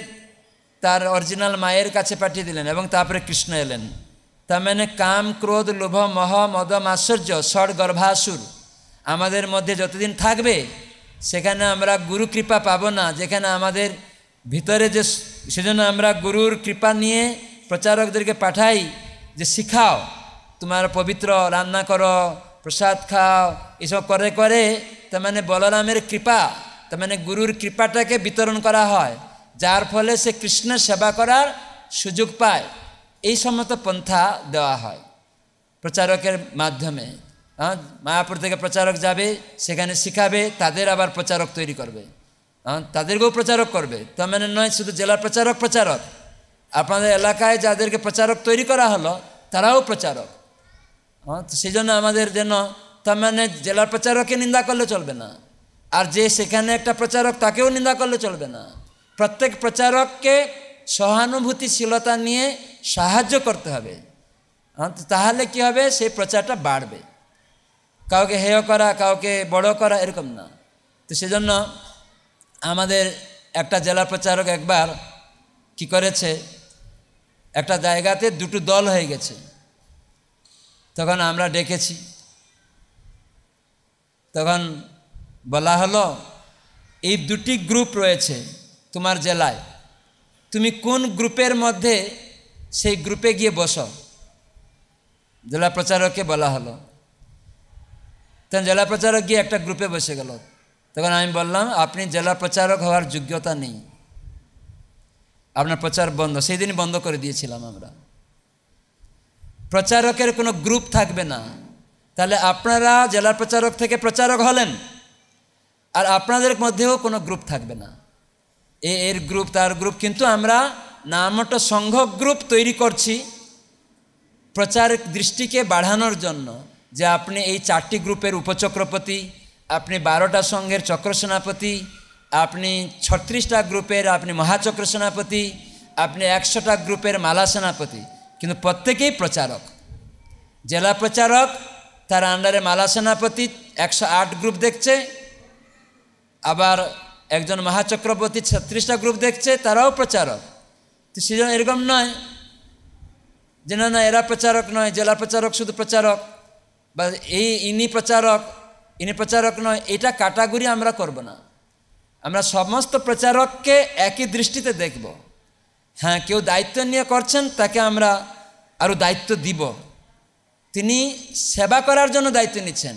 তার অরিজিনাল মায়ের কাছে পাঠিয়ে দিলেন এবং তারপরে কৃষ্ণ এলেন তার মানে কাম ক্রোধ লোভ মহ মদম আশ্চর্য ষড় গর্ভাসুর আমাদের মধ্যে যতদিন থাকবে সেখানে আমরা গুরু কৃপা পাবো না যেখানে আমাদের ভিতরে যে সেজন্য আমরা গুরুর কৃপা নিয়ে প্রচারকদেরকে পাঠাই যে শিখাও তোমার পবিত্র রান্না করো প্রসাদ খাও এসব করে করে তার মানে বলরামের কৃপা তার মানে গুরুর কৃপাটাকে বিতরণ করা হয় যার ফলে সে কৃষ্ণ সেবা করার সুযোগ পায় এই সমস্ত পন্থা দেওয়া হয় প্রচারকের মাধ্যমে হ্যাঁ মায়াপুর থেকে প্রচারক যাবে সেখানে শিখাবে তাদের আবার প্রচারক তৈরি করবে হ্যাঁ তাদেরকেও প্রচারক করবে তার মানে নয় শুধু জেলার প্রচারক প্রচারক আপনাদের এলাকায় যাদেরকে প্রচারক তৈরি করা হলো তারাও প্রচারক হ্যাঁ? সেই জন্য আমাদের যেন তার মানে জেলার প্রচারককে নিন্দা করলে চলবে না আর যে সেখানে একটা প্রচারক তাকেও নিন্দা করলে চলবে না প্রত্যেক প্রচারককে সহানুভূতিশীলতা নিয়ে সাহায্য করতে হবে হ্যাঁ? তাহলে কি হবে সেই প্রচারটা বাড়বে কাউকে হেয় করা কাউকে বড় করা এরকম না তো সেজন্য আমাদের একটা জেলা প্রচারক একবার কি করেছে একটা জায়গাতে দুটো দল হয়ে গেছে তখন আমরা ডেকেছি তখন বলা হলো এই দুটি গ্রুপ রয়েছে তোমার জেলায় তুমি কোন গ্রুপের মধ্যে সেই গ্রুপে গিয়ে বস জেলা প্রচারককে বলা হলো তখন জেলা প্রচারক গিয়ে একটা গ্রুপে বসে গেল তখন আমি বললাম আপনি জেলা প্রচারক হওয়ার যোগ্যতা নেই আপনার প্রচার বন্ধ সেই দিন বন্ধ করে দিয়েছিলাম আমরা প্রচারকের কোনো গ্রুপ থাকবে না তাহলে আপনারা জেলা প্রচারক থেকে প্রচারক হলেন আর আপনাদের মধ্যেও কোনো গ্রুপ থাকবে না এ এর গ্রুপ তার গ্রুপ কিন্তু আমরা নামটা সংঘ গ্রুপ তৈরি করছি প্রচার দৃষ্টিকে বাড়ানোর জন্য যে আপনি এই চারটি গ্রুপের উপচক্রপতি আপনি বারোটা সঙ্ঘের চক্র সেনাপতি আপনি ছত্রিশটা গ্রুপের আপনি মহাচক্র সেনাপতি আপনি একশোটা গ্রুপের মালা সেনাপতি কিন্তু প্রত্যেকেই প্রচারক জেলা প্রচারক তার আন্ডারে মালা সেনাপতি একশো আট গ্রুপ দেখছে আবার একজন মহাচক্রবর্তী ছত্রিশটা গ্রুপ দেখছে তারাও প্রচারক তো সেজন্য এরকম নয় যে না না এরা প্রচারক নয় জেলা প্রচারক শুধু প্রচারক বা এই ইনি প্রচারক ইনি প্রচারক নয় এটা কাটাগুরি আমরা করব না আমরা সমস্ত প্রচারককে একই দৃষ্টিতে দেখব হ্যাঁ কেউ দায়িত্ব নিয়ে করছেন তাকে আমরা আরও দায়িত্ব দিব তিনি সেবা করার জন্য দায়িত্ব নিচ্ছেন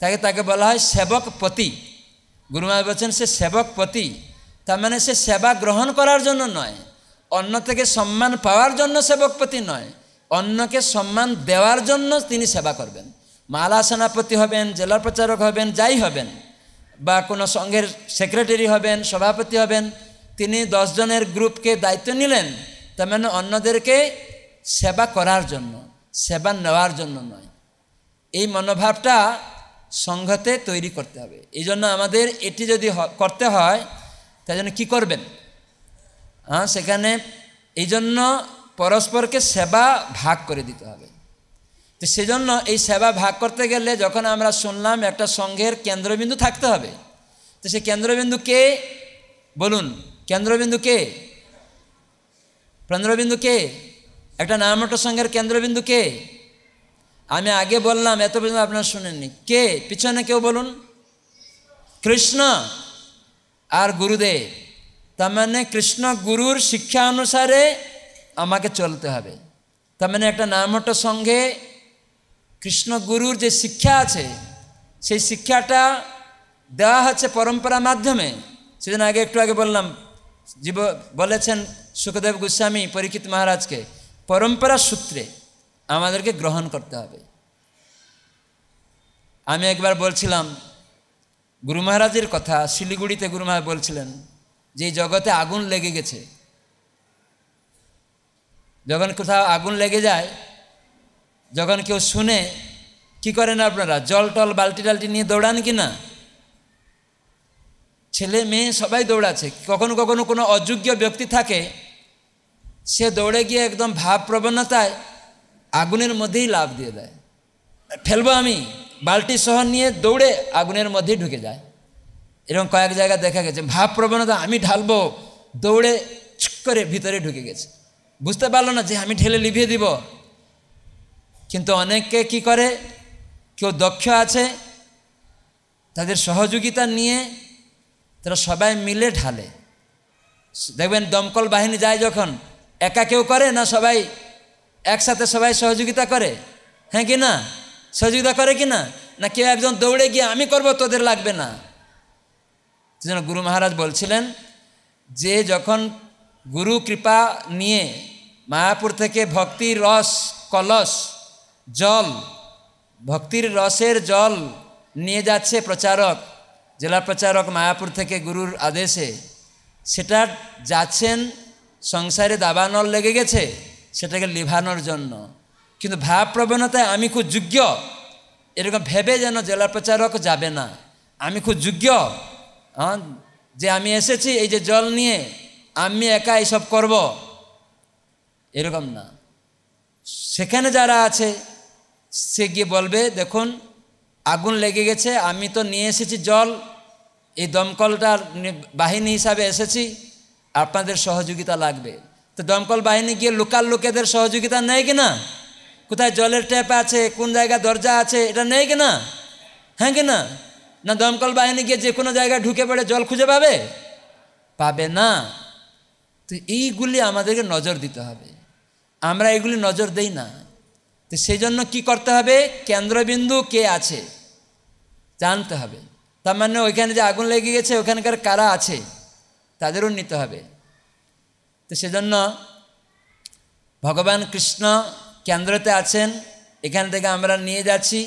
তাকে তাকে বলা হয় সেবক পতি গুরুমা বলছেন সে সেবক পতি তার মানে সে সেবা গ্রহণ করার জন্য নয় অন্য থেকে সম্মান পাওয়ার জন্য সেবকপতি নয় অন্যকে সম্মান দেওয়ার জন্য তিনি সেবা করবেন মালা সেনাপতি হবেন জেলা প্রচারক হবেন যাই হবেন বা কোনো সংঘের সেক্রেটারি হবেন সভাপতি হবেন তিনি দশজনের গ্রুপকে দায়িত্ব নিলেন তার মানে অন্যদেরকে সেবা করার জন্য সেবা নেওয়ার জন্য নয় এই মনোভাবটা সংঘতে তৈরি করতে হবে এই জন্য আমাদের এটি যদি করতে হয় তাই জন্য কী করবেন হ্যাঁ সেখানে এই জন্য পরস্পরকে সেবা ভাগ করে দিতে হবে তো সেজন্য এই সেবা ভাগ করতে গেলে যখন আমরা শুনলাম একটা সংঘের কেন্দ্রবিন্দু থাকতে হবে তো সেই কেন্দ্রবিন্দু কে বলুন কেন্দ্রবিন্দু কে কেন্দ্রবিন্দু কে একটা নামটো সংঘের কেন্দ্রবিন্দু কে আমি আগে বললাম এত পর্যন্ত আপনারা শুনেননি কে পিছনে কেউ বলুন কৃষ্ণ আর গুরুদেব তার মানে কৃষ্ণ গুরুর শিক্ষা অনুসারে আমাকে চলতে হবে তার মানে একটা নামট সঙ্ঘে কৃষ্ণ গুরুর যে শিক্ষা আছে সেই শিক্ষাটা দেওয়া হচ্ছে পরম্পরা মাধ্যমে সেদিন আগে একটু আগে বললাম জীব বলেছেন সুখদেব গোস্বামী পরীক্ষিত মহারাজকে পরম্পরা সূত্রে আমাদেরকে গ্রহণ করতে হবে আমি একবার বলছিলাম গুরু মহারাজের কথা শিলিগুড়িতে গুরু মহারাজ বলছিলেন যে জগতে আগুন লেগে গেছে যখন কোথাও আগুন লেগে যায় যখন কেউ শুনে কি করেন আপনারা জল টল বালতি টালটি নিয়ে দৌড়ান কি না ছেলে মেয়ে সবাই দৌড়াচ্ছে কখনো কখনো কোনো অযোগ্য ব্যক্তি থাকে সে দৌড়ে গিয়ে একদম ভাব প্রবণতায় আগুনের মধ্যেই লাভ দিয়ে দেয় ফেলবো আমি বালতি সহ নিয়ে দৌড়ে আগুনের মধ্যেই ঢুকে যায় এরকম কয়েক জায়গা দেখা গেছে ভাব প্রবণতা আমি ঢালবো দৌড়ে ছুক করে ভিতরে ঢুকে গেছে বুঝতে পারলো না যে আমি ঠেলে লিভিয়ে দিব কিন্তু অনেককে কি করে কেউ দক্ষ আছে তাদের সহযোগিতা নিয়ে তারা সবাই মিলে ঢালে দেখবেন দমকল বাহিনী যায় যখন একা কেউ করে না সবাই একসাথে সবাই সহযোগিতা করে হ্যাঁ কি না সহযোগিতা করে কি না না কেউ একজন দৌড়ে গিয়ে আমি করব তোদের লাগবে না যেন গুরু মহারাজ বলছিলেন যে যখন গুরু কৃপা নিয়ে মায়াপুর থেকে ভক্তি রস কলস জল ভক্তির রসের জল নিয়ে যাচ্ছে প্রচারক জেলা প্রচারক মায়াপুর থেকে গুরুর আদেশে সেটা যাচ্ছেন সংসারে দাবানল লেগে গেছে সেটাকে লিভানোর জন্য কিন্তু ভাব আমি খুব যোগ্য এরকম ভেবে যেন জেলা প্রচারক যাবে না আমি খুব যোগ্য হ্যাঁ যে আমি এসেছি এই যে জল নিয়ে আমি একা এইসব করব এরকম না সেখানে যারা আছে সে গিয়ে বলবে দেখুন আগুন লেগে গেছে আমি তো নিয়ে এসেছি জল এই দমকলটার বাহিনী হিসাবে এসেছি আপনাদের সহযোগিতা লাগবে তো দমকল বাহিনী গিয়ে লোকাল লোকেদের সহযোগিতা নেই কি না কোথায় জলের ট্যাপ আছে কোন জায়গা দরজা আছে এটা নেই কি না হ্যাঁ কি না না দমকল বাহিনী গিয়ে যে কোনো জায়গায় ঢুকে পড়ে জল খুঁজে পাবে পাবে না তো এইগুলি আমাদেরকে নজর দিতে হবে আমরা এগুলি নজর দেই না তো সেই জন্য কী করতে হবে কেন্দ্রবিন্দু কে আছে জানতে হবে তার মানে ওইখানে যে আগুন লেগে গেছে ওখানকার কারা আছে তাদেরও নিতে হবে তো সেজন্য ভগবান কৃষ্ণ কেন্দ্রতে আছেন এখান থেকে আমরা নিয়ে যাচ্ছি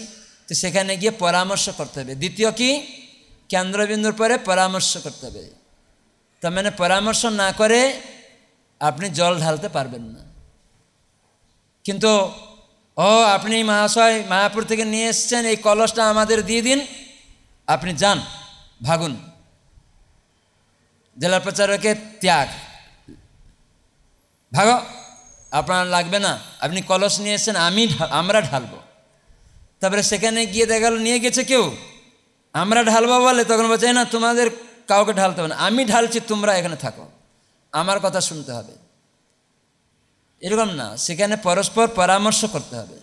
তো সেখানে গিয়ে পরামর্শ করতে হবে দ্বিতীয় কি কেন্দ্রবিন্দুর পরে পরামর্শ করতে হবে তার মানে পরামর্শ না করে আপনি জল ঢালতে পারবেন না কিন্তু ও আপনি মহাশয় মায়াপুর থেকে নিয়ে এসছেন এই কলসটা আমাদের দিয়ে দিন আপনি যান ভাগুন জেলা প্রচারকের ত্যাগ ভাগ আপনার লাগবে না আপনি কলস নিয়ে এসছেন আমি আমরা ঢালব তারপরে সেখানে গিয়ে দেখা গেল নিয়ে গেছে কেউ আমরা ঢালবো বলে তখন বলছে না তোমাদের কাউকে ঢালতে হবে না আমি ঢালছি তোমরা এখানে থাকো আমার কথা শুনতে হবে এরকম না সেখানে পরস্পর পরামর্শ করতে হবে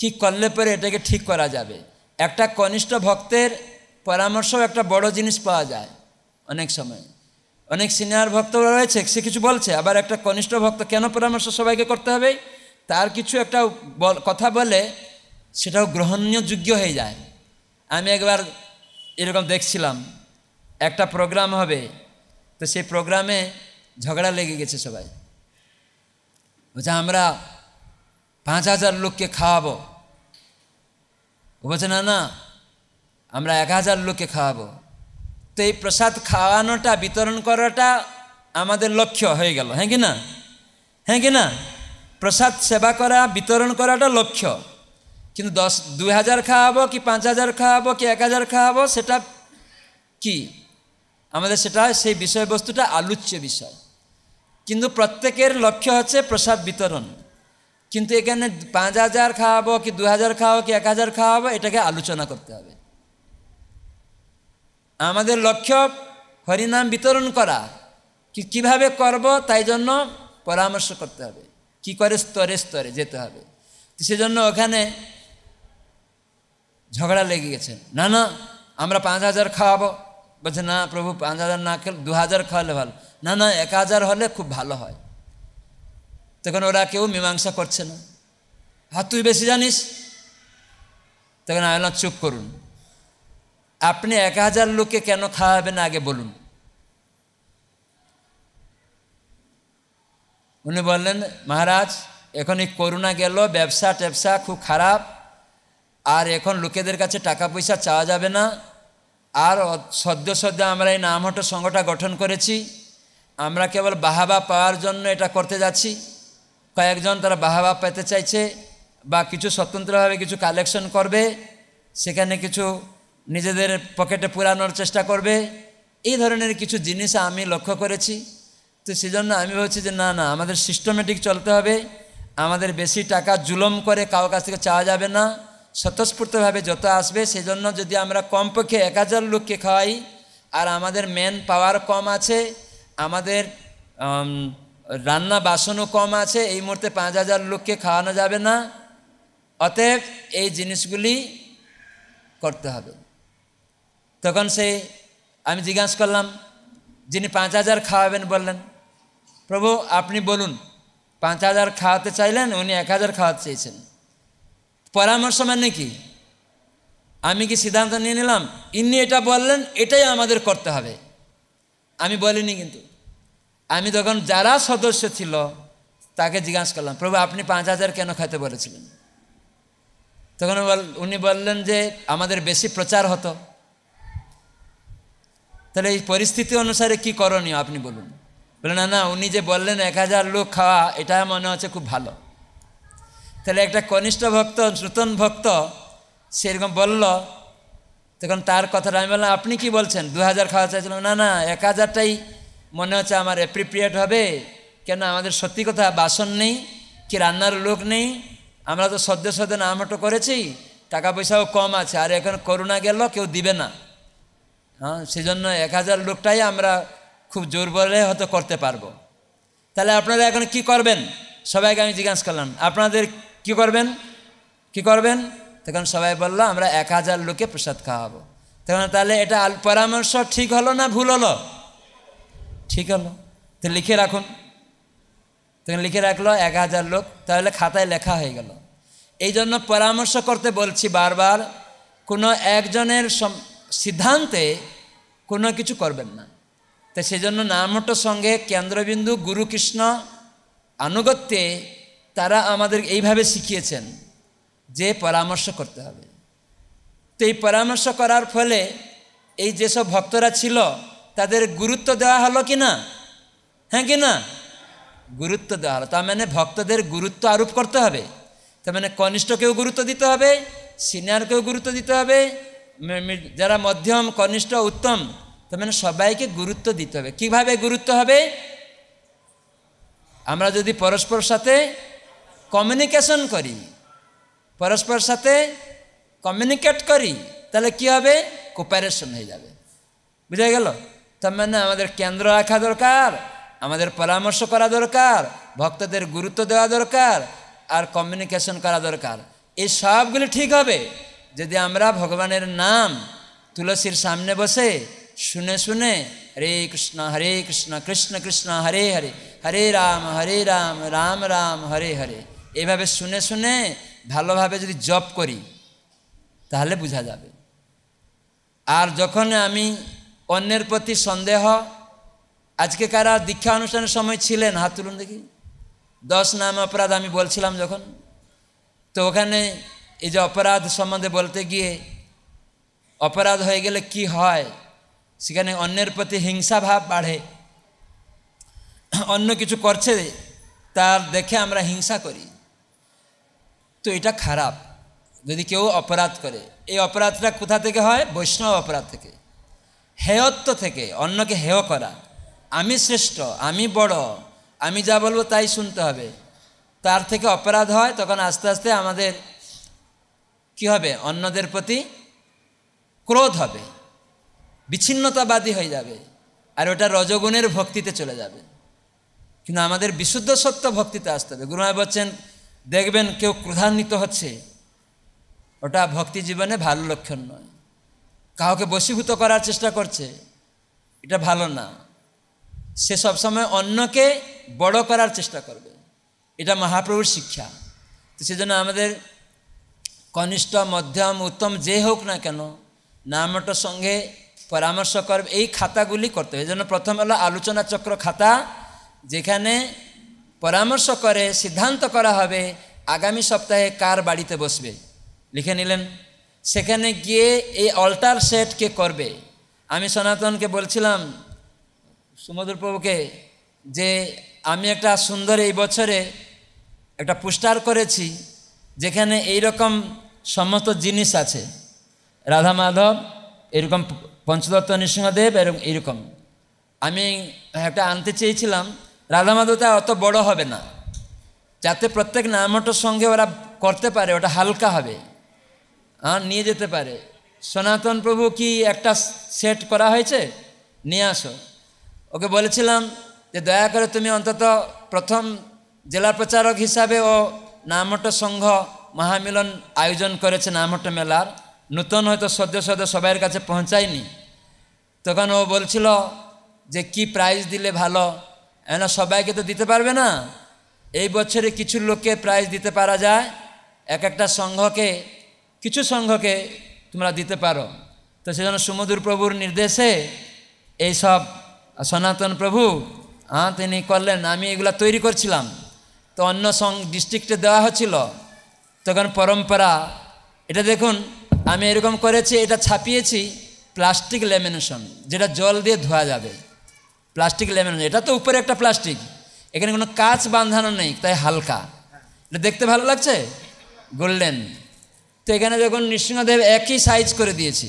কি করলে পরে এটাকে ঠিক করা যাবে একটা কনিষ্ঠ ভক্তের পরামর্শ একটা বড় জিনিস পাওয়া যায় অনেক সময় অনেক সিনিয়র ভক্ত রয়েছে সে কিছু বলছে আবার একটা কনিষ্ঠ ভক্ত কেন পরামর্শ সবাইকে করতে হবে তার কিছু একটা কথা বলে সেটাও গ্রহণযোগ্য হয়ে যায় আমি একবার এরকম দেখছিলাম একটা প্রোগ্রাম হবে তো সেই প্রোগ্রামে ঝগড়া লেগে গেছে সবাই বলছে আমরা পাঁচ হাজার লোককে খাওয়াবো ও বলছে না না আমরা এক হাজার লোককে খাওয়াবো তো এই প্রসাদ খাওয়ানোটা বিতরণ করাটা আমাদের লক্ষ্য হয়ে গেল হ্যাঁ কি না হ্যাঁ কি না প্রসাদ সেবা করা বিতরণ করাটা লক্ষ্য কিন্তু দশ দুই হাজার খাওয়াবো কি পাঁচ হাজার খাওয়াবো কি এক হাজার খাওয়াবো সেটা কি আমাদের সেটা সেই বিষয়বস্তুটা আলোচ্য বিষয় কিন্তু প্রত্যেকের লক্ষ্য হচ্ছে প্রসাদ বিতরণ কিন্তু এখানে পাঁচ হাজার খাওয়াবো কি দু হাজার খাওয়াবো কি এক হাজার খাওয়াবো এটাকে আলোচনা করতে হবে আমাদের লক্ষ্য হরিনাম বিতরণ করা কি কীভাবে করব তাই জন্য পরামর্শ করতে হবে কি করে স্তরে স্তরে যেতে হবে সেজন্য ওখানে ঝগড়া লেগে গেছে না না আমরা পাঁচ হাজার খাওয়াবো বলছে না প্রভু পাঁচ হাজার না খেলে দু হাজার খাওয়ালে ভালো না না এক হাজার হলে খুব ভালো হয় তখন ওরা কেউ মীমাংসা করছে না হ্যাঁ তুই বেশি জানিস তখন আমি বললাম চুপ করুন আপনি এক হাজার লোককে কেন খাওয়াবেন আগে বলুন উনি বললেন মহারাজ এখন এই করোনা গেল ব্যবসা ট্যাবসা খুব খারাপ আর এখন লোকেদের কাছে টাকা পয়সা চাওয়া যাবে না আর সদ্য সদ্য আমরা এই নামহট সংগঠন গঠন করেছি আমরা কেবল বাহাবা পাওয়ার জন্য এটা করতে যাচ্ছি কয়েকজন তারা বাহাবা পেতে চাইছে বা কিছু স্বতন্ত্রভাবে কিছু কালেকশন করবে সেখানে কিছু নিজেদের পকেটে পুরানোর চেষ্টা করবে এই ধরনের কিছু জিনিস আমি লক্ষ্য করেছি তো সেজন্য আমি ভাবছি যে না না আমাদের সিস্টেমেটিক চলতে হবে আমাদের বেশি টাকা জুলম করে কারো কাছ থেকে চাওয়া যাবে না স্বতঃস্ফূর্তভাবে যত আসবে সেজন্য যদি আমরা কমপক্ষে এক হাজার লোককে খাওয়াই আর আমাদের মেন পাওয়ার কম আছে আমাদের রান্না বাসনও কম আছে এই মুহূর্তে পাঁচ হাজার লোককে খাওয়ানো যাবে না অতএব এই জিনিসগুলি করতে হবে তখন সে আমি জিজ্ঞাসা করলাম যিনি পাঁচ হাজার খাওয়াবেন বললেন প্রভু আপনি বলুন পাঁচ হাজার খাওয়াতে চাইলেন উনি এক হাজার খাওয়াতে চেয়েছেন পরামর্শ মানে কি আমি কি সিদ্ধান্ত নিয়ে নিলাম ইনি এটা বললেন এটাই আমাদের করতে হবে আমি বলিনি কিন্তু আমি তখন যারা সদস্য ছিল তাকে জিজ্ঞাসা করলাম প্রভু আপনি পাঁচ হাজার কেন খেতে বলেছিলেন তখন উনি বললেন যে আমাদের বেশি প্রচার হতো তাহলে এই পরিস্থিতি অনুসারে কি করণীয় আপনি বলুন বলে না না উনি যে বললেন এক হাজার লোক খাওয়া এটা মনে হচ্ছে খুব ভালো তাহলে একটা কনিষ্ঠ ভক্ত নূতন ভক্ত সেরকম বলল তখন তার কথাটা আমি বললাম আপনি কি বলছেন দু হাজার খাওয়া চাইছিলাম না না এক হাজারটাই মনে হচ্ছে আমার অ্যাপ্রিপ্রিয়েট হবে কেন আমাদের সত্যি কথা বাসন নেই কি রান্নার লোক নেই আমরা তো সদ্য সদ্য নামটো করেছি টাকা পয়সাও কম আছে আর এখন করোনা গেল কেউ দিবে না হ্যাঁ সেজন্য এক হাজার লোকটাই আমরা খুব জোর বলে হয়তো করতে পারবো তাহলে আপনারা এখন কি করবেন সবাইকে আমি জিজ্ঞাসা করলাম আপনাদের কি করবেন কি করবেন তখন সবাই বলল আমরা এক হাজার লোকে প্রসাদ খাওয়াবো তখন তাহলে এটা পরামর্শ ঠিক হলো না ভুল হলো ঠিক হলো তো লিখে রাখুন তখন লিখে রাখলো এক হাজার লোক তাহলে খাতায় লেখা হয়ে গেল এই জন্য পরামর্শ করতে বলছি বারবার কোনো একজনের সিদ্ধান্তে কোনো কিছু করবেন না তো সেজন্য নামটো সঙ্গে কেন্দ্রবিন্দু গুরুকৃষ্ণ আনুগত্যে তারা আমাদের এইভাবে শিখিয়েছেন যে পরামর্শ করতে হবে তো এই পরামর্শ করার ফলে এই যেসব ভক্তরা ছিল তাদের গুরুত্ব দেওয়া হলো কি না হ্যাঁ কি না গুরুত্ব দেওয়া হলো তার মানে ভক্তদের গুরুত্ব আরোপ করতে হবে তার মানে কনিষ্ঠকেও গুরুত্ব দিতে হবে সিনিয়রকেও গুরুত্ব দিতে হবে যারা মধ্যম কনিষ্ঠ উত্তম তার মানে সবাইকে গুরুত্ব দিতে হবে কীভাবে গুরুত্ব হবে আমরা যদি পরস্পর সাথে কমিউনিকেশন করি পরস্পর সাথে কমিউনিকেট করি তাহলে কি হবে কোপারেশন হয়ে যাবে বুঝে গেল তার মানে আমাদের কেন্দ্র রাখা দরকার আমাদের পরামর্শ করা দরকার ভক্তদের গুরুত্ব দেওয়া দরকার আর কমিউনিকেশন করা দরকার এই সবগুলি ঠিক হবে যদি আমরা ভগবানের নাম তুলসীর সামনে বসে শুনে শুনে হরে কৃষ্ণ হরে কৃষ্ণ কৃষ্ণ কৃষ্ণ হরে হরে হরে রাম হরে রাম রাম রাম হরে হরে এভাবে শুনে শুনে ভালোভাবে যদি জব করি তাহলে বোঝা যাবে আর যখন আমি অন্যের প্রতি সন্দেহ আজকে কারা দীক্ষা অনুষ্ঠানের সময় ছিলেন হাত তুলুন দেখি দশ নাম অপরাধ আমি বলছিলাম যখন তো ওখানে এই যে অপরাধ সম্বন্ধে বলতে গিয়ে অপরাধ হয়ে গেলে কি হয় সেখানে অন্যের প্রতি হিংসা ভাব বাড়ে অন্য কিছু করছে তার দেখে আমরা হিংসা করি তো এটা খারাপ যদি কেউ অপরাধ করে এই অপরাধটা কোথা থেকে হয় বৈষ্ণব অপরাধ থেকে হেয়ত্ব থেকে অন্যকে হেয় করা আমি শ্রেষ্ঠ আমি বড় আমি যা বলবো তাই শুনতে হবে তার থেকে অপরাধ হয় তখন আস্তে আস্তে আমাদের কি হবে অন্যদের প্রতি ক্রোধ হবে বিচ্ছিন্নতাবাদী হয়ে যাবে আর ওটা রজগুণের ভক্তিতে চলে যাবে কিন্তু আমাদের বিশুদ্ধ সত্য ভক্তিতে আসতে হবে গুরুমায় বলছেন দেখবেন কেউ ক্রোধান্বিত হচ্ছে ওটা ভক্তি জীবনে ভালো লক্ষণ নয় কাউকে বশীভূত করার চেষ্টা করছে এটা ভালো না সে সবসময় অন্যকে বড় করার চেষ্টা করবে এটা মহাপ্রভুর শিক্ষা তো সেজন্য আমাদের কনিষ্ঠ মধ্যম উত্তম যে হোক না কেন নামটার সঙ্গে পরামর্শ করবে এই খাতাগুলি করতে হবে যেন প্রথম হলো আলোচনা চক্র খাতা যেখানে পরামর্শ করে সিদ্ধান্ত করা হবে আগামী সপ্তাহে কার বাড়িতে বসবে লিখে নিলেন সেখানে গিয়ে এই অল্টার সেটকে করবে আমি সনাতনকে বলছিলাম সুমধুর যে আমি একটা সুন্দর এই বছরে একটা পোস্টার করেছি যেখানে এই রকম সমস্ত জিনিস আছে রাধা মাধব এরকম পঞ্চদত্ত নৃসিংহদেব এরকম এইরকম আমি একটা আনতে চেয়েছিলাম রাধা রাধামাধবতা অত বড় হবে না যাতে প্রত্যেক নামটার সঙ্গে ওরা করতে পারে ওটা হালকা হবে হ্যাঁ নিয়ে যেতে পারে সনাতন প্রভু কি একটা সেট করা হয়েছে নিয়ে আসো ওকে বলেছিলাম যে দয়া করে তুমি অন্তত প্রথম জেলা প্রচারক হিসাবে ও নামট সংঘ মহামিলন আয়োজন করেছে নামট মেলার নূতন হয়তো সদ্য সদ্য সবাইয়ের কাছে পৌঁছায়নি তখন ও বলছিল যে কি প্রাইজ দিলে ভালো না সবাইকে তো দিতে পারবে না এই বছরে কিছু লোককে প্রাইজ দিতে পারা যায় এক একটা সংঘকে কিছু সংঘকে তোমরা দিতে পারো তো সেজন্য সুমধুর প্রভুর নির্দেশে এই সব সনাতন প্রভু হ্যাঁ তিনি করলেন আমি এগুলা তৈরি করছিলাম তো অন্য সং ডিস্ট্রিক্টে দেওয়া হচ্ছিল তখন পরম্পরা এটা দেখুন আমি এরকম করেছি এটা ছাপিয়েছি প্লাস্টিক লেমিনেশন যেটা জল দিয়ে ধোয়া যাবে প্লাস্টিক লেমন এটা তো উপরে একটা প্লাস্টিক এখানে কোনো কাঁচ বাঁধানো নেই তাই হালকা এটা দেখতে ভালো লাগছে গোল্ডেন তো এখানে যখন নৃসিংহদেব একই সাইজ করে দিয়েছি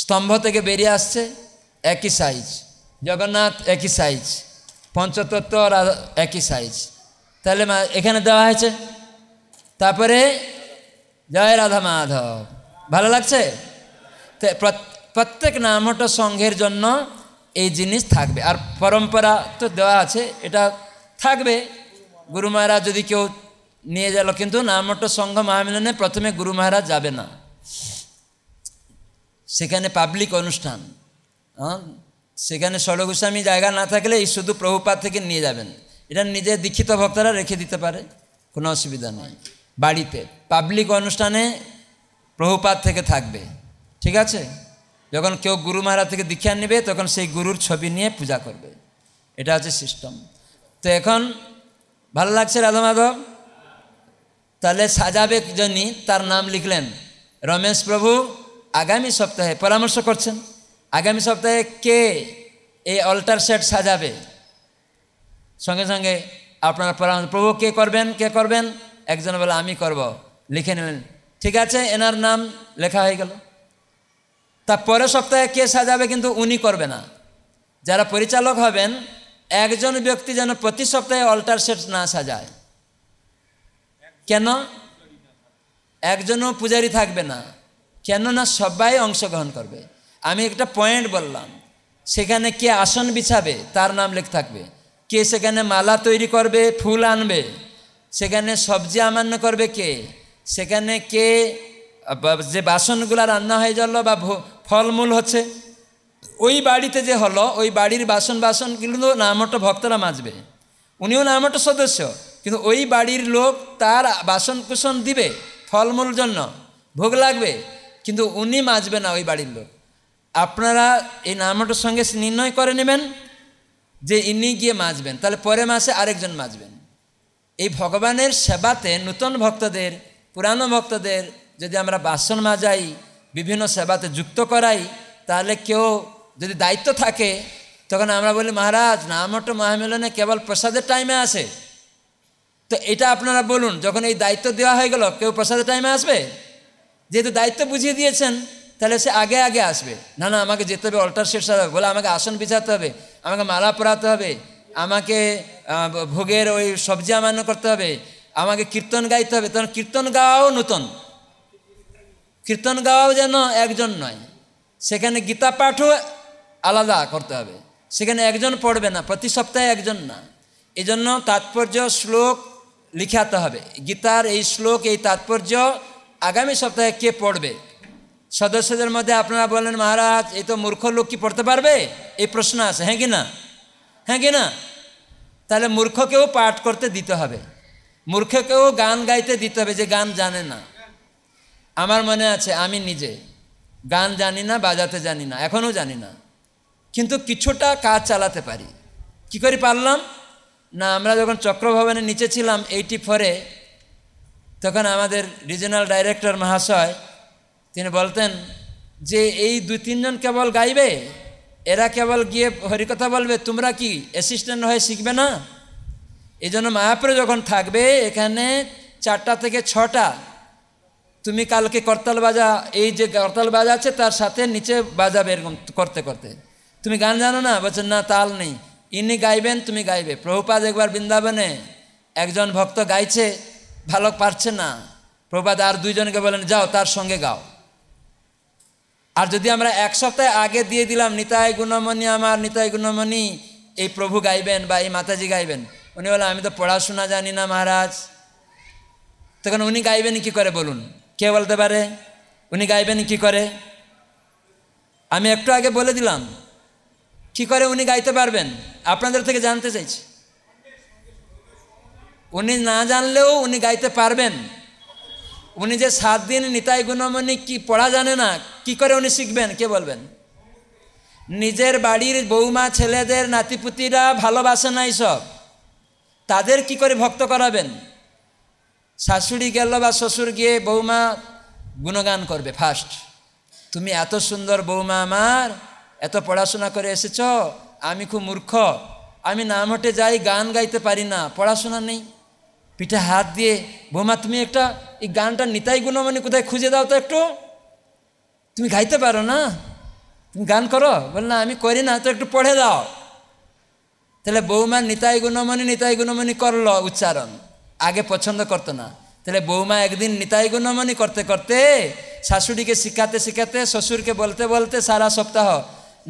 স্তম্ভ থেকে বেরিয়ে আসছে একই সাইজ জগন্নাথ একই সাইজ পঞ্চতত্ত্ব একই সাইজ তাহলে এখানে দেওয়া হয়েছে তারপরে জয় রাধা মাধব ভালো লাগছে প্রত্যেক নামটা সংঘের জন্য এই জিনিস থাকবে আর পরম্পরা তো দেওয়া আছে এটা থাকবে গুরু মহারাজ যদি কেউ নিয়ে গেল কিন্তু নামট সংঘ মহামিলনে প্রথমে গুরু মহারাজ যাবে না সেখানে পাবলিক অনুষ্ঠান হ্যাঁ সেখানে সরগোস্বামী জায়গা না থাকলে এই শুধু প্রভুপাত থেকে নিয়ে যাবেন এটা নিজের দীক্ষিত ভক্তরা রেখে দিতে পারে কোনো অসুবিধা নেই বাড়িতে পাবলিক অনুষ্ঠানে প্রভুপাত থেকে থাকবে ঠিক আছে যখন কেউ গুরু মহারাজ থেকে দীক্ষা নেবে তখন সেই গুরুর ছবি নিয়ে পূজা করবে এটা হচ্ছে সিস্টেম তো এখন ভালো লাগছে রাধা মাধব তাহলে সাজাবে জনি তার নাম লিখলেন রমেশ প্রভু আগামী সপ্তাহে পরামর্শ করছেন আগামী সপ্তাহে কে এই অল্টার সেট সাজাবে সঙ্গে সঙ্গে আপনার পরামর্শ প্রভু কে করবেন কে করবেন একজন বলে আমি করব লিখে নিলেন ঠিক আছে এনার নাম লেখা হয়ে গেল তা পরের সপ্তাহে কে সাজাবে কিন্তু উনি করবে না যারা পরিচালক হবেন একজন ব্যক্তি যেন প্রতি সপ্তাহে অল্টার সেট না সাজায় কেন একজনও পূজারি থাকবে না কেন না সবাই অংশগ্রহণ করবে আমি একটা পয়েন্ট বললাম সেখানে কে আসন বিছাবে তার নাম লেখ থাকবে কে সেখানে মালা তৈরি করবে ফুল আনবে সেখানে সবজি আমান্য করবে কে সেখানে কে যে বাসনগুলো রান্না হয়ে গেল বা ফলমূল হচ্ছে ওই বাড়িতে যে হলো ওই বাড়ির বাসন বাসন কিন্তু নামটো ভক্তরা মাজবে উনিও নামটো সদস্য কিন্তু ওই বাড়ির লোক তার বাসন কুসন দিবে ফলমূল জন্য ভোগ লাগবে কিন্তু উনি মাজবে না ওই বাড়ির লোক আপনারা এই নামটার সঙ্গে নির্ণয় করে নেবেন যে ইনি গিয়ে মাজবেন তাহলে পরে মাসে আরেকজন মাজবেন এই ভগবানের সেবাতে নূতন ভক্তদের পুরানো ভক্তদের যদি আমরা বাসন মাজাই বিভিন্ন সেবাতে যুক্ত করাই তাহলে কেউ যদি দায়িত্ব থাকে তখন আমরা বলি মহারাজ নামট মহামিলনে কেবল প্রসাদের টাইমে আসে তো এটা আপনারা বলুন যখন এই দায়িত্ব দেওয়া হয়ে গেল কেউ প্রসাদের টাইমে আসবে যেহেতু দায়িত্ব বুঝিয়ে দিয়েছেন তাহলে সে আগে আগে আসবে না না আমাকে যেতে হবে অল্টার শেষ হবে বলে আমাকে আসন বিছাতে হবে আমাকে মালা পরাতে হবে আমাকে ভোগের ওই সবজি আমান্য করতে হবে আমাকে কীর্তন গাইতে হবে তখন কীর্তন গাওয়াও নূতন কীর্তন গাওয়াও যেন একজন নয় সেখানে গীতা পাঠও আলাদা করতে হবে সেখানে একজন পড়বে না প্রতি সপ্তাহে একজন না এজন্য তাৎপর্য শ্লোক লিখাতে হবে গীতার এই শ্লোক এই তাৎপর্য আগামী সপ্তাহে কে পড়বে সদস্যদের মধ্যে আপনারা বলেন মহারাজ এই তো মূর্খ লোক কি পড়তে পারবে এই প্রশ্ন আছে হ্যাঁ কি না হ্যাঁ কি না তাহলে মূর্খকেও পাঠ করতে দিতে হবে মূর্খকেও গান গাইতে দিতে হবে যে গান জানে না আমার মনে আছে আমি নিজে গান জানি না বাজাতে জানি না এখনও জানি না কিন্তু কিছুটা কাজ চালাতে পারি কি করে পারলাম না আমরা যখন চক্রভবনের নিচে ছিলাম এইটি ফোরে তখন আমাদের রিজনাল ডাইরেক্টর মহাশয় তিনি বলতেন যে এই দুই তিনজন কেবল গাইবে এরা কেবল গিয়ে হরিকথা বলবে তোমরা কি অ্যাসিস্ট্যান্ট হয়ে শিখবে না এই জন্য মায়াপুরে যখন থাকবে এখানে চারটা থেকে ছটা তুমি কালকে করতাল বাজা এই যে করতাল বাজা আছে তার সাথে নিচে বাজাবে এরকম করতে করতে তুমি গান জানো না বলছেন না তাল নেই ইনি গাইবেন তুমি গাইবে প্রভুপাদ একবার বৃন্দাবনে একজন ভক্ত গাইছে ভালো পারছে না প্রভুপাদ আর দুইজনকে বলেন যাও তার সঙ্গে গাও আর যদি আমরা এক সপ্তাহে আগে দিয়ে দিলাম নিতাই গুণমণি আমার নিতাই গুণমণি এই প্রভু গাইবেন বা এই মাতাজি গাইবেন উনি বলেন আমি তো পড়াশোনা জানি না মহারাজ তখন উনি গাইবেন কি করে বলুন কে বলতে পারে উনি গাইবেন কি করে আমি একটু আগে বলে দিলাম কি করে উনি গাইতে পারবেন আপনাদের থেকে জানতে চাইছি উনি না জানলেও উনি গাইতে পারবেন উনি যে সাত দিন নিতাই গুণমণি কি পড়া জানে না কি করে উনি শিখবেন কে বলবেন নিজের বাড়ির বৌমা ছেলেদের নাতিপুতিরা ভালোবাসে নাই সব তাদের কি করে ভক্ত করাবেন শাশুড়ি গেল বা শ্বশুর গিয়ে বৌমা গুণগান করবে ফার্স্ট তুমি এত সুন্দর বৌমা আমার এত পড়াশোনা করে এসেছ আমি খুব মূর্খ আমি হটে যাই গান গাইতে পারি না পড়াশোনা নেই পিঠে হাত দিয়ে বৌমা তুমি একটা এই গানটা নিতাই গুণমানি কোথায় খুঁজে দাও তো একটু তুমি গাইতে পারো না তুমি গান করো বল না আমি করি না তো একটু পড়ে দাও তাহলে বৌমা নিতাই গুণমণি নিতাই গুণমণি করলো উচ্চারণ আগে পছন্দ করতো না তাহলে বৌমা একদিন নিতাই গুণমণি করতে করতে শাশুড়িকে শিখাতে শিখাতে শ্বশুরকে বলতে বলতে সারা সপ্তাহ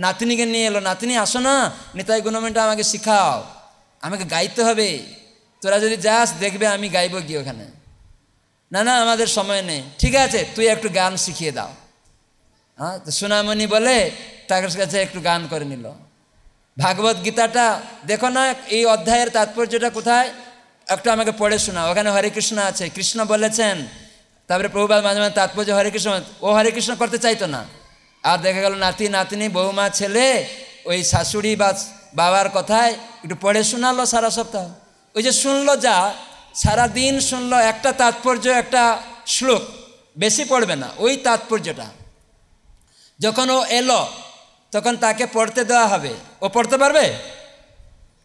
নাতনিকে নিয়ে এলো নাতনি আসো না নিতাই গুণমণিটা আমাকে শিখাও আমাকে গাইতে হবে তোরা যদি যাস দেখবে আমি গাইব গিয়ে ওখানে না না আমাদের সময় নেই ঠিক আছে তুই একটু গান শিখিয়ে দাও হ্যাঁ তো সুনামণি বলে তার কাছে একটু গান করে নিল ভাগবত গীতাটা দেখো না এই অধ্যায়ের তাৎপর্যটা কোথায় একটু আমাকে পড়ে শোনা ওখানে হরে কৃষ্ণ আছে কৃষ্ণ বলেছেন তারপরে প্রভুবাদ মাঝে মাঝে তাৎপর্য হরে কৃষ্ণ ও হরে কৃষ্ণ করতে চাইতো না আর দেখা গেল নাতি নাতিনি বৌমা ছেলে ওই শাশুড়ি বা বাবার কথায় একটু পড়ে শোনালো সারা সপ্তাহ ওই যে শুনলো যা সারা দিন শুনলো একটা তাৎপর্য একটা শ্লোক বেশি পড়বে না ওই তাৎপর্যটা যখন ও এলো তখন তাকে পড়তে দেওয়া হবে ও পড়তে পারবে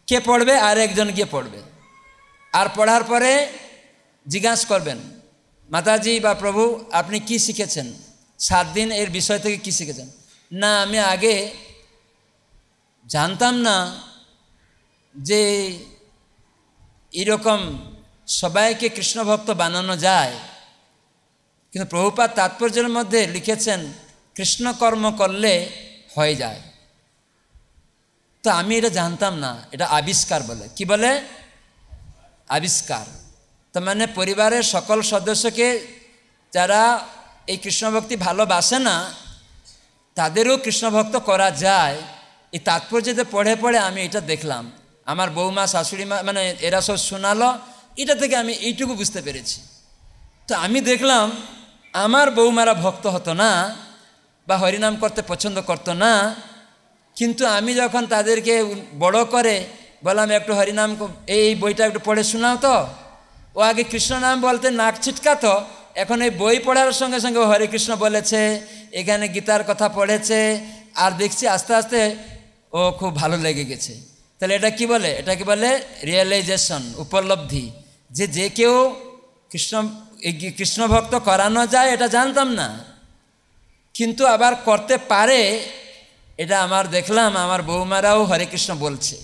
কে পড়বে আর একজন গিয়ে পড়বে আর পড়ার পরে জিজ্ঞাসা করবেন মাতাজি বা প্রভু আপনি কি শিখেছেন সাত দিন এর বিষয় থেকে কি শিখেছেন না আমি আগে জানতাম না যে এরকম সবাইকে কৃষ্ণভক্ত বানানো যায় কিন্তু প্রভুপাত তাৎপর্যের মধ্যে লিখেছেন কৃষ্ণকর্ম করলে হয়ে যায় তো আমি এটা জানতাম না এটা আবিষ্কার বলে কি বলে আবিষ্কার তো মানে পরিবারের সকল সদস্যকে যারা এই কৃষ্ণভক্তি ভালোবাসে না তাদেরও কৃষ্ণভক্ত করা যায় এই তাৎপর্যতে পড়ে পড়ে আমি এটা দেখলাম আমার বৌমা শাশুড়ি মা মানে এরা সব শোনালো এটা থেকে আমি এইটুকু বুঝতে পেরেছি তো আমি দেখলাম আমার বৌমারা ভক্ত হতো না বা হরিনাম করতে পছন্দ করতো না কিন্তু আমি যখন তাদেরকে বড় করে বললাম একটু হরিনাম এই বইটা একটু পড়ে শোনাও তো ও আগে কৃষ্ণ নাম বলতে নাক ছিটকাতো এখন এই বই পড়ার সঙ্গে সঙ্গে হরে কৃষ্ণ বলেছে এখানে গীতার কথা পড়েছে আর দেখছি আস্তে আস্তে ও খুব ভালো লেগে গেছে তাহলে এটা কি বলে এটা কি বলে রিয়েলাইজেশন উপলব্ধি যে যে কেউ কৃষ্ণ কৃষ্ণ ভক্ত করানো যায় এটা জানতাম না কিন্তু আবার করতে পারে এটা আমার দেখলাম আমার বৌমারাও হরে কৃষ্ণ বলছে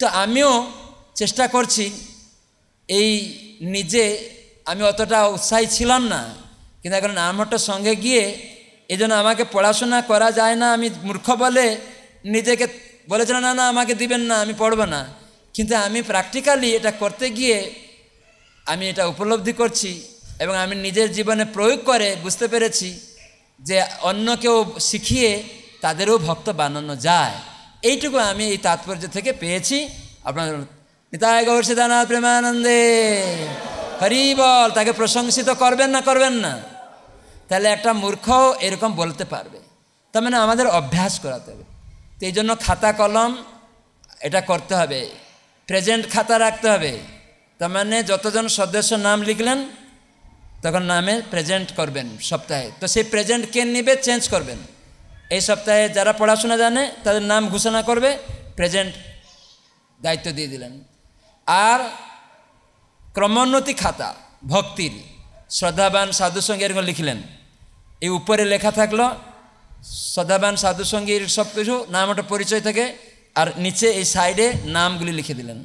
তো আমিও চেষ্টা করছি এই নিজে আমি অতটা উৎসাহী ছিলাম না কিন্তু এখন নামটার সঙ্গে গিয়ে এই জন্য আমাকে পড়াশোনা করা যায় না আমি মূর্খ বলে নিজেকে বলেছিল না না আমাকে দিবেন না আমি পড়ব না কিন্তু আমি প্র্যাকটিক্যালি এটা করতে গিয়ে আমি এটা উপলব্ধি করছি এবং আমি নিজের জীবনে প্রয়োগ করে বুঝতে পেরেছি যে অন্য কেউ শিখিয়ে তাদেরও ভক্ত বানানো যায় এইটুকু আমি এই তাৎপর্য থেকে পেয়েছি আপনাদের নিতায় গৌর সিদ্ধানাথ প্রেমানন্দে হরি বল তাকে প্রশংসিত করবেন না করবেন না তাহলে একটা মূর্খ এরকম বলতে পারবে তার মানে আমাদের অভ্যাস করাতে হবে তো এই জন্য খাতা কলম এটা করতে হবে প্রেজেন্ট খাতা রাখতে হবে তার মানে যতজন সদস্য নাম লিখলেন তখন নামে প্রেজেন্ট করবেন সপ্তাহে তো সেই প্রেজেন্ট কে নেবে চেঞ্জ করবেন এই সপ্তাহে যারা পড়াশোনা জানে তাদের নাম ঘোষণা করবে প্রেজেন্ট দায়িত্ব দিয়ে দিলেন আর ক্রমোন্নতি খাতা ভক্তির শ্রদ্ধাবান সাধুসঙ্গী এরকম লিখলেন এই উপরে লেখা থাকলো শ্রদ্ধাবান সাধুসঙ্গীর সব কিছু নাম একটা পরিচয় থাকে আর নিচে এই সাইডে নামগুলি লিখে দিলেন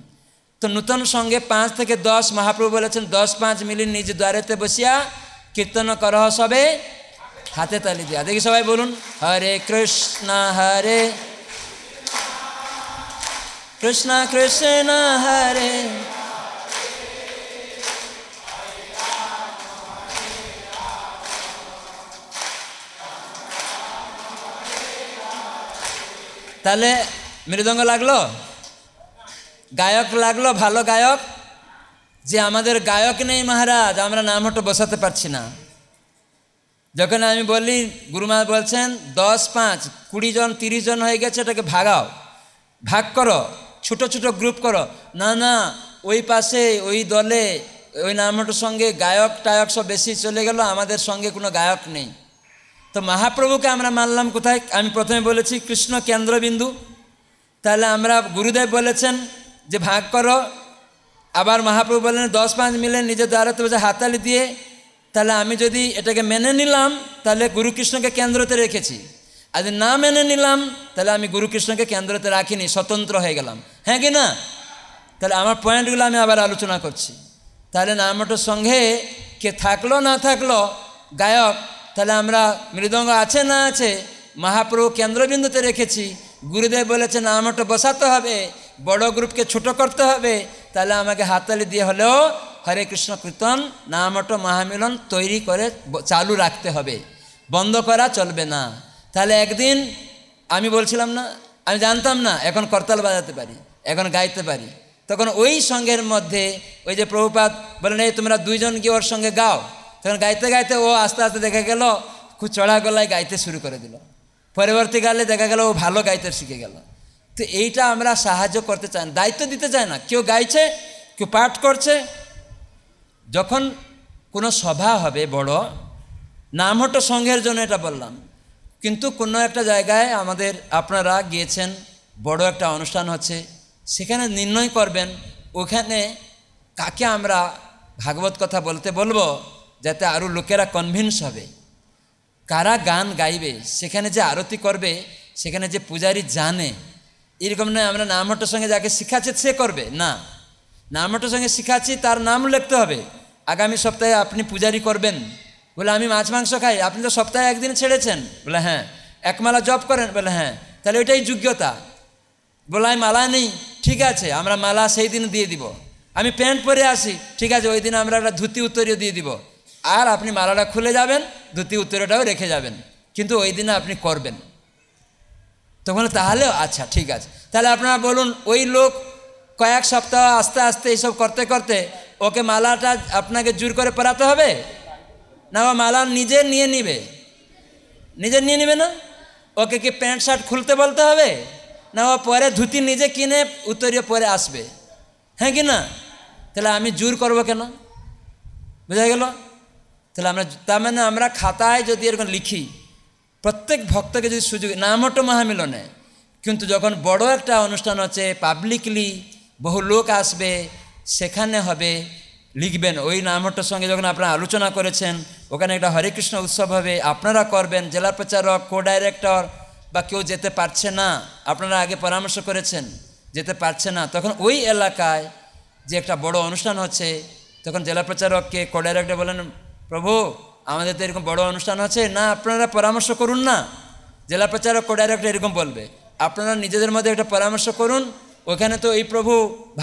তো নূতন সঙ্গে পাঁচ থেকে দশ মহাপ্রভু বলেছেন দশ পাঁচ মিলিন নিজ দ্বারেতে বসিয়া কীর্তন করহ সবে হাতে তালি দিয়া দেখি সবাই বলুন হরে কৃষ্ণ হরে কৃষ্ণ কৃষ্ণ হরে তাহলে মৃদঙ্গ লাগলো গায়ক লাগলো ভালো গায়ক যে আমাদের গায়ক নেই মহারাজ আমরা নাম হটো বসাতে পারছি না যখন আমি বলি গুরুমা বলছেন দশ পাঁচ কুড়ি জন তিরিশ জন হয়ে গেছে এটাকে ভাগাও ভাগ করো ছোট ছোট গ্রুপ করো না না ওই পাশে ওই দলে ওই নামটার সঙ্গে গায়ক টায়ক সব বেশি চলে গেল আমাদের সঙ্গে কোনো গায়ক নেই তো মহাপ্রভুকে আমরা মানলাম কোথায় আমি প্রথমে বলেছি কৃষ্ণ কেন্দ্রবিন্দু তাহলে আমরা গুরুদেব বলেছেন যে ভাগ করো আবার মহাপ্রভু বললেন দশ পাঁচ মিলে নিজের দ্বারা তো হাতালি দিয়ে তাহলে আমি যদি এটাকে মেনে নিলাম তাহলে গুরুকৃষ্ণকে কেন্দ্রতে রেখেছি আর না মেনে নিলাম তাহলে আমি গুরুকৃষ্ণকে কেন্দ্রতে রাখিনি স্বতন্ত্র হয়ে গেলাম হ্যাঁ কি না তাহলে আমার পয়েন্টগুলো আমি আবার আলোচনা করছি তাহলে নামটার সঙ্গে কে থাকলো না থাকলো গায়ক তাহলে আমরা মৃদঙ্গ আছে না আছে মহাপ্রভু কেন্দ্রবিন্দুতে রেখেছি গুরুদেব বলেছেন নামটা বসাতে হবে বড় গ্রুপকে ছোট করতে হবে তাহলে আমাকে হাতালি দিয়ে হলেও হরে কৃষ্ণ কীর্তন নামট মহামিলন তৈরি করে চালু রাখতে হবে বন্ধ করা চলবে না তাহলে একদিন আমি বলছিলাম না আমি জানতাম না এখন করতাল বাজাতে পারি এখন গাইতে পারি তখন ওই সঙ্গের মধ্যে ওই যে প্রভুপাত বলেন এই তোমরা দুইজন গিয়ে ওর সঙ্গে গাও তখন গাইতে গাইতে ও আস্তে আস্তে দেখা গেল খুব চড়া গলায় গাইতে শুরু করে দিল পরবর্তীকালে দেখা গেল ও ভালো গাইতে শিখে গেল তো এইটা আমরা সাহায্য করতে চাই না দায়িত্ব দিতে চাই না কেউ গাইছে কেউ পাঠ করছে যখন কোনো সভা হবে বড় নাম হটো সংঘের জন্য এটা বললাম কিন্তু কোনো একটা জায়গায় আমাদের আপনারা গিয়েছেন বড় একটা অনুষ্ঠান হচ্ছে সেখানে নির্ণয় করবেন ওখানে কাকে আমরা ভাগবত কথা বলতে বলবো যাতে আরও লোকেরা কনভিন্স হবে কারা গান গাইবে সেখানে যে আরতি করবে সেখানে যে পূজারি জানে এরকম নয় আমরা নামহট্টর সঙ্গে যাকে শিখাচ্ছে সে করবে না নামহট্টর সঙ্গে শিখাচ্ছি তার নাম লিখতে হবে আগামী সপ্তাহে আপনি পূজারি করবেন বলে আমি মাছ মাংস খাই আপনি তো সপ্তাহে একদিন ছেড়েছেন বলে হ্যাঁ একমালা জব করেন বলে হ্যাঁ তাহলে ওইটাই যোগ্যতা বলে আমি মালা নেই ঠিক আছে আমরা মালা সেই দিন দিয়ে দিব আমি প্যান্ট পরে আসি ঠিক আছে ওই দিন আমরা একটা ধুতি উত্তরীয় দিয়ে দিব আর আপনি মালাটা খুলে যাবেন ধুতি উত্তরীয়টাও রেখে যাবেন কিন্তু ওই দিনে আপনি করবেন তখন তাহলেও আচ্ছা ঠিক আছে তাহলে আপনারা বলুন ওই লোক কয়েক সপ্তাহ আস্তে আস্তে এইসব করতে করতে ওকে মালাটা আপনাকে জোর করে পরাতে হবে না ও মালা নিজে নিয়ে নিবে নিজে নিয়ে নিবে না ওকে কি প্যান্ট শার্ট খুলতে বলতে হবে না ও পরে ধুতি নিজে কিনে উত্তরীয় পরে আসবে হ্যাঁ কি না তাহলে আমি জোর করব কেন বোঝা গেল তাহলে আমরা তার মানে আমরা খাতায় যদি এরকম লিখি প্রত্যেক ভক্তকে যদি সুযোগ নামটো মহামিলনে কিন্তু যখন বড় একটা অনুষ্ঠান আছে পাবলিকলি বহু লোক আসবে সেখানে হবে লিখবেন ওই নামটার সঙ্গে যখন আপনারা আলোচনা করেছেন ওখানে একটা হরে কৃষ্ণ উৎসব হবে আপনারা করবেন জেলা প্রচারক কো ডাইরেক্টর বা কেউ যেতে পারছে না আপনারা আগে পরামর্শ করেছেন যেতে পারছে না তখন ওই এলাকায় যে একটা বড় অনুষ্ঠান হচ্ছে তখন জেলা প্রচারককে কো ডাইরেক্টর বলেন প্রভু আমাদের তো এরকম বড় অনুষ্ঠান আছে না আপনারা পরামর্শ করুন না জেলা প্রচারক ডাইরেক্টর এরকম বলবে আপনারা নিজেদের মধ্যে একটা পরামর্শ করুন ওখানে তো এই প্রভু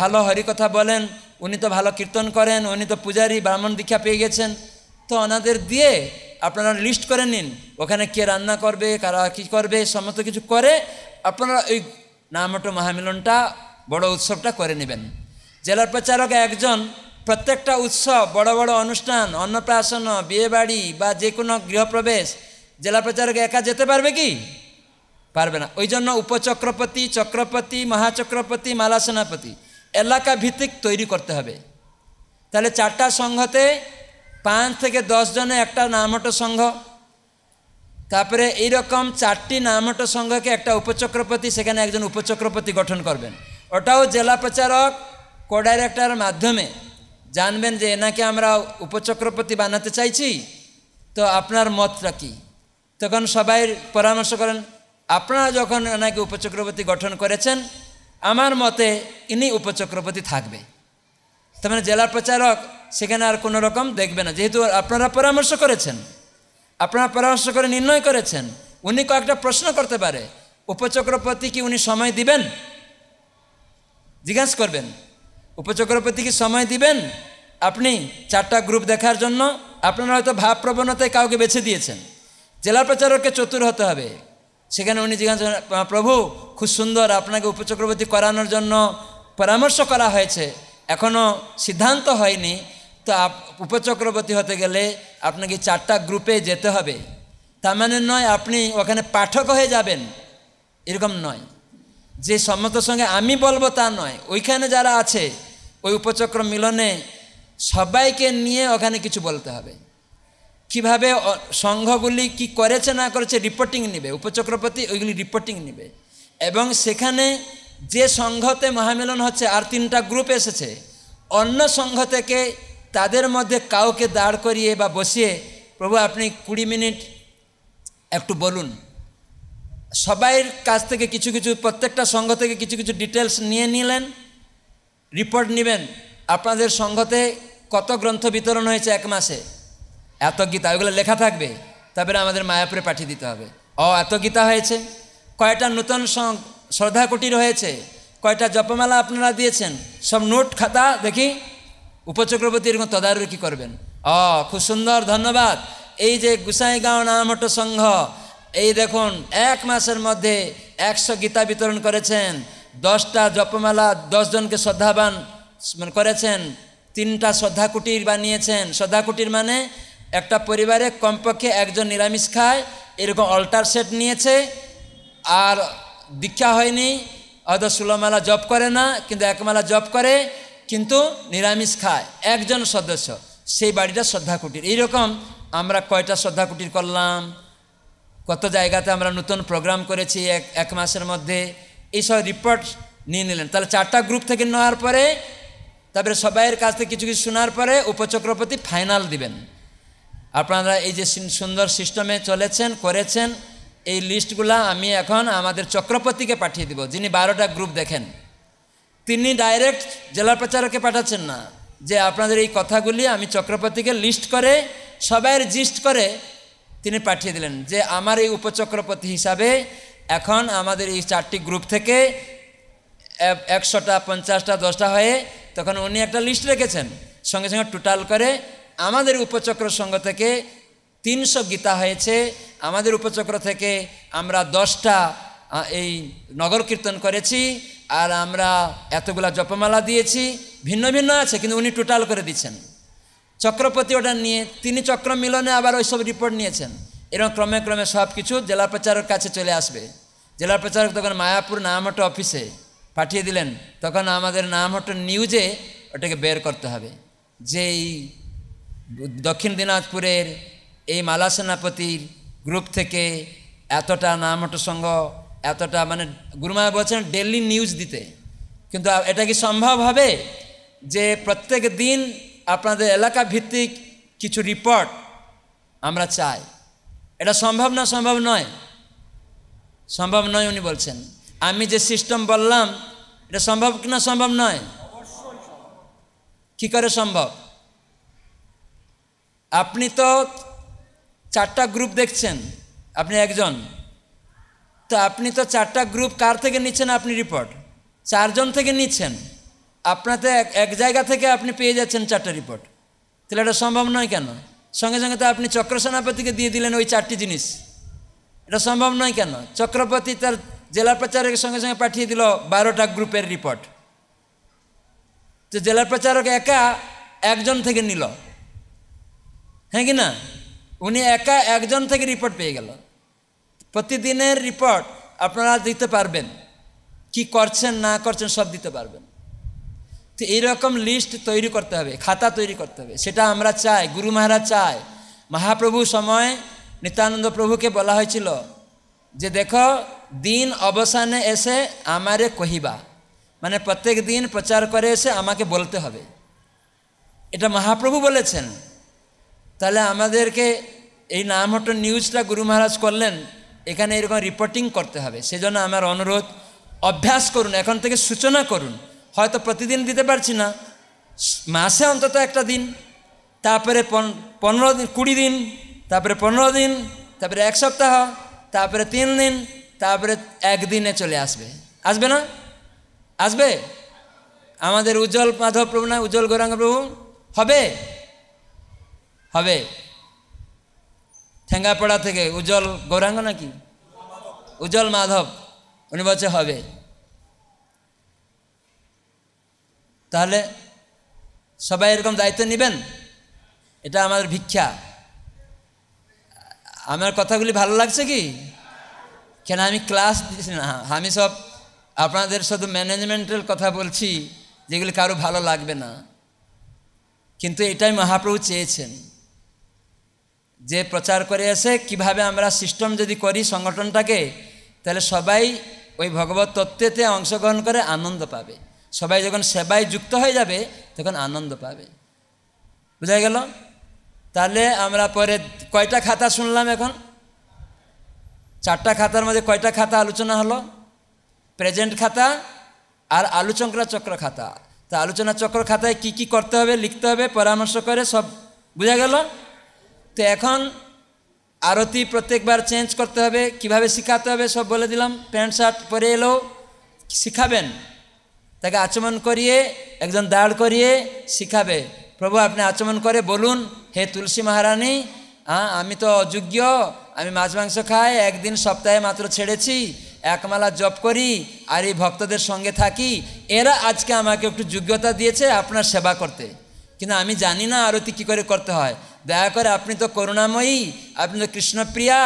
ভালো হরিকথা বলেন উনি তো ভালো কীর্তন করেন উনি তো পূজারী ব্রাহ্মণ দীক্ষা পেয়ে গেছেন তো ওনাদের দিয়ে আপনারা লিস্ট করে নিন ওখানে কে রান্না করবে কারা কী করবে সমস্ত কিছু করে আপনারা ওই নামটো মহামিলনটা বড় উৎসবটা করে নেবেন জেলার প্রচারক একজন প্রত্যেকটা উৎসব বড় বড় অনুষ্ঠান অন্নপ্রাশন বিয়েবাড়ি বা যে কোনো গৃহপ্রবেশ জেলা প্রচারক একা যেতে পারবে কি পারবে না ওই জন্য উপচক্রপতি চক্রপতি মহাচক্রপতি মালা সেনাপতি এলাকা ভিত্তিক তৈরি করতে হবে তাহলে চারটা সংঘতে পাঁচ থেকে দশ জনে একটা নামহট সংঘ তারপরে এইরকম চারটি নামহট সংঘকে একটা উপচক্রপতি সেখানে একজন উপচক্রপতি গঠন করবেন ওটাও জেলা প্রচারক কো ডাইরেক্টর মাধ্যমে জানবেন যে এনাকে আমরা উপচক্রপতি বানাতে চাইছি তো আপনার মতটা কি তখন সবাই পরামর্শ করেন আপনারা যখন এনাকে উপচক্রপতি গঠন করেছেন আমার মতে ইনি উপচক্রপতি থাকবে তার মানে জেলা প্রচারক সেখানে আর কোনো রকম দেখবে না যেহেতু আপনারা পরামর্শ করেছেন আপনারা পরামর্শ করে নির্ণয় করেছেন উনি কয়েকটা প্রশ্ন করতে পারে উপচক্রপতি কি উনি সময় দিবেন জিজ্ঞাসা করবেন কি সময় দিবেন আপনি চারটা গ্রুপ দেখার জন্য আপনারা হয়তো ভাব প্রবণতায় কাউকে বেছে দিয়েছেন জেলা প্রচারককে চতুর হতে হবে সেখানে উনি জিজ্ঞাসা প্রভু খুব সুন্দর আপনাকে উপচক্রবর্তী করানোর জন্য পরামর্শ করা হয়েছে এখনও সিদ্ধান্ত হয়নি তো উপচক্রবর্তী হতে গেলে আপনাকে চারটা গ্রুপে যেতে হবে তার মানে নয় আপনি ওখানে পাঠক হয়ে যাবেন এরকম নয় যে সম্মত সঙ্গে আমি বলবো তা নয় ওইখানে যারা আছে ওই উপচক্র মিলনে সবাইকে নিয়ে ওখানে কিছু বলতে হবে কিভাবে সংঘগুলি কি করেছে না করেছে রিপোর্টিং নেবে উপচক্রপতি ওইগুলি রিপোর্টিং নেবে এবং সেখানে যে সংঘতে মহামিলন হচ্ছে আর তিনটা গ্রুপ এসেছে অন্য সংঘ থেকে তাদের মধ্যে কাউকে দাঁড় করিয়ে বা বসিয়ে প্রভু আপনি কুড়ি মিনিট একটু বলুন সবাইয়ের কাছ থেকে কিছু কিছু প্রত্যেকটা সংঘ থেকে কিছু কিছু ডিটেলস নিয়ে নিলেন রিপোর্ট নেবেন আপনাদের সংঘতে কত গ্রন্থ বিতরণ হয়েছে এক মাসে এত গীতা ওইগুলো লেখা থাকবে তারপরে আমাদের মায়াপুরে পাঠিয়ে দিতে হবে অ এত গীতা হয়েছে কয়টা নূতন শ্রদ্ধা কুটির হয়েছে কয়টা জপমালা আপনারা দিয়েছেন সব নোট খাতা দেখি উপচক্রবর্তী এরকম তদারকি করবেন অ খুব সুন্দর ধন্যবাদ এই যে গুসাইগাঁও নামহট্ট সংঘ এই দেখুন এক মাসের মধ্যে একশো গীতা বিতরণ করেছেন দশটা জপমালা দশজনকে শ্রদ্ধাবান মানে করেছেন তিনটা শ্রদ্ধাকুটির বানিয়েছেন শ্রদ্ধাকুটির মানে একটা পরিবারে কমপক্ষে একজন নিরামিষ খায় এরকম অল্টার সেট নিয়েছে আর দীক্ষা হয়নি হয়তো ষোলোমালা জব করে না কিন্তু একমালা জব করে কিন্তু নিরামিষ খায় একজন সদস্য সেই বাড়িটা শ্রদ্ধাকুটির এইরকম আমরা কয়টা শ্রদ্ধাকুটির করলাম কত জায়গাতে আমরা নতুন প্রোগ্রাম করেছি এক এক মাসের মধ্যে এইসব রিপোর্ট নিয়ে নিলেন তাহলে চারটা গ্রুপ থেকে নেওয়ার পরে তারপরে সবাইয়ের কাছ থেকে কিছু কিছু শোনার পরে উপচক্রপতি ফাইনাল দিবেন আপনারা এই যে সুন্দর সিস্টেমে চলেছেন করেছেন এই লিস্টগুলা আমি এখন আমাদের চক্রপতিকে পাঠিয়ে দিব যিনি বারোটা গ্রুপ দেখেন তিনি ডাইরেক্ট জেলা প্রচারকে পাঠাচ্ছেন না যে আপনাদের এই কথাগুলি আমি চক্রপতিকে লিস্ট করে সবাইয়ের জিস্ট করে তিনি পাঠিয়ে দিলেন যে আমার এই উপচক্রপতি হিসাবে এখন আমাদের এই চারটি গ্রুপ থেকে একশোটা পঞ্চাশটা দশটা হয়ে তখন উনি একটা লিস্ট রেখেছেন সঙ্গে সঙ্গে টোটাল করে আমাদের উপচক্র সঙ্গ থেকে তিনশো গীতা হয়েছে আমাদের উপচক্র থেকে আমরা দশটা এই নগর কীর্তন করেছি আর আমরা এতগুলা জপমালা দিয়েছি ভিন্ন ভিন্ন আছে কিন্তু উনি টোটাল করে দিচ্ছেন চক্রপতি ওটা নিয়ে তিনি চক্র মিলনে আবার ওইসব রিপোর্ট নিয়েছেন এরকম ক্রমে ক্রমে সব কিছু জেলা প্রচারের কাছে চলে আসবে জেলা প্রচারক তখন মায়াপুর নামহট্ট অফিসে পাঠিয়ে দিলেন তখন আমাদের নামহট্ট নিউজে ওটাকে বের করতে হবে যে এই দক্ষিণ দিনাজপুরের এই মালা সেনাপতির গ্রুপ থেকে এতটা নামহট্ট সংঘ এতটা মানে গুরুমা বলছেন ডেলি নিউজ দিতে কিন্তু এটা কি সম্ভব হবে যে প্রত্যেক দিন আপনাদের এলাকা ভিত্তিক কিছু রিপোর্ট আমরা চাই এটা সম্ভব না সম্ভব নয় সম্ভব নয় উনি বলছেন আমি যে সিস্টেম বললাম এটা সম্ভব কিনা সম্ভব নয় কি করে সম্ভব আপনি তো চারটা গ্রুপ দেখছেন আপনি একজন তো আপনি তো চারটা গ্রুপ কার থেকে নিচ্ছেন আপনি রিপোর্ট চারজন থেকে নিচ্ছেন আপনাতে এক জায়গা থেকে আপনি পেয়ে যাচ্ছেন চারটা রিপোর্ট তাহলে এটা সম্ভব নয় কেন সঙ্গে সঙ্গে তো আপনি চক্র সেনাপতিকে দিয়ে দিলেন ওই চারটি জিনিস এটা সম্ভব নয় কেন চক্রবর্তী তার জেলা প্রচারকের সঙ্গে সঙ্গে পাঠিয়ে দিল বারোটা গ্রুপের রিপোর্ট তো জেলা প্রচারক একা একজন থেকে নিল হ্যাঁ কি না উনি একা একজন থেকে রিপোর্ট পেয়ে গেল প্রতিদিনের রিপোর্ট আপনারা দিতে পারবেন কি করছেন না করছেন সব দিতে পারবেন তো এইরকম লিস্ট তৈরি করতে হবে খাতা তৈরি করতে হবে সেটা আমরা চাই গুরু মহারাজ চায় মহাপ্রভু সময় নিত্যানন্দ প্রভুকে বলা হয়েছিল যে দেখো দিন অবসানে এসে আমারে কহিবা মানে প্রত্যেক দিন প্রচার করে এসে আমাকে বলতে হবে এটা মহাপ্রভু বলেছেন তাহলে আমাদেরকে এই হটো নিউজটা গুরু মহারাজ করলেন এখানে এরকম রিপোর্টিং করতে হবে সেজন্য আমার অনুরোধ অভ্যাস করুন এখন থেকে সূচনা করুন হয়তো প্রতিদিন দিতে পারছি না মাসে অন্তত একটা দিন তারপরে পনেরো দিন কুড়ি দিন তারপরে পনেরো দিন তারপরে এক সপ্তাহ তারপরে তিন দিন তারপরে একদিনে চলে আসবে আসবে না আসবে আমাদের উজ্জ্বল মাধব প্রভু না উজ্জ্বল গৌরাঙ্গ প্রভু হবে হবে ঠেঙ্গাপাড়া থেকে উজ্জ্বল গৌরাঙ্গ নাকি উজ্জ্বল মাধব উনি বলছে হবে তাহলে সবাই এরকম দায়িত্ব নেবেন এটা আমাদের ভিক্ষা আমার কথাগুলি ভালো লাগছে কি কেন আমি ক্লাস দিচ্ছি না আমি সব আপনাদের শুধু ম্যানেজমেন্টের কথা বলছি যেগুলি কারো ভালো লাগবে না কিন্তু এটাই মহাপ্রভু চেয়েছেন যে প্রচার করে আছে কিভাবে আমরা সিস্টেম যদি করি সংগঠনটাকে তাহলে সবাই ওই ভগবত তত্ত্বেতে অংশগ্রহণ করে আনন্দ পাবে সবাই যখন সেবায় যুক্ত হয়ে যাবে তখন আনন্দ পাবে বুঝা গেল তাহলে আমরা পরে কয়টা খাতা শুনলাম এখন চারটা খাতার মধ্যে কয়টা খাতা আলোচনা হলো প্রেজেন্ট খাতা আর আলোচনা চক্র খাতা তা আলোচনা চক্র খাতায় কি কি করতে হবে লিখতে হবে পরামর্শ করে সব বোঝা গেল তো এখন আরতি প্রত্যেকবার চেঞ্জ করতে হবে কিভাবে শেখাতে হবে সব বলে দিলাম প্যান্ট শার্ট পরে এলেও শিখাবেন তাকে আচমন করিয়ে একজন দাঁড় করিয়ে শিখাবে প্রভু আপনি আচমন করে বলুন হে তুলসী মহারানী হ্যাঁ আমি তো অযোগ্য আমি মাছ মাংস খাই একদিন সপ্তাহে মাত্র ছেড়েছি একমালা জপ করি আর এই ভক্তদের সঙ্গে থাকি এরা আজকে আমাকে একটু যোগ্যতা দিয়েছে আপনার সেবা করতে কিন্তু আমি জানি না আরতি কী করে করতে হয় দয়া করে আপনি তো করুণাময়ী আপনি তো কৃষ্ণপ্রিয়া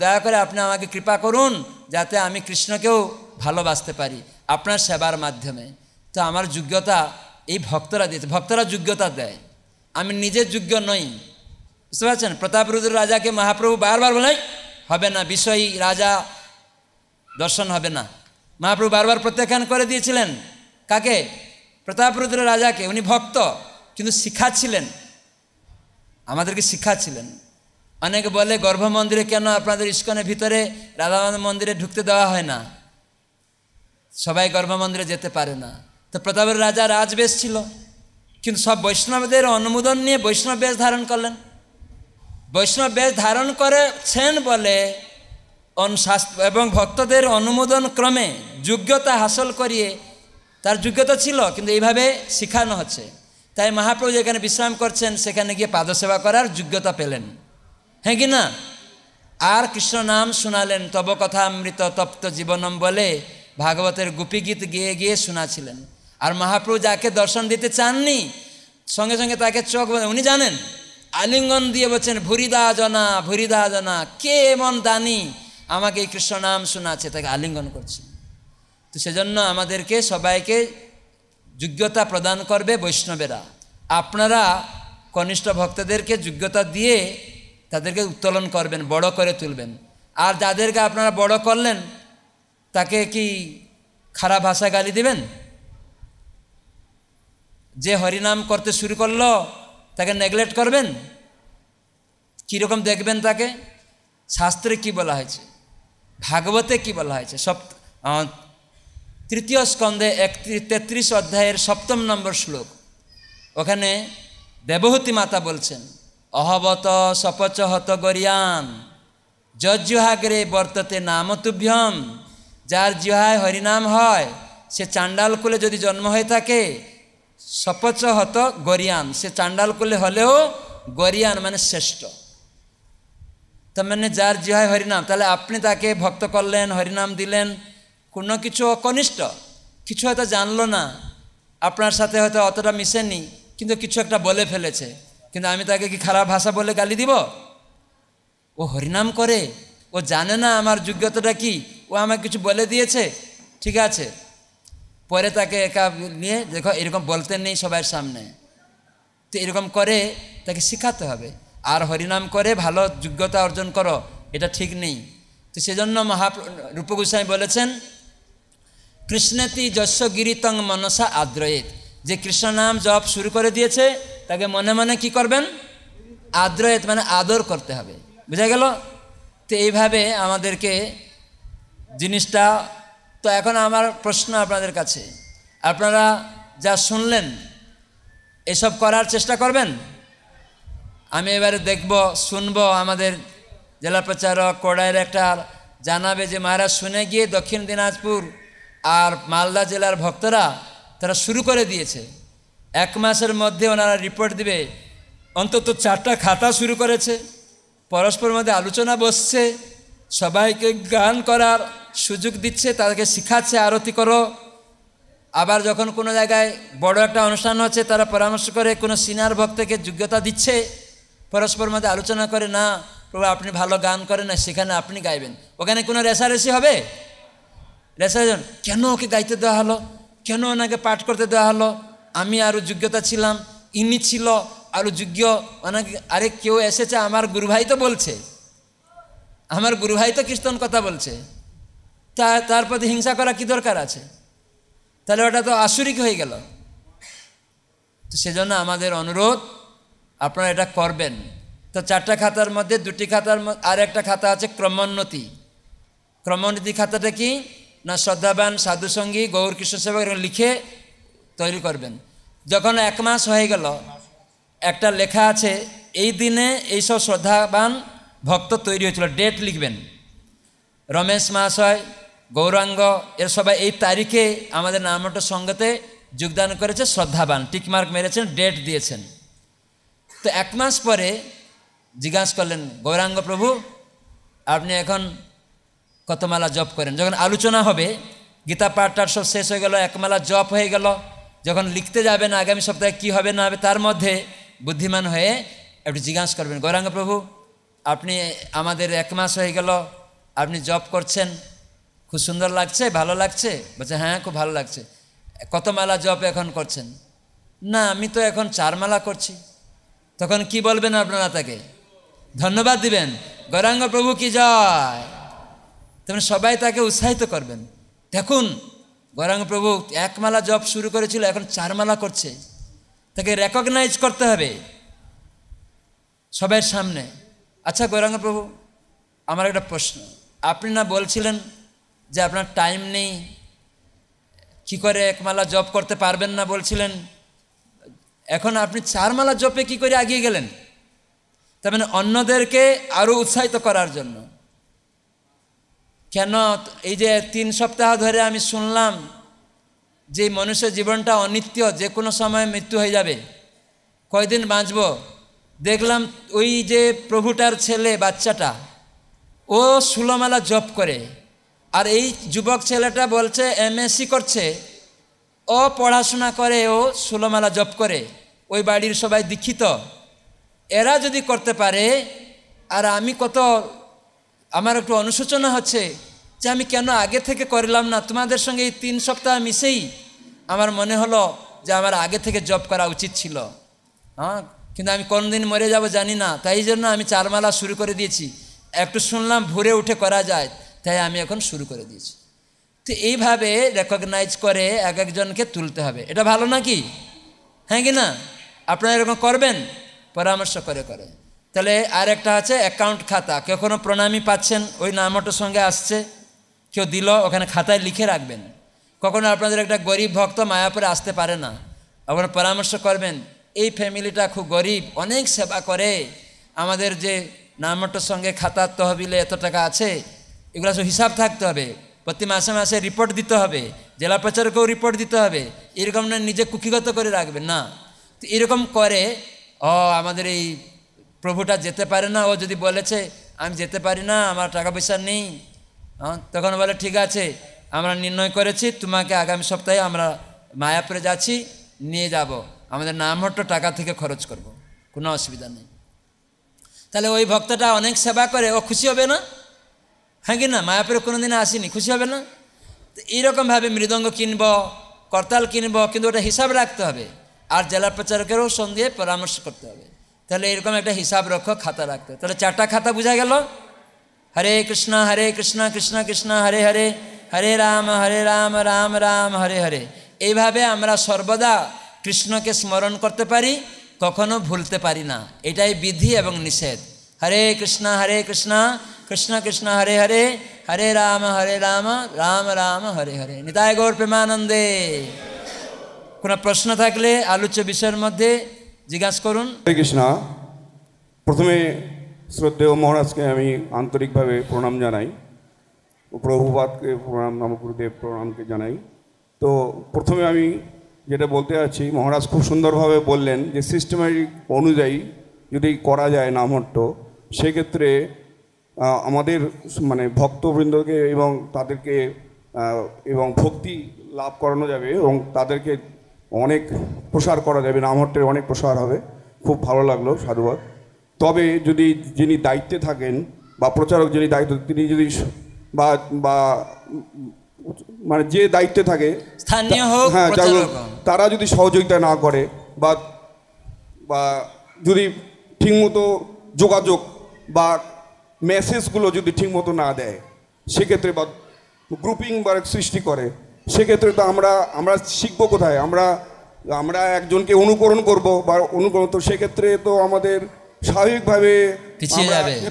দয়া করে আপনি আমাকে কৃপা করুন যাতে আমি কৃষ্ণকেও ভালোবাসতে পারি আপনার সেবার মাধ্যমে তো আমার যোগ্যতা এই ভক্তরা দিয়েছে ভক্তরা যোগ্যতা দেয় আমি নিজে যোগ্য নই বুঝতে পারছেন প্রতাপরুদ্র রাজাকে মহাপ্রভু বারবার বলে হবে না বিষয়ী রাজা দর্শন হবে না মহাপ্রভু বারবার প্রত্যাখ্যান করে দিয়েছিলেন কাকে প্রতাপরুদ্র রাজাকে উনি ভক্ত কিন্তু শিখাচ্ছিলেন আমাদেরকে শিখাচ্ছিলেন অনেকে বলে গর্ভ মন্দিরে কেন আপনাদের ইস্কনের ভিতরে রাধা মন্দিরে ঢুকতে দেওয়া হয় না সবাই গর্ভ মন্দিরে যেতে পারে না তো প্রতাপের রাজা রাজবেশ ছিল কিন্তু সব বৈষ্ণবদের অনুমোদন নিয়ে বৈষ্ণব বেশ ধারণ করলেন বৈষ্ণব বেশ ধারণ করেছেন বলে এবং ভক্তদের অনুমোদন ক্রমে যোগ্যতা হাসল করিয়ে তার যোগ্যতা ছিল কিন্তু এইভাবে শিখানো হচ্ছে তাই মহাপ্রভু যেখানে বিশ্রাম করছেন সেখানে গিয়ে পাদসেবা করার যোগ্যতা পেলেন হ্যাঁ কি না আর কৃষ্ণ নাম শোনালেন তব কথা অমৃত তপ্ত জীবনম বলে ভাগবতের গোপী গীত গিয়ে গিয়ে শোনাছিলেন আর মহাপ্রভু যাকে দর্শন দিতে চাননি সঙ্গে সঙ্গে তাকে চোখ উনি জানেন আলিঙ্গন দিয়ে বলছেন ভুরিদা জনা ভুরিদা জনা কে এমন দানি আমাকে এই কৃষ্ণ নাম শোনাচ্ছে তাকে আলিঙ্গন করছে তো সেজন্য আমাদেরকে সবাইকে যোগ্যতা প্রদান করবে বৈষ্ণবেরা আপনারা কনিষ্ঠ ভক্তদেরকে যোগ্যতা দিয়ে তাদেরকে উত্তোলন করবেন বড় করে তুলবেন আর যাদেরকে আপনারা বড় করলেন তাকে কি খারাপ ভাষা গালি দিবেন যে হরিনাম করতে শুরু করলো তাকে নেগলেক্ট করবেন কীরকম দেখবেন তাকে শাস্ত্রে কি বলা হয়েছে ভাগবতে কি বলা হয়েছে সপ তৃতীয় স্কন্ধে তেত্রিশ অধ্যায়ের সপ্তম নম্বর শ্লোক ওখানে দেবহতী মাতা বলছেন অহবত সপচ হত গরিয়ান যজ্জুহাগ্রে বর্ততে নাম তুভ্যম যার জুহায় হরিনাম হয় সে চাণ্ডাল কুলে যদি জন্ম হয়ে থাকে সপচ হত গরিয়ান সে চান্ডাল কলে হলেও গরিয়ান মানে শ্রেষ্ঠ তার যার জিহায় হরিনাম তাহলে আপনি তাকে ভক্ত করলেন হরিনাম দিলেন কোনো কিছু কনিষ্ঠ কিছু হয়তো জানলো না আপনার সাথে হয়তো অতটা মিশেনি কিন্তু কিছু একটা বলে ফেলেছে কিন্তু আমি তাকে কি খারাপ ভাষা বলে গালি দিব ও হরিনাম করে ও জানে না আমার যোগ্যতাটা কি ও আমাকে কিছু বলে দিয়েছে ঠিক আছে পরে তাকে একা নিয়ে দেখো এরকম বলতে নেই সবার সামনে তো এরকম করে তাকে শেখাতে হবে আর হরিনাম করে ভালো যোগ্যতা অর্জন করো এটা ঠিক নেই তো সেজন্য মহা রূপগোস্বামী বলেছেন কৃষ্ণেতি যশ গিরিতং মনসা আদ্রয়েত যে কৃষ্ণ নাম জপ শুরু করে দিয়েছে তাকে মনে মনে কি করবেন আদ্রয়েত মানে আদর করতে হবে বুঝা গেল তো এইভাবে আমাদেরকে জিনিসটা তো এখন আমার প্রশ্ন আপনাদের কাছে আপনারা যা শুনলেন এসব করার চেষ্টা করবেন আমি এবারে দেখব শুনব আমাদের জেলা প্রচারক কো ডাইরেক্টর জানাবে যে মহারাজ শুনে গিয়ে দক্ষিণ দিনাজপুর আর মালদা জেলার ভক্তরা তারা শুরু করে দিয়েছে এক মাসের মধ্যে ওনারা রিপোর্ট দিবে অন্তত চারটা খাতা শুরু করেছে পরস্পর মধ্যে আলোচনা বসছে সবাইকে গান করার সুযোগ দিচ্ছে তাদেরকে শিখাচ্ছে আরতি করো আবার যখন কোনো জায়গায় বড় একটা অনুষ্ঠান হচ্ছে তারা পরামর্শ করে কোনো সিনার ভক্তকে যোগ্যতা দিচ্ছে পরস্পর মধ্যে আলোচনা করে না প্রভু আপনি ভালো গান করেন না সেখানে আপনি গাইবেন ওখানে কোনো রেসারেসি হবে রেসারেসি কেন ওকে গাইতে দেওয়া হলো কেন ওনাকে পাঠ করতে দেওয়া হলো আমি আরও যোগ্যতা ছিলাম ইনি ছিল আরও যোগ্য ওনাকে আরে কেউ এসেছে আমার গুরুভাই তো বলছে আমার গুরু ভাই তো কীর্তন কথা বলছে তা তার প্রতি হিংসা করা কি দরকার আছে তাহলে ওটা তো আসুরিক হয়ে গেল তো সেজন্য আমাদের অনুরোধ আপনারা এটা করবেন তো চারটা খাতার মধ্যে দুটি খাতার আর একটা খাতা আছে ক্রমোন্নতি ক্রমোন্নতি খাতাটা কি না শ্রদ্ধাবান সাধুসঙ্গী গৌর কৃষ্ণ সেবক লিখে তৈরি করবেন যখন এক মাস হয়ে গেল একটা লেখা আছে এই দিনে এইসব শ্রদ্ধাবান ভক্ত তৈরি হয়েছিল ডেট লিখবেন রমেশ মহাশয় গৌরাঙ্গ এর সবাই এই তারিখে আমাদের নামটো সঙ্গতে যোগদান করেছে শ্রদ্ধাবান টিকমার্ক মেরেছেন ডেট দিয়েছেন তো এক মাস পরে জিজ্ঞাসা করলেন গৌরাঙ্গ প্রভু আপনি এখন কতমালা জপ করেন যখন আলোচনা হবে গীতা পাঠটার সব শেষ হয়ে গেল একমালা জপ হয়ে গেল যখন লিখতে যাবেন আগামী সপ্তাহে কি হবে না হবে তার মধ্যে বুদ্ধিমান হয়ে একটু জিজ্ঞাসা করবেন গৌরাঙ্গ প্রভু আপনি আমাদের এক মাস হয়ে গেল আপনি জব করছেন খুব সুন্দর লাগছে ভালো লাগছে বলছে হ্যাঁ খুব ভালো লাগছে কত মালা জব এখন করছেন না আমি তো এখন চার মালা করছি তখন কি বলবেন আপনারা তাকে ধন্যবাদ দিবেন গৌরাঙ্গ প্রভু কি জয় তেমন সবাই তাকে উৎসাহিত করবেন দেখুন গৌরাঙ্গ প্রভু এক মালা জব শুরু করেছিল এখন চার মালা করছে তাকে রেকগনাইজ করতে হবে সবার সামনে আচ্ছা গৌরাঙ্গ প্রভু আমার একটা প্রশ্ন আপনি না বলছিলেন যে আপনার টাইম নেই কি করে একমালা জব করতে পারবেন না বলছিলেন এখন আপনি চারমালা জপে কি করে এগিয়ে গেলেন তার মানে অন্যদেরকে আরও উৎসাহিত করার জন্য কেন এই যে তিন সপ্তাহ ধরে আমি শুনলাম যে মানুষের জীবনটা অনিত্য যে কোনো সময় মৃত্যু হয়ে যাবে কয়দিন বাঁচব দেখলাম ওই যে প্রভুটার ছেলে বাচ্চাটা ও সুলমালা জব করে আর এই যুবক ছেলেটা বলছে এমএসসি করছে ও পড়াশোনা করে ও সুলমালা জব করে ওই বাড়ির সবাই দীক্ষিত এরা যদি করতে পারে আর আমি কত আমার একটু অনুশোচনা হচ্ছে যে আমি কেন আগে থেকে করলাম না তোমাদের সঙ্গে এই তিন সপ্তাহ মিশেই আমার মনে হলো যে আমার আগে থেকে জব করা উচিত ছিল হ্যাঁ কিন্তু আমি কোনদিন মরে যাব জানি না তাই জন্য আমি চারমালা শুরু করে দিয়েছি একটু শুনলাম ভোরে উঠে করা যায় তাই আমি এখন শুরু করে দিয়েছি তো এইভাবে রেকগনাইজ করে এক একজনকে তুলতে হবে এটা ভালো নাকি হ্যাঁ কি না আপনারা এরকম করবেন পরামর্শ করে করে তাহলে আর একটা আছে অ্যাকাউন্ট খাতা কেউ কোনো প্রণামী পাচ্ছেন ওই নামটার সঙ্গে আসছে কেউ দিল ওখানে খাতায় লিখে রাখবেন কখনো আপনাদের একটা গরিব ভক্ত মায়াপুরে আসতে পারে না আপনারা পরামর্শ করবেন এই ফ্যামিলিটা খুব গরিব অনেক সেবা করে আমাদের যে নামটোর সঙ্গে খাতার তহবিলে এত টাকা আছে এগুলো সব হিসাব থাকতে হবে প্রতি মাসে মাসে রিপোর্ট দিতে হবে জেলা প্রচারকেও রিপোর্ট দিতে হবে এরকম না নিজে কুকিগত করে রাখবে না তো এরকম করে ও আমাদের এই প্রভুটা যেতে পারে না ও যদি বলেছে আমি যেতে পারি না আমার টাকা পয়সা নেই তখন বলে ঠিক আছে আমরা নির্ণয় করেছি তোমাকে আগামী সপ্তাহে আমরা মায়াপুরে যাচ্ছি নিয়ে যাব আমাদের নামমাত্র টাকা থেকে খরচ করব। কোনো অসুবিধা নেই তাহলে ওই ভক্তটা অনেক সেবা করে ও খুশি হবে না হ্যাঁ কি না মায়াপুরে কোনো দিন আসেনি খুশি হবে না তো এইরকমভাবে মৃদঙ্গ কিনব করতাল কিনব কিন্তু ওটা হিসাব রাখতে হবে আর জেলা প্রচারকেরও সঙ্গে পরামর্শ করতে হবে তাহলে এরকম একটা হিসাব রক্ষ খাতা রাখতে হবে তাহলে চারটা খাতা বোঝা গেল হরে কৃষ্ণ হরে কৃষ্ণ কৃষ্ণ কৃষ্ণ হরে হরে হরে রাম হরে রাম রাম রাম হরে হরে এইভাবে আমরা সর্বদা কৃষ্ণকে স্মরণ করতে পারি কখনো ভুলতে পারি না এটাই বিধি এবং নিষেধ হরে কৃষ্ণ হরে কৃষ্ণ কৃষ্ণ কৃষ্ণ হরে হরে হরে রাম হরে রাম রাম রাম হরে হরে নিতায় গৌর প্রেমানন্দে কোনো প্রশ্ন থাকলে আলোচ্য বিষয়ের মধ্যে জিজ্ঞাসা করুন হরে কৃষ্ণ প্রথমে শ্রদ্ধেয় মহারাজকে আমি আন্তরিকভাবে প্রণাম জানাই প্রভুপাতকে প্রণাম নমগুরুদেব প্রণামকে জানাই তো প্রথমে আমি যেটা বলতে যাচ্ছি মহারাজ খুব সুন্দরভাবে বললেন যে সিস্টেমেটিক অনুযায়ী যদি করা যায় নামহট্ট সেক্ষেত্রে আমাদের মানে ভক্তবৃন্দকে এবং তাদেরকে এবং ভক্তি লাভ করানো যাবে এবং তাদেরকে অনেক প্রসার করা যাবে নামহট্টের অনেক প্রসার হবে খুব ভালো লাগলো সাধুবাদ তবে যদি যিনি দায়িত্বে থাকেন বা প্রচারক যিনি দায়িত্ব তিনি যদি বা বা মানে যে দায়িত্বে থাকে স্থানীয় হোক হ্যাঁ তারা যদি সহযোগিতা না করে বা বা যদি ঠিকমতো যোগাযোগ বা মেসেজগুলো যদি ঠিকমতো না দেয় সেক্ষেত্রে বা গ্রুপিং বা সৃষ্টি করে সেক্ষেত্রে তো আমরা আমরা শিখবো কোথায় আমরা আমরা একজনকে অনুকরণ করব বা অনুকরণ তো সেক্ষেত্রে তো আমাদের স্বাভাবিকভাবে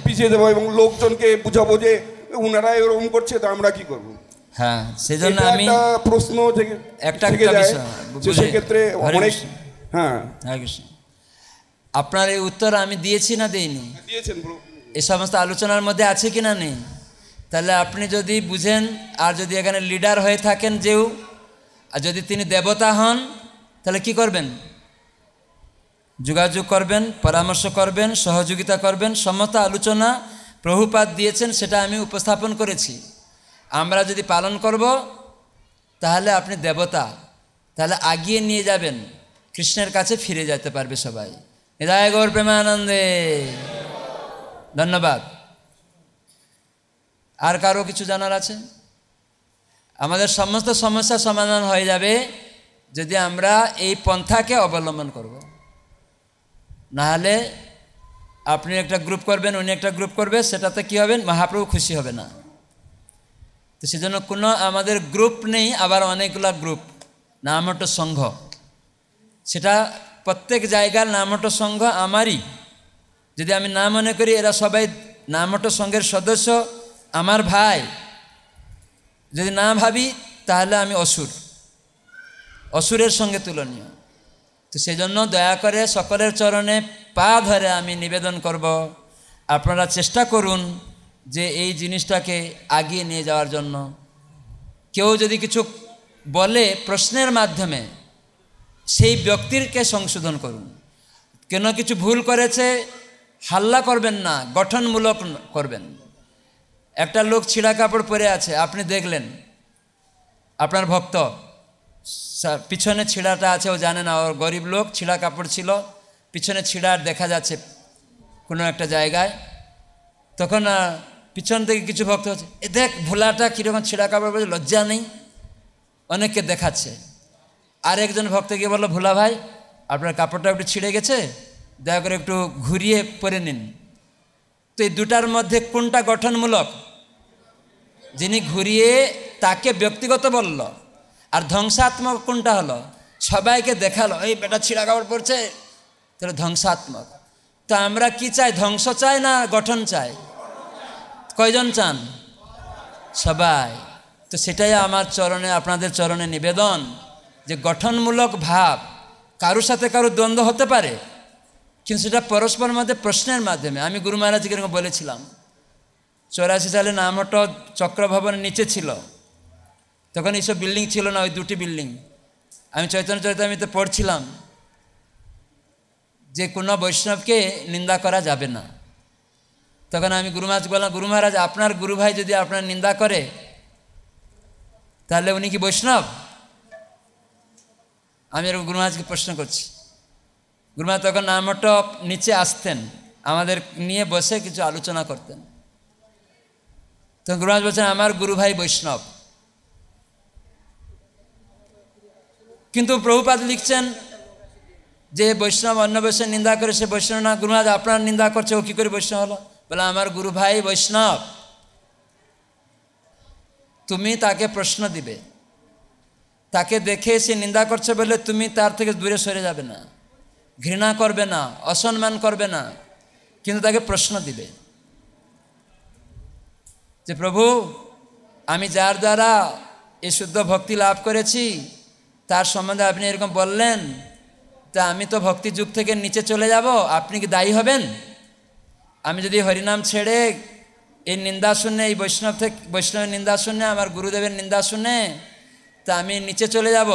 পিছিয়ে যাবে এবং লোকজনকে বুঝাবো যে ওনারা এরকম করছে তা আমরা কি করবো হ্যাঁ আমি প্রশ্ন একটা হ্যাঁ আপনার এই উত্তর আমি দিয়েছি না দিইনি এ সমস্ত আলোচনার মধ্যে আছে কি না নেই তাহলে আপনি যদি বুঝেন আর যদি এখানে লিডার হয়ে থাকেন যেও আর যদি তিনি দেবতা হন তাহলে কি করবেন যোগাযোগ করবেন পরামর্শ করবেন সহযোগিতা করবেন সমস্ত আলোচনা প্রভুপাত দিয়েছেন সেটা আমি উপস্থাপন করেছি আমরা যদি পালন করব তাহলে আপনি দেবতা তাহলে আগিয়ে নিয়ে যাবেন কৃষ্ণের কাছে ফিরে যেতে পারবে সবাই হৃদয় গৌর প্রেমানন্দে ধন্যবাদ আর কারো কিছু জানার আছে আমাদের সমস্ত সমস্যা সমাধান হয়ে যাবে যদি আমরা এই পন্থাকে অবলম্বন করব নাহলে আপনি একটা গ্রুপ করবেন উনি একটা গ্রুপ করবে সেটাতে কি হবেন মহাপ্রভু খুশি হবে না তো সেজন্য কোনো আমাদের গ্রুপ নেই আবার অনেকগুলো গ্রুপ নাম হটো সংঘ সেটা প্রত্যেক জায়গার নাম হটো সংঘ আমারই যদি আমি না মনে করি এরা সবাই নাম হটো সংঘের সদস্য আমার ভাই যদি না ভাবি তাহলে আমি অসুর অসুরের সঙ্গে তুলনীয় তো সেজন্য দয়া করে সকলের চরণে পা ধরে আমি নিবেদন করব আপনারা চেষ্টা করুন যে এই জিনিসটাকে আগিয়ে নিয়ে যাওয়ার জন্য কেউ যদি কিছু বলে প্রশ্নের মাধ্যমে সেই ব্যক্তিরকে সংশোধন করুন কেন কিছু ভুল করেছে হাল্লা করবেন না গঠনমূলক করবেন একটা লোক ছিঁড়া কাপড় পরে আছে আপনি দেখলেন আপনার ভক্ত পিছনে ছিঁড়াটা আছে ও জানে না ওর গরিব লোক ছিঁড়া কাপড় ছিল পিছনে ছিঁড়া দেখা যাচ্ছে কোনো একটা জায়গায় তখন পিছন থেকে কিছু ভক্ত আছে এ দেখ ভোলাটা কীরকম ছেঁড়া কাপড় পরে লজ্জা নেই অনেককে দেখাচ্ছে আর একজন ভক্ত গিয়ে বললো ভোলা ভাই আপনার কাপড়টা একটু ছিঁড়ে গেছে দয়া করে একটু ঘুরিয়ে পরে নিন তো এই দুটার মধ্যে কোনটা গঠনমূলক যিনি ঘুরিয়ে তাকে ব্যক্তিগত বলল আর ধ্বংসাত্মক কোনটা হলো সবাইকে দেখালো এই বেটা ছিঁড়া কাপড় পড়ছে তাহলে ধ্বংসাত্মক তো আমরা কি চাই ধ্বংস চাই না গঠন চাই কয়জন চান সবাই তো সেটাই আমার চরণে আপনাদের চরণে নিবেদন যে গঠনমূলক ভাব কারো সাথে কারো দ্বন্দ্ব হতে পারে কিন্তু সেটা পরস্পর মধ্যে প্রশ্নের মাধ্যমে আমি গুরু মহারাজকে এরকম বলেছিলাম চৌরাশি সালে নামটা চক্রভবনের নিচে ছিল তখন এইসব বিল্ডিং ছিল না ওই দুটি বিল্ডিং আমি চৈতন্য চৈতন্যতে পড়ছিলাম যে কোনো বৈষ্ণবকে নিন্দা করা যাবে না তখন আমি গুরু মহারাজ বললাম গুরু মহারাজ আপনার গুরু ভাই যদি আপনার নিন্দা করে তাহলে উনি কি বৈষ্ণব আমি এরকম গুরু মহারাজকে প্রশ্ন করছি গুরু মহারাজ তখন নামটপ নিচে আসতেন আমাদের নিয়ে বসে কিছু আলোচনা করতেন তো গুরু মহারাজ বলছেন আমার গুরু ভাই বৈষ্ণব কিন্তু প্রভুপাত লিখছেন যে বৈষ্ণব অন্য বৈষ্ণব নিন্দা করে সে বৈষ্ণব না গুরু মহারাজ আপনার নিন্দা করছে ও কী করে বৈষ্ণব হলো বলে আমার গুরু ভাই বৈষ্ণব তুমি তাকে প্রশ্ন দিবে তাকে দেখে সে নিন্দা করছে বলে তুমি তার থেকে দূরে সরে যাবে না ঘৃণা করবে না অসম্মান করবে না কিন্তু তাকে প্রশ্ন দিবে যে প্রভু আমি যার দ্বারা এ শুদ্ধ ভক্তি লাভ করেছি তার সম্বন্ধে আপনি এরকম বললেন তা আমি তো যুগ থেকে নিচে চলে যাব আপনি কি দায়ী হবেন আমি যদি হরিনাম ছেড়ে এই নিন্দা শুনে এই বৈষ্ণব থেকে বৈষ্ণবের নিন্দা শুনে আমার গুরুদেবের নিন্দা শুনে তা আমি নিচে চলে যাব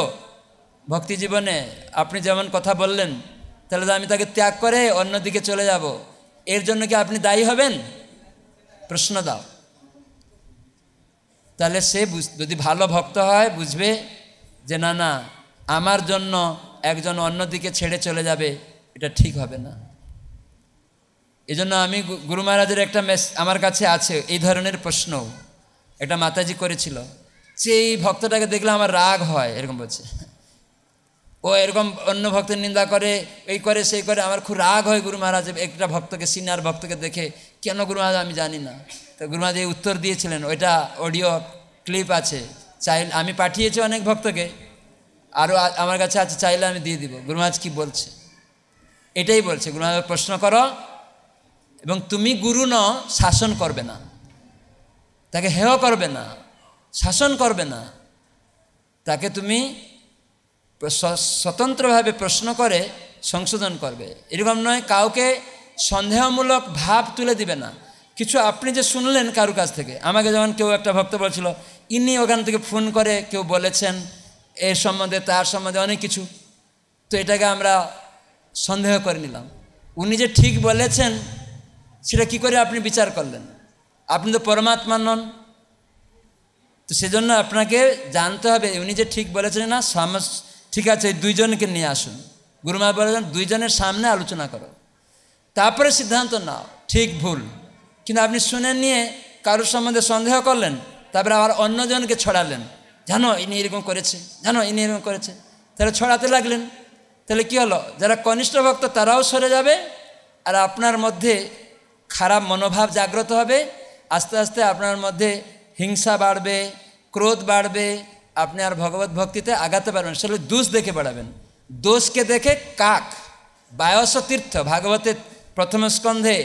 ভক্তি জীবনে আপনি যেমন কথা বললেন তাহলে তো আমি তাকে ত্যাগ করে অন্যদিকে চলে যাব এর জন্য কি আপনি দায়ী হবেন প্রশ্ন দাও তাহলে সে যদি ভালো ভক্ত হয় বুঝবে যে না না আমার জন্য একজন অন্যদিকে ছেড়ে চলে যাবে এটা ঠিক হবে না এজন্য আমি গুরু মহারাজের একটা মেস আমার কাছে আছে এই ধরনের প্রশ্ন একটা মাতাজি করেছিল যে এই ভক্তটাকে দেখলে আমার রাগ হয় এরকম বলছে ও এরকম অন্য ভক্তের নিন্দা করে এই করে সেই করে আমার খুব রাগ হয় গুরু মহারাজ একটা ভক্তকে সিনিয়র ভক্তকে দেখে কেন গুরু মহারাজ আমি জানি না তো গুরু মহারাজ এই উত্তর দিয়েছিলেন ওইটা অডিও ক্লিপ আছে চাইল আমি পাঠিয়েছি অনেক ভক্তকে আরও আমার কাছে আছে চাইলে আমি দিয়ে দিব গুরু মহারাজ কী বলছে এটাই বলছে গুরু মহারাজ প্রশ্ন করো এবং তুমি গুরু ন শাসন করবে না তাকে হেয় করবে না শাসন করবে না তাকে তুমি স্বতন্ত্রভাবে প্রশ্ন করে সংশোধন করবে এরকম নয় কাউকে সন্দেহমূলক ভাব তুলে দিবে না কিছু আপনি যে শুনলেন কারো কাছ থেকে আমাকে যখন কেউ একটা ভক্ত বলছিল ইনি ওখান থেকে ফোন করে কেউ বলেছেন এর সম্বন্ধে তার সম্বন্ধে অনেক কিছু তো এটাকে আমরা সন্দেহ করে নিলাম উনি যে ঠিক বলেছেন সেটা কি করে আপনি বিচার করলেন আপনি তো পরমাত্মা নন তো সেজন্য আপনাকে জানতে হবে উনি যে ঠিক বলেছেন না সমাজ ঠিক আছে দুইজনকে নিয়ে আসুন গুরুমা বলেছেন দুইজনের সামনে আলোচনা করো তারপরে সিদ্ধান্ত নাও ঠিক ভুল কিন্তু আপনি শুনে নিয়ে কারোর সম্বন্ধে সন্দেহ করলেন তারপরে আবার অন্যজনকে ছড়ালেন জানো ইনি এরকম করেছে জানো ইনি এরকম করেছে তাহলে ছড়াতে লাগলেন তাহলে কী হলো যারা কনিষ্ঠ ভক্ত তারাও সরে যাবে আর আপনার মধ্যে খারাপ মনোভাব জাগ্রত হবে আস্তে আস্তে আপনার মধ্যে হিংসা বাড়বে ক্রোধ বাড়বে আপনি আর ভগবত ভক্তিতে আগাতে পারবেন সেগুলো দোষ দেখে বাড়াবেন দোষকে দেখে কাক বায়স তীর্থ ভাগবতের প্রথম স্কন্ধে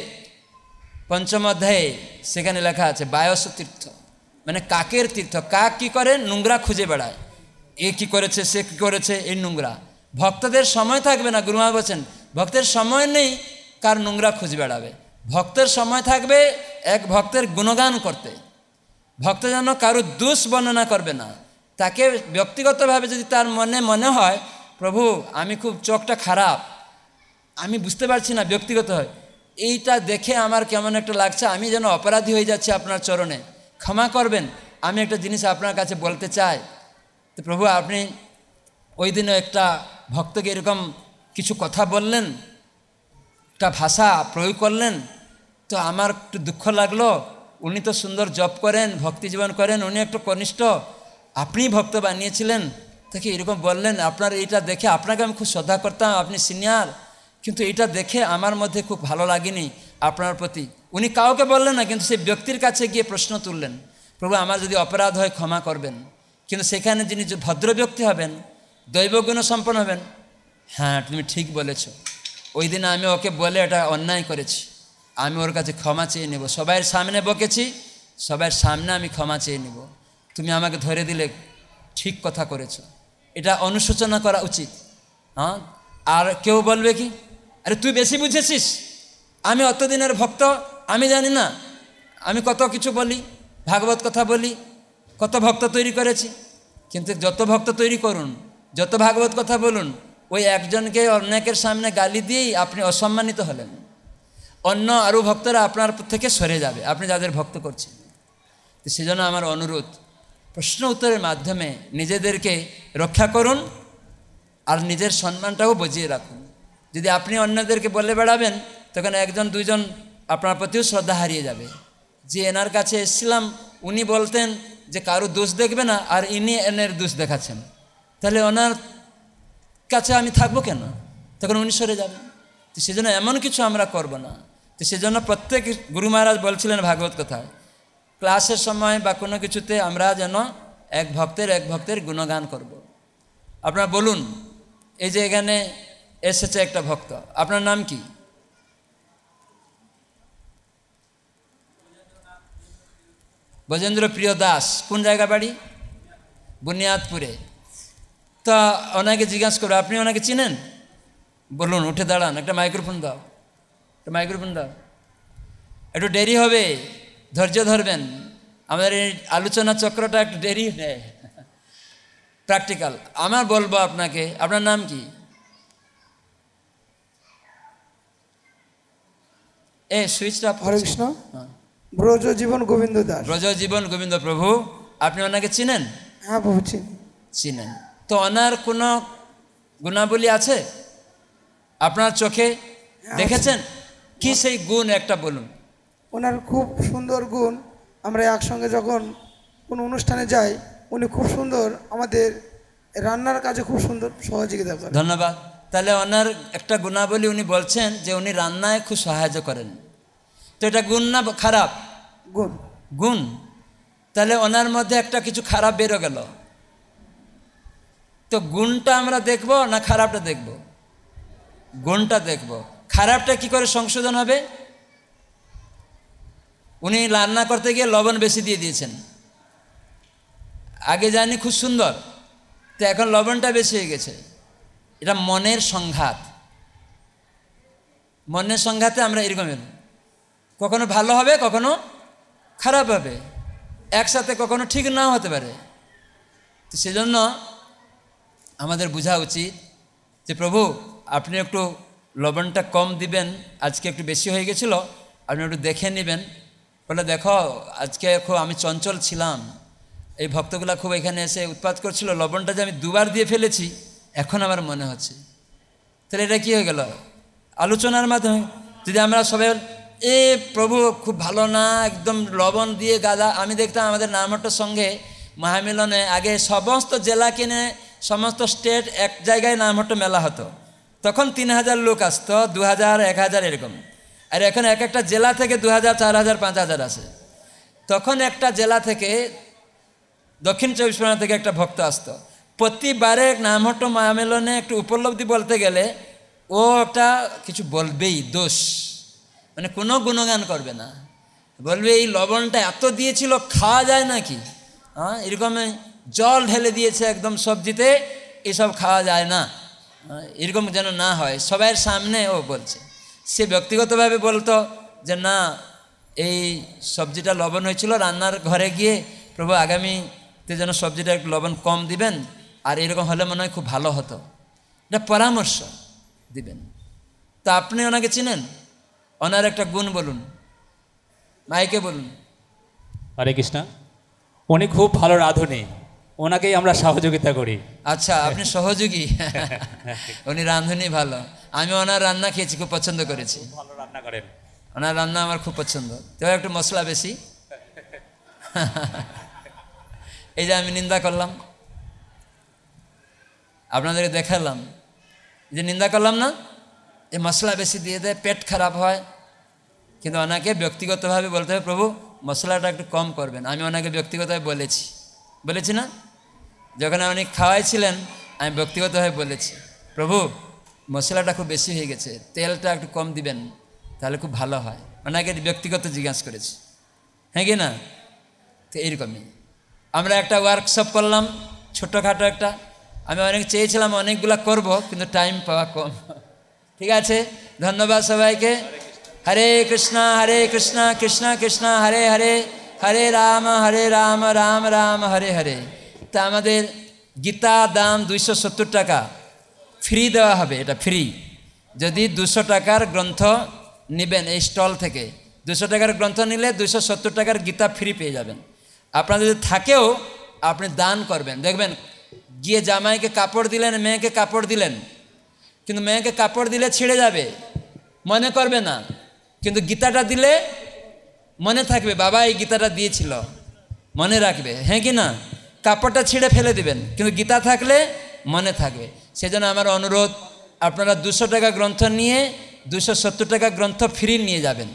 পঞ্চম অধ্যায়ে সেখানে লেখা আছে বায়স তীর্থ মানে কাকের তীর্থ কাক কি করে নোংরা খুঁজে বেড়ায় এ কি করেছে সে কি করেছে এই নোংরা ভক্তদের সময় থাকবে না গুরুমা বলছেন ভক্তের সময় নেই কার নোংরা খুঁজে বেড়াবে ভক্তের সময় থাকবে এক ভক্তের গুণগান করতে ভক্ত যেন কারো দুষ বর্ণনা করবে না তাকে ব্যক্তিগতভাবে যদি তার মনে মনে হয় প্রভু আমি খুব চোখটা খারাপ আমি বুঝতে পারছি না ব্যক্তিগত হয় এইটা দেখে আমার কেমন একটা লাগছে আমি যেন অপরাধী হয়ে যাচ্ছি আপনার চরণে ক্ষমা করবেন আমি একটা জিনিস আপনার কাছে বলতে চাই তো প্রভু আপনি ওই দিনে একটা ভক্তকে এরকম কিছু কথা বললেন একটা ভাষা প্রয়োগ করলেন তো আমার একটু দুঃখ লাগলো উনি তো সুন্দর জব করেন ভক্তি জীবন করেন উনি একটু কনিষ্ঠ আপনি ভক্ত বানিয়েছিলেন তাকে এরকম বললেন আপনার এইটা দেখে আপনাকে আমি খুব শ্রদ্ধা করতাম আপনি সিনিয়র কিন্তু এটা দেখে আমার মধ্যে খুব ভালো লাগেনি আপনার প্রতি উনি কাউকে বললেন না কিন্তু সেই ব্যক্তির কাছে গিয়ে প্রশ্ন তুললেন প্রভু আমার যদি অপরাধ হয় ক্ষমা করবেন কিন্তু সেখানে যিনি ভদ্র ব্যক্তি হবেন দৈবগুণ সম্পন্ন হবেন হ্যাঁ তুমি ঠিক বলেছো ওই দিন আমি ওকে বলে এটা অন্যায় করেছি আমি ওর কাছে ক্ষমা চেয়ে নেব সবাই সামনে বকেছি সবার সামনে আমি ক্ষমা চেয়ে নেব তুমি আমাকে ধরে দিলে ঠিক কথা করেছ এটা অনুশোচনা করা উচিত হ্যাঁ আর কেউ বলবে কি আরে তুই বেশি বুঝেছিস আমি অতদিনের ভক্ত আমি জানি না আমি কত কিছু বলি ভাগবত কথা বলি কত ভক্ত তৈরি করেছি কিন্তু যত ভক্ত তৈরি করুন যত ভাগবত কথা বলুন ওই একজনকে অনেকের সামনে গালি দিয়েই আপনি অসম্মানিত হলেন অন্য আরও ভক্তরা আপনার থেকে সরে যাবে আপনি যাদের ভক্ত করছেন তো সেজন্য আমার অনুরোধ প্রশ্ন উত্তরের মাধ্যমে নিজেদেরকে রক্ষা করুন আর নিজের সম্মানটাও বজিয়ে রাখুন যদি আপনি অন্যদেরকে বলে বেড়াবেন তখন একজন দুইজন আপনার প্রতিও শ্রদ্ধা হারিয়ে যাবে যে এনার কাছে এসছিলাম উনি বলতেন যে কারো দোষ দেখবে না আর ইনি এনের দোষ দেখাচ্ছেন তাহলে ওনার কাছে আমি থাকবো কেন তখন উনি সরে যাবে তো সেজন্য এমন কিছু আমরা করব না তো সেজন্য প্রত্যেক গুরু মহারাজ বলছিলেন ভাগবত কথা ক্লাসের সময় বা কোনো কিছুতে আমরা যেন এক ভক্তের এক ভক্তের গুণগান করব। আপনারা বলুন এই যে এখানে এসেছে একটা ভক্ত আপনার নাম কি ব্রজেন্দ্র প্রিয় দাস কোন জায়গা বাড়ি বুনিয়াদপুরে তা ওনাকে জিজ্ঞাসা করবে আপনি ওনাকে চিনেন বলুন উঠে দাঁড়ান একটা মাইক্রোফোন দাও একটা মাইক্রোফোন দাও একটু দেরি হবে ধৈর্য ধরবেন আমাদের এই আলোচনা চক্রটা একটু দেরি নেয় প্র্যাকটিক্যাল আমার বলবো আপনাকে আপনার নাম কি এ সুইচটা হরেকৃষ্ণ হ্যাঁ। ব্রজ জীবন গোবিন্দ দাস ব্রজ জীবন গোবিন্দ প্রভু আপনি ওনাকে চিনেন হ্যাঁ প্রভু চিনেন তো অনার কোনো গুণাবলী আছে আপনার চোখে দেখেছেন কি সেই গুণ একটা বলুন ওনার খুব সুন্দর গুণ আমরা একসঙ্গে যখন কোনো অনুষ্ঠানে যাই উনি খুব সুন্দর আমাদের রান্নার কাজে খুব সুন্দর সহযোগিতা করেন ধন্যবাদ তাহলে ওনার একটা গুণাবলী উনি বলছেন যে উনি রান্নায় খুব সাহায্য করেন তো এটা গুণ না খারাপ গুণ গুণ তাহলে ওনার মধ্যে একটা কিছু খারাপ বেরো গেল তো গুণটা আমরা দেখব না খারাপটা দেখব গুণটা দেখব খারাপটা কি করে সংশোধন হবে উনি রান্না করতে গিয়ে লবণ বেশি দিয়ে দিয়েছেন আগে জানি খুব সুন্দর তো এখন লবণটা বেশি হয়ে গেছে এটা মনের সংঘাত মনের সংঘাতে আমরা এরকম এলাম কখনো ভালো হবে কখনো খারাপ হবে একসাথে কখনো ঠিক নাও হতে পারে তো সেজন্য আমাদের বোঝা উচিত যে প্রভু আপনি একটু লবণটা কম দিবেন আজকে একটু বেশি হয়ে গেছিল আপনি একটু দেখে নেবেন বলে দেখো আজকে খুব আমি চঞ্চল ছিলাম এই ভক্তগুলা খুব এখানে এসে উৎপাত করছিল লবণটা যে আমি দুবার দিয়ে ফেলেছি এখন আমার মনে হচ্ছে তাহলে এটা কী হয়ে গেল আলোচনার মাধ্যমে যদি আমরা সবাই এ প্রভু খুব ভালো না একদম লবণ দিয়ে গাদা আমি দেখতাম আমাদের নামটার সঙ্গে মহামিলনে আগে সমস্ত জেলা কিনে সমস্ত স্টেট এক জায়গায় নামহট্ট মেলা হতো তখন তিন হাজার লোক আসতো দু হাজার এক হাজার এরকম আর এখন এক একটা জেলা থেকে দু হাজার চার হাজার পাঁচ হাজার আসে তখন একটা জেলা থেকে দক্ষিণ চব্বিশ পরগনা থেকে একটা ভক্ত আসতো প্রতিবারে নামহট্ট মহামেলনে একটু উপলব্ধি বলতে গেলে ও একটা কিছু বলবেই দোষ মানে কোনো গুণগান করবে না বলবে এই লবণটা এত দিয়েছিল খাওয়া যায় নাকি হ্যাঁ এরকমই জল ঢেলে দিয়েছে একদম সবজিতে এসব খাওয়া যায় না এরকম যেন না হয় সবাইয়ের সামনে ও বলছে সে ব্যক্তিগতভাবে বলতো যে না এই সবজিটা লবণ হয়েছিল রান্নার ঘরে গিয়ে প্রভু আগামীতে যেন সবজিটা একটু লবণ কম দিবেন আর এরকম হলে মনে হয় খুব ভালো হতো এটা পরামর্শ দিবেন তো আপনি ওনাকে চিনেন ওনার একটা গুণ বলুন মাইকে বলুন হরে কৃষ্ণা উনি খুব ভালো রাঁধুনি ওনাকেই আমরা সহযোগিতা করি আচ্ছা আপনি সহযোগী উনি রাঁধুনি ভালো আমি ওনার রান্না খেয়েছি খুব পছন্দ করেছি ভালো রান্না করেন ওনার রান্না আমার খুব পছন্দ তো একটু মশলা বেশি এই যে আমি নিন্দা করলাম আপনাদের দেখালাম যে নিন্দা করলাম না যে মশলা বেশি দিয়ে দেয় পেট খারাপ হয় কিন্তু ওনাকে ব্যক্তিগতভাবে বলতে হবে প্রভু মশলাটা একটু কম করবেন আমি ওনাকে ব্যক্তিগতভাবে বলেছি বলেছি না যখন আপনি খাওয়াইছিলেন আমি ব্যক্তিগতভাবে বলেছি প্রভু মশলাটা খুব বেশি হয়ে গেছে তেলটা একটু কম দিবেন তাহলে খুব ভালো হয় ওনাকে ব্যক্তিগত জিজ্ঞাসা করেছি হ্যাঁ কি না তো এইরকমই আমরা একটা ওয়ার্কশপ করলাম ছোটোখাটো একটা আমি অনেক চেয়েছিলাম অনেকগুলো করব কিন্তু টাইম পাওয়া কম ঠিক আছে ধন্যবাদ সবাইকে হরে কৃষ্ণা হরে কৃষ্ণা কৃষ্ণা কৃষ্ণা হরে হরে হরে রাম হরে রাম রাম রাম হরে হরে তা আমাদের গীতা দাম দুইশো সত্তর টাকা ফ্রি দেওয়া হবে এটা ফ্রি যদি দুশো টাকার গ্রন্থ নেবেন এই স্টল থেকে দুশো টাকার গ্রন্থ নিলে দুশো সত্তর টাকার গীতা ফ্রি পেয়ে যাবেন আপনার যদি থাকেও আপনি দান করবেন দেখবেন গিয়ে জামাইকে কাপড় দিলেন মেয়েকে কাপড় দিলেন কিন্তু মেয়েকে কাপড় দিলে ছিঁড়ে যাবে মনে করবে না কিন্তু গীতাটা দিলে মনে থাকবে বাবা এই গীতাটা দিয়েছিল মনে রাখবে হ্যাঁ কি না কাপড়টা ছিঁড়ে ফেলে দেবেন কিন্তু গীতা থাকলে মনে থাকবে সেজন্য আমার অনুরোধ আপনারা দুশো টাকা গ্রন্থ নিয়ে দুশো সত্তর টাকা গ্রন্থ ফ্রি নিয়ে যাবেন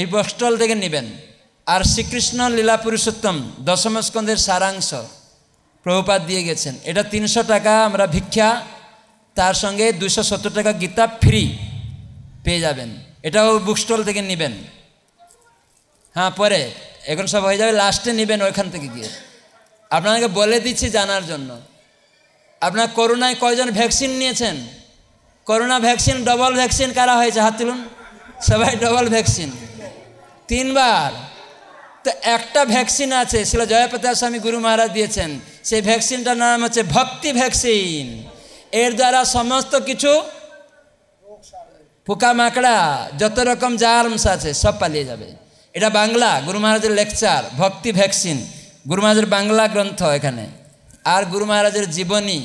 এই বস্টল থেকে নেবেন আর শ্রীকৃষ্ণ লীলা পুরুষোত্তম দশম স্কন্ধের সারাংশ প্রভুপাত দিয়ে গেছেন এটা তিনশো টাকা আমরা ভিক্ষা তার সঙ্গে দুশো সত্তর টাকা গীতা ফ্রি পেয়ে যাবেন এটাও বুক স্টল থেকে নেবেন হ্যাঁ পরে এখন সব হয়ে যাবে লাস্টে নেবেন ওইখান থেকে গিয়ে আপনাকে বলে দিচ্ছি জানার জন্য আপনার করোনায় কয়জন ভ্যাকসিন নিয়েছেন করোনা ভ্যাকসিন ডবল ভ্যাকসিন কারা হয়েছে হাত তুলুন সবাই ডবল ভ্যাকসিন তিনবার তো একটা ভ্যাকসিন আছে সেটা জয়প্রতা স্বামী গুরু মহারাজ দিয়েছেন সেই ভ্যাকসিনটার নাম হচ্ছে ভক্তি ভ্যাকসিন এর দ্বারা সমস্ত কিছু পোকামাকড়া যত রকম জার্মস আছে সব পালিয়ে যাবে এটা বাংলা গুরু মহারাজের লেকচার ভক্তি ভ্যাকসিন গুরু মহারাজের বাংলা গ্রন্থ এখানে আর গুরু মহারাজের জীবনী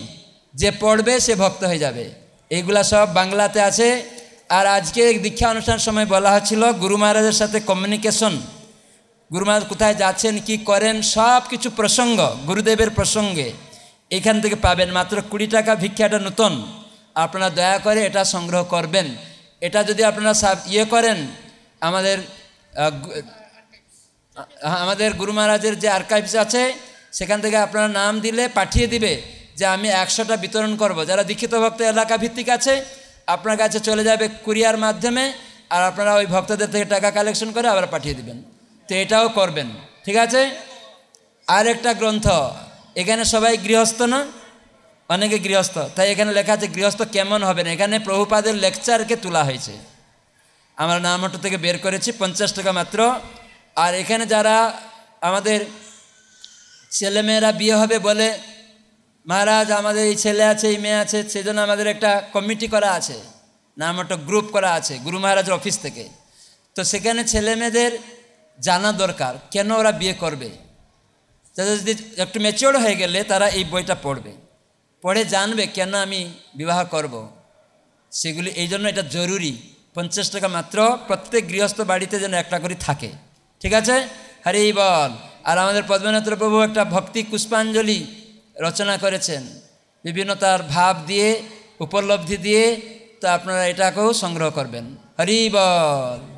যে পড়বে সে ভক্ত হয়ে যাবে এইগুলা সব বাংলাতে আছে আর আজকে দীক্ষা অনুষ্ঠান সময় বলা হচ্ছিল গুরু মহারাজের সাথে কমিউনিকেশন গুরু মহারাজ কোথায় যাচ্ছেন কি করেন সব কিছু প্রসঙ্গ গুরুদেবের প্রসঙ্গে এখান থেকে পাবেন মাত্র কুড়ি টাকা ভিক্ষাটা নতুন আপনারা দয়া করে এটা সংগ্রহ করবেন এটা যদি আপনারা ইয়ে করেন আমাদের আমাদের গুরু মহারাজের যে আর্কাইভস আছে সেখান থেকে আপনারা নাম দিলে পাঠিয়ে দিবে যে আমি একশোটা বিতরণ করব যারা দীক্ষিত ভক্ত এলাকা ভিত্তিক আছে আপনার কাছে চলে যাবে কুরিয়ার মাধ্যমে আর আপনারা ওই ভক্তদের থেকে টাকা কালেকশন করে আবার পাঠিয়ে দিবেন তো এটাও করবেন ঠিক আছে আর একটা গ্রন্থ এখানে সবাই গৃহস্থ না অনেকে গৃহস্থ তাই এখানে লেখা আছে গৃহস্থ কেমন হবে না এখানে প্রভুপাদের লেকচারকে তোলা হয়েছে আমরা নামাটো থেকে বের করেছি পঞ্চাশ টাকা মাত্র আর এখানে যারা আমাদের ছেলেমেয়েরা বিয়ে হবে বলে মহারাজ আমাদের এই ছেলে আছে এই মেয়ে আছে সেজন্য আমাদের একটা কমিটি করা আছে নাম একটা গ্রুপ করা আছে গুরু মহারাজের অফিস থেকে তো সেখানে ছেলে মেয়েদের জানা দরকার কেন ওরা বিয়ে করবে তাদের যদি একটু ম্যাচিওর হয়ে গেলে তারা এই বইটা পড়বে পড়ে জানবে কেন আমি বিবাহ করব সেগুলি এই জন্য এটা জরুরি পঞ্চাশ টাকা মাত্র প্রত্যেক গৃহস্থ বাড়িতে যেন একটা করে থাকে ঠিক আছে হরে বল আর আমাদের পদ্মনাথ প্রভু একটা ভক্তি পুষ্পাঞ্জলি রচনা করেছেন বিভিন্ন তার ভাব দিয়ে উপলব্ধি দিয়ে তা আপনারা এটাকেও সংগ্রহ করবেন হরি বল